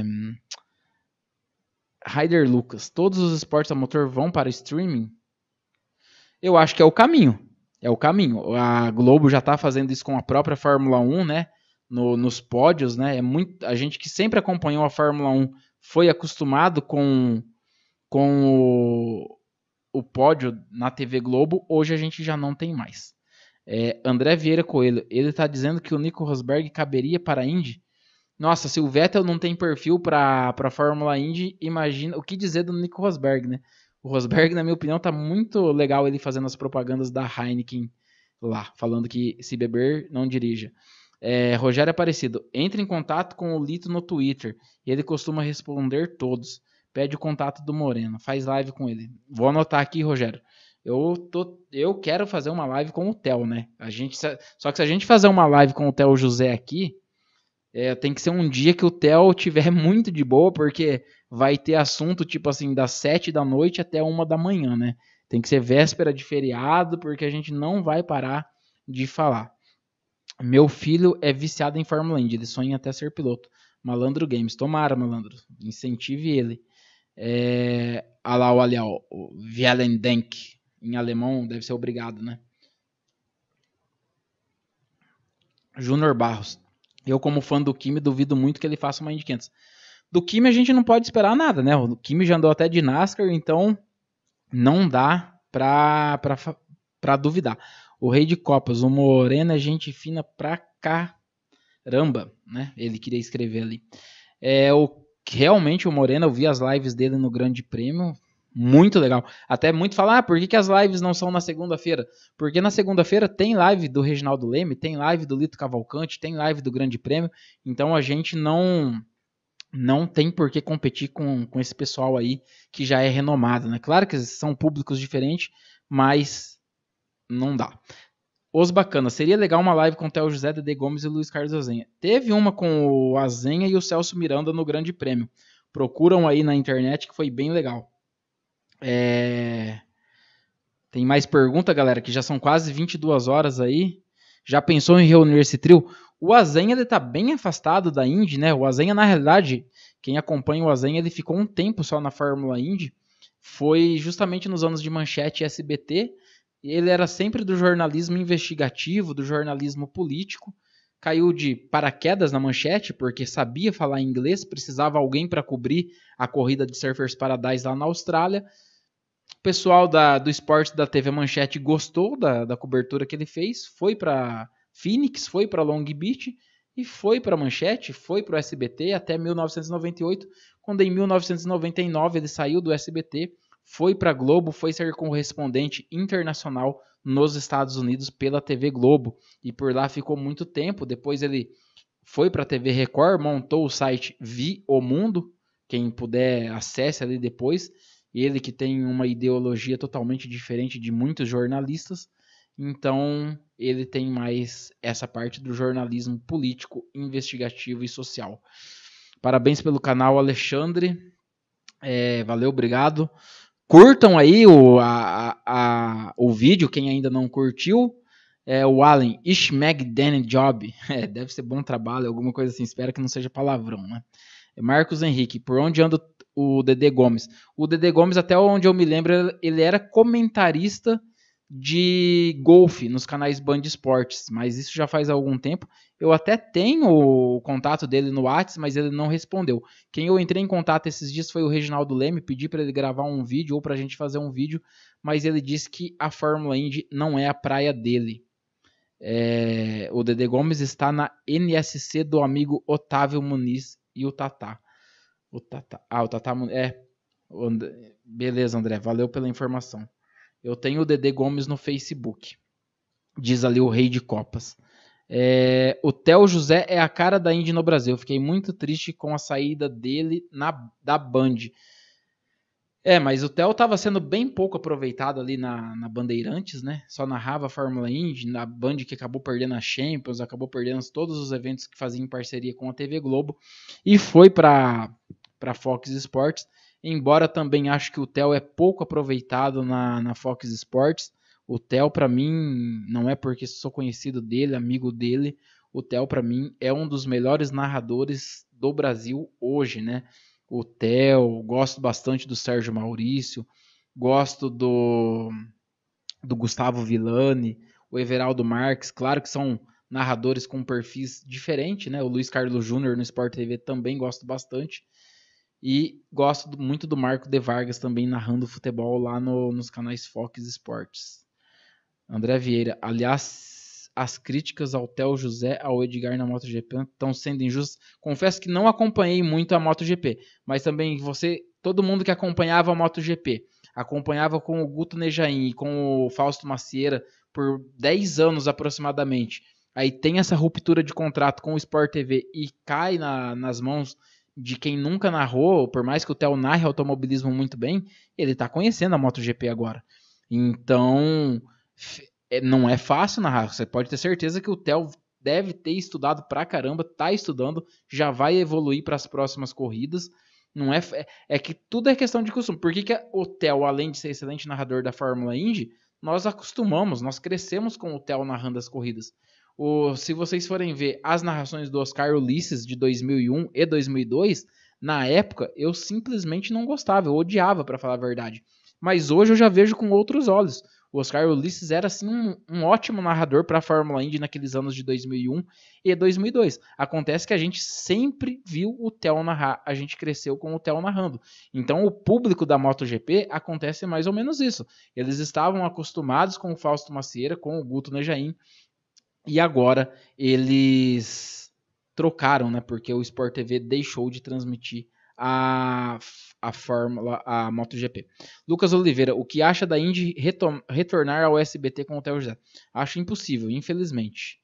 Lucas, todos os esportes a motor vão para streaming? Eu acho que é o caminho. É o caminho. A Globo já está fazendo isso com a própria Fórmula 1, né? No, nos pódios, né? É muito, a gente que sempre acompanhou a Fórmula 1 foi acostumado com, com o, o pódio na TV Globo, hoje a gente já não tem mais. É, André Vieira Coelho, ele está dizendo que o Nico Rosberg caberia para a Indy. Nossa, se o Vettel não tem perfil para a Fórmula Indy, imagina o que dizer do Nico Rosberg, né? O Rosberg, na minha opinião, tá muito legal ele fazendo as propagandas da Heineken lá, falando que se beber, não dirija. É, Rogério Aparecido, entre em contato com o Lito no Twitter. Ele costuma responder todos. Pede o contato do Moreno, faz live com ele. Vou anotar aqui, Rogério. Eu, tô, eu quero fazer uma live com o Theo, né? A gente, só que se a gente fazer uma live com o Theo José aqui, é, tem que ser um dia que o Theo tiver muito de boa, porque vai ter assunto tipo assim, das 7 da noite até uma da manhã, né? Tem que ser véspera de feriado, porque a gente não vai parar de falar. Meu filho é viciado em Fórmula ele sonha até ser piloto. Malandro Games, tomara, malandro, incentive ele. É, ah lá, olha, o Vielen Dank, em alemão, deve ser obrigado, né? Júnior Barros. Eu, como fã do Kimi, duvido muito que ele faça uma Indy 500. Do Kimi a gente não pode esperar nada, né? O Kimi já andou até de NASCAR, então não dá pra, pra, pra duvidar. O Rei de Copas, o Morena, gente fina pra caramba, né? Ele queria escrever ali. É, o realmente o Moreno, eu vi as lives dele no Grande Prêmio, muito legal. Até muito falar, ah, por que, que as lives não são na segunda-feira? Porque na segunda-feira tem live do Reginaldo Leme, tem live do Lito Cavalcante, tem live do Grande Prêmio, então a gente não não tem por que competir com, com esse pessoal aí que já é renomado, né? Claro que são públicos diferentes, mas não dá. Os bacanas. Seria legal uma live com o Theo José, Dede Gomes e Luiz Carlos Azenha. Teve uma com o Azenha e o Celso Miranda no Grande Prêmio. Procuram aí na internet que foi bem legal. É... Tem mais pergunta, galera, que já são quase 22 horas aí. Já pensou em reunir esse trio? O Azenha ele tá bem afastado da Indy, né? O Azenha, na realidade, quem acompanha o Azenha, ele ficou um tempo só na Fórmula Indy. Foi justamente nos anos de manchete SBT, ele era sempre do jornalismo investigativo, do jornalismo político. Caiu de paraquedas na manchete porque sabia falar inglês, precisava alguém para cobrir a corrida de Surfers Paradise lá na Austrália. O pessoal da, do esporte da TV Manchete gostou da, da cobertura que ele fez, foi para Phoenix, foi para Long Beach e foi para Manchete, foi para o SBT até 1998, quando em 1999 ele saiu do SBT foi para a Globo, foi ser correspondente internacional nos Estados Unidos pela TV Globo e por lá ficou muito tempo. Depois ele foi para a TV Record, montou o site Vi o Mundo, quem puder acesse ali depois. Ele que tem uma ideologia totalmente diferente de muitos jornalistas, então ele tem mais essa parte do jornalismo político, investigativo e social. Parabéns pelo canal, Alexandre. É, valeu, obrigado. Curtam aí o, a, a, o vídeo, quem ainda não curtiu. É o Allen Danny Job. É, deve ser bom trabalho, alguma coisa assim. Espero que não seja palavrão, né? É Marcos Henrique, por onde anda o Dedê Gomes? O Dedê Gomes, até onde eu me lembro, ele era comentarista de golfe nos canais Band Esportes, mas isso já faz algum tempo. Eu até tenho o contato dele no WhatsApp, mas ele não respondeu. Quem eu entrei em contato esses dias foi o Reginaldo Leme, pedi para ele gravar um vídeo ou para a gente fazer um vídeo, mas ele disse que a Fórmula Indy não é a praia dele. É, o Dede Gomes está na NSC do amigo Otávio Muniz e o Tatá. O Tatá ah, o Tatá. É. Beleza, André, valeu pela informação. Eu tenho o DD Gomes no Facebook. Diz ali o Rei de Copas. É, o Theo José é a cara da Indy no Brasil. fiquei muito triste com a saída dele na, da Band. É, mas o Theo estava sendo bem pouco aproveitado ali na, na Bandeirantes, né? Só narrava a Fórmula Indy, na Band que acabou perdendo a Champions, acabou perdendo todos os eventos que fazia em parceria com a TV Globo e foi para para Fox Sports embora também acho que o Theo é pouco aproveitado na, na Fox Sports. O Theo, para mim, não é porque sou conhecido dele, amigo dele. O Theo, para mim, é um dos melhores narradores do Brasil hoje, né? O Theo, gosto bastante do Sérgio Maurício, gosto do, do Gustavo Villani, o Everaldo Marques. Claro que são narradores com perfis diferentes, né? O Luiz Carlos Júnior no Sport TV também gosto bastante e gosto muito do Marco de Vargas também narrando futebol lá no, nos canais Fox Esportes. André Vieira, aliás, as críticas ao Theo José, ao Edgar na MotoGP estão sendo injustas. Confesso que não acompanhei muito a MotoGP, mas também você, todo mundo que acompanhava a MotoGP, acompanhava com o Guto Nejaim e com o Fausto Macieira por 10 anos aproximadamente. Aí tem essa ruptura de contrato com o Sport TV e cai na, nas mãos de quem nunca narrou, por mais que o Theo narre automobilismo muito bem, ele está conhecendo a MotoGP agora. Então, é, não é fácil narrar. Você pode ter certeza que o Theo deve ter estudado pra caramba, tá estudando, já vai evoluir para as próximas corridas. Não é, é, é que tudo é questão de costume. Por que, que o Theo, além de ser excelente narrador da Fórmula Indy, nós acostumamos, nós crescemos com o Theo narrando as corridas. O, se vocês forem ver as narrações do Oscar Ulisses de 2001 e 2002, na época eu simplesmente não gostava, eu odiava, para falar a verdade. Mas hoje eu já vejo com outros olhos. O Oscar Ulisses era assim um, um ótimo narrador para a Fórmula Indy naqueles anos de 2001 e 2002. Acontece que a gente sempre viu o Theo narrar, a gente cresceu com o Theo narrando. Então o público da MotoGP acontece mais ou menos isso. Eles estavam acostumados com o Fausto Macieira, com o Guto Nejaim, e agora eles trocaram, né? Porque o Sport TV deixou de transmitir a, a Fórmula, a MotoGP. Lucas Oliveira, o que acha da Indy retornar ao SBT com o Theo José? Acho impossível, infelizmente.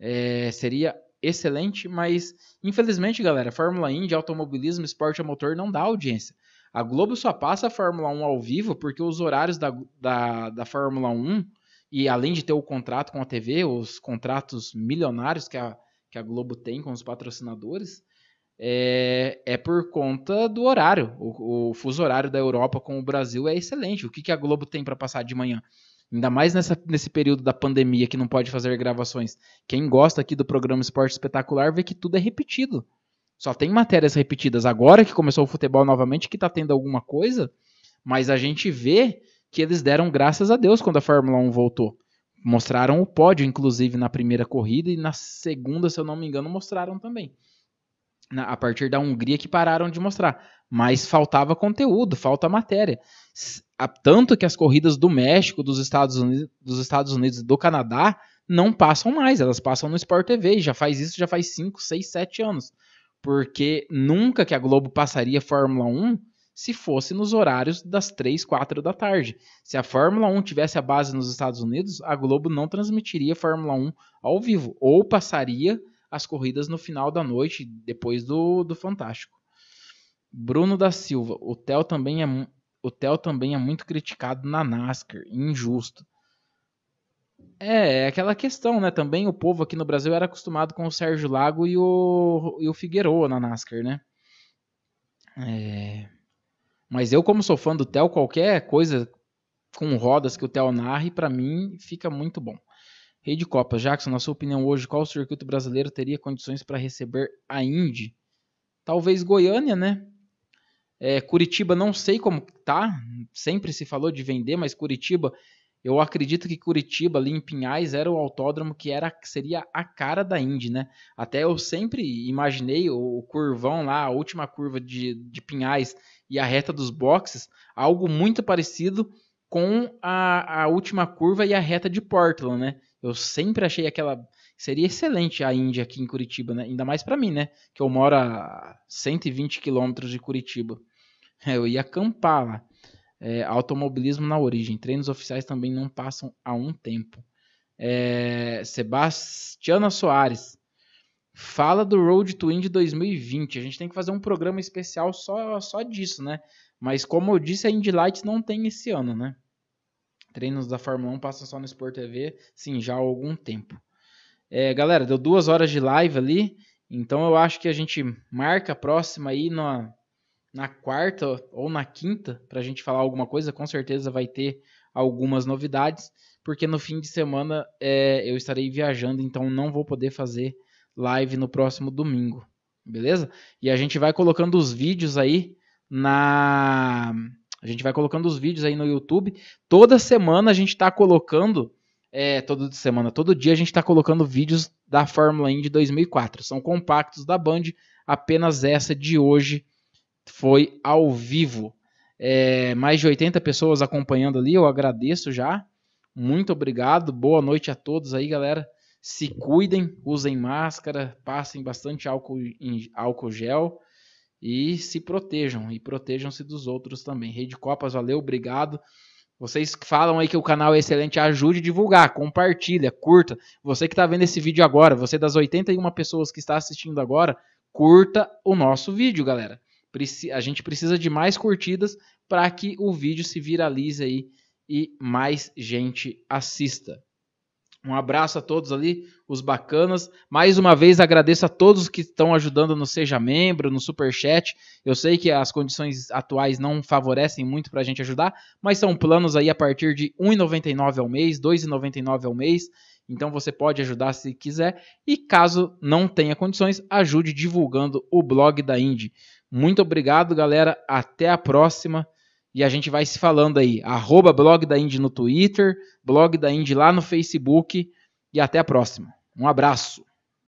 É, seria excelente, mas infelizmente, galera, Fórmula Indy, automobilismo, esporte a motor não dá audiência. A Globo só passa a Fórmula 1 ao vivo porque os horários da, da, da Fórmula 1 e além de ter o contrato com a TV, os contratos milionários que a, que a Globo tem com os patrocinadores, é, é por conta do horário. O, o, fuso horário da Europa com o Brasil é excelente. O que, que a Globo tem para passar de manhã? Ainda mais nessa, nesse período da pandemia que não pode fazer gravações. Quem gosta aqui do programa Esporte Espetacular vê que tudo é repetido. Só tem matérias repetidas. Agora que começou o futebol novamente, que está tendo alguma coisa, mas a gente vê que eles deram graças a Deus quando a Fórmula 1 voltou. Mostraram o pódio, inclusive, na primeira corrida e na segunda, se eu não me engano, mostraram também. Na, a partir da Hungria que pararam de mostrar. Mas faltava conteúdo, falta matéria. Tanto que as corridas do México, dos Estados Unidos, dos Estados Unidos e do Canadá não passam mais, elas passam no Sport TV, e já faz isso já faz 5, 6, 7 anos. Porque nunca que a Globo passaria Fórmula 1 se fosse nos horários das 3, 4 da tarde. Se a Fórmula 1 tivesse a base nos Estados Unidos, a Globo não transmitiria Fórmula 1 ao vivo, ou passaria as corridas no final da noite, depois do, do Fantástico. Bruno da Silva, o Theo também é, o Theo também é muito criticado na NASCAR, injusto. É, é aquela questão, né? Também o povo aqui no Brasil era acostumado com o Sérgio Lago e o, e o Figueiredo na NASCAR, né? É... Mas eu, como sou fã do Theo, qualquer coisa com rodas que o Theo narre, para mim, fica muito bom. Rei de Copa, Jackson, na sua opinião hoje, qual circuito brasileiro teria condições para receber a Indy? Talvez Goiânia, né? É, Curitiba, não sei como tá, sempre se falou de vender, mas Curitiba eu acredito que Curitiba, ali em Pinhais, era o autódromo que era seria a cara da Indy, né? Até eu sempre imaginei o, o curvão lá, a última curva de, de Pinhais e a reta dos boxes, algo muito parecido com a, a última curva e a reta de Portland, né? Eu sempre achei aquela. Seria excelente a Indy aqui em Curitiba, né? Ainda mais para mim, né? Que eu moro a 120 quilômetros de Curitiba. Eu ia acampar lá é, automobilismo na origem. Treinos oficiais também não passam há um tempo. É, Sebastiana Soares fala do Road to Indy 2020. A gente tem que fazer um programa especial só, só disso, né? Mas como eu disse, a Indy Lights não tem esse ano, né? Treinos da Fórmula 1 passam só no Sport TV, sim, já há algum tempo. É, galera, deu duas horas de live ali, então eu acho que a gente marca a próxima aí na, na quarta ou na quinta para a gente falar alguma coisa. Com certeza vai ter algumas novidades, porque no fim de semana é, eu estarei viajando, então não vou poder fazer live no próximo domingo, beleza? E a gente vai colocando os vídeos aí na. A gente vai colocando os vídeos aí no YouTube. Toda semana a gente está colocando. É, toda semana, todo dia a gente está colocando vídeos da Fórmula Indy 2004. São compactos da Band, apenas essa de hoje foi ao vivo. É, mais de 80 pessoas acompanhando ali, eu agradeço já. Muito obrigado, boa noite a todos aí, galera. Se cuidem, usem máscara, passem bastante álcool, em, álcool gel e se protejam. E protejam-se dos outros também. Rede Copas, valeu, obrigado. Vocês falam aí que o canal é excelente, ajude a divulgar, compartilha, curta. Você que está vendo esse vídeo agora, você das 81 pessoas que está assistindo agora, curta o nosso vídeo, galera a gente precisa de mais curtidas para que o vídeo se viralize aí e mais gente assista. Um abraço a todos ali, os bacanas. Mais uma vez agradeço a todos que estão ajudando no Seja Membro, no Super Chat. Eu sei que as condições atuais não favorecem muito para a gente ajudar, mas são planos aí a partir de R$ 1,99 ao mês, R$ 2,99 ao mês. Então você pode ajudar se quiser. E caso não tenha condições, ajude divulgando o blog da Indy. Muito obrigado, galera. Até a próxima. E a gente vai se falando aí. Arroba blog da Indy no Twitter, blog da Indy lá no Facebook. E até a próxima. Um abraço.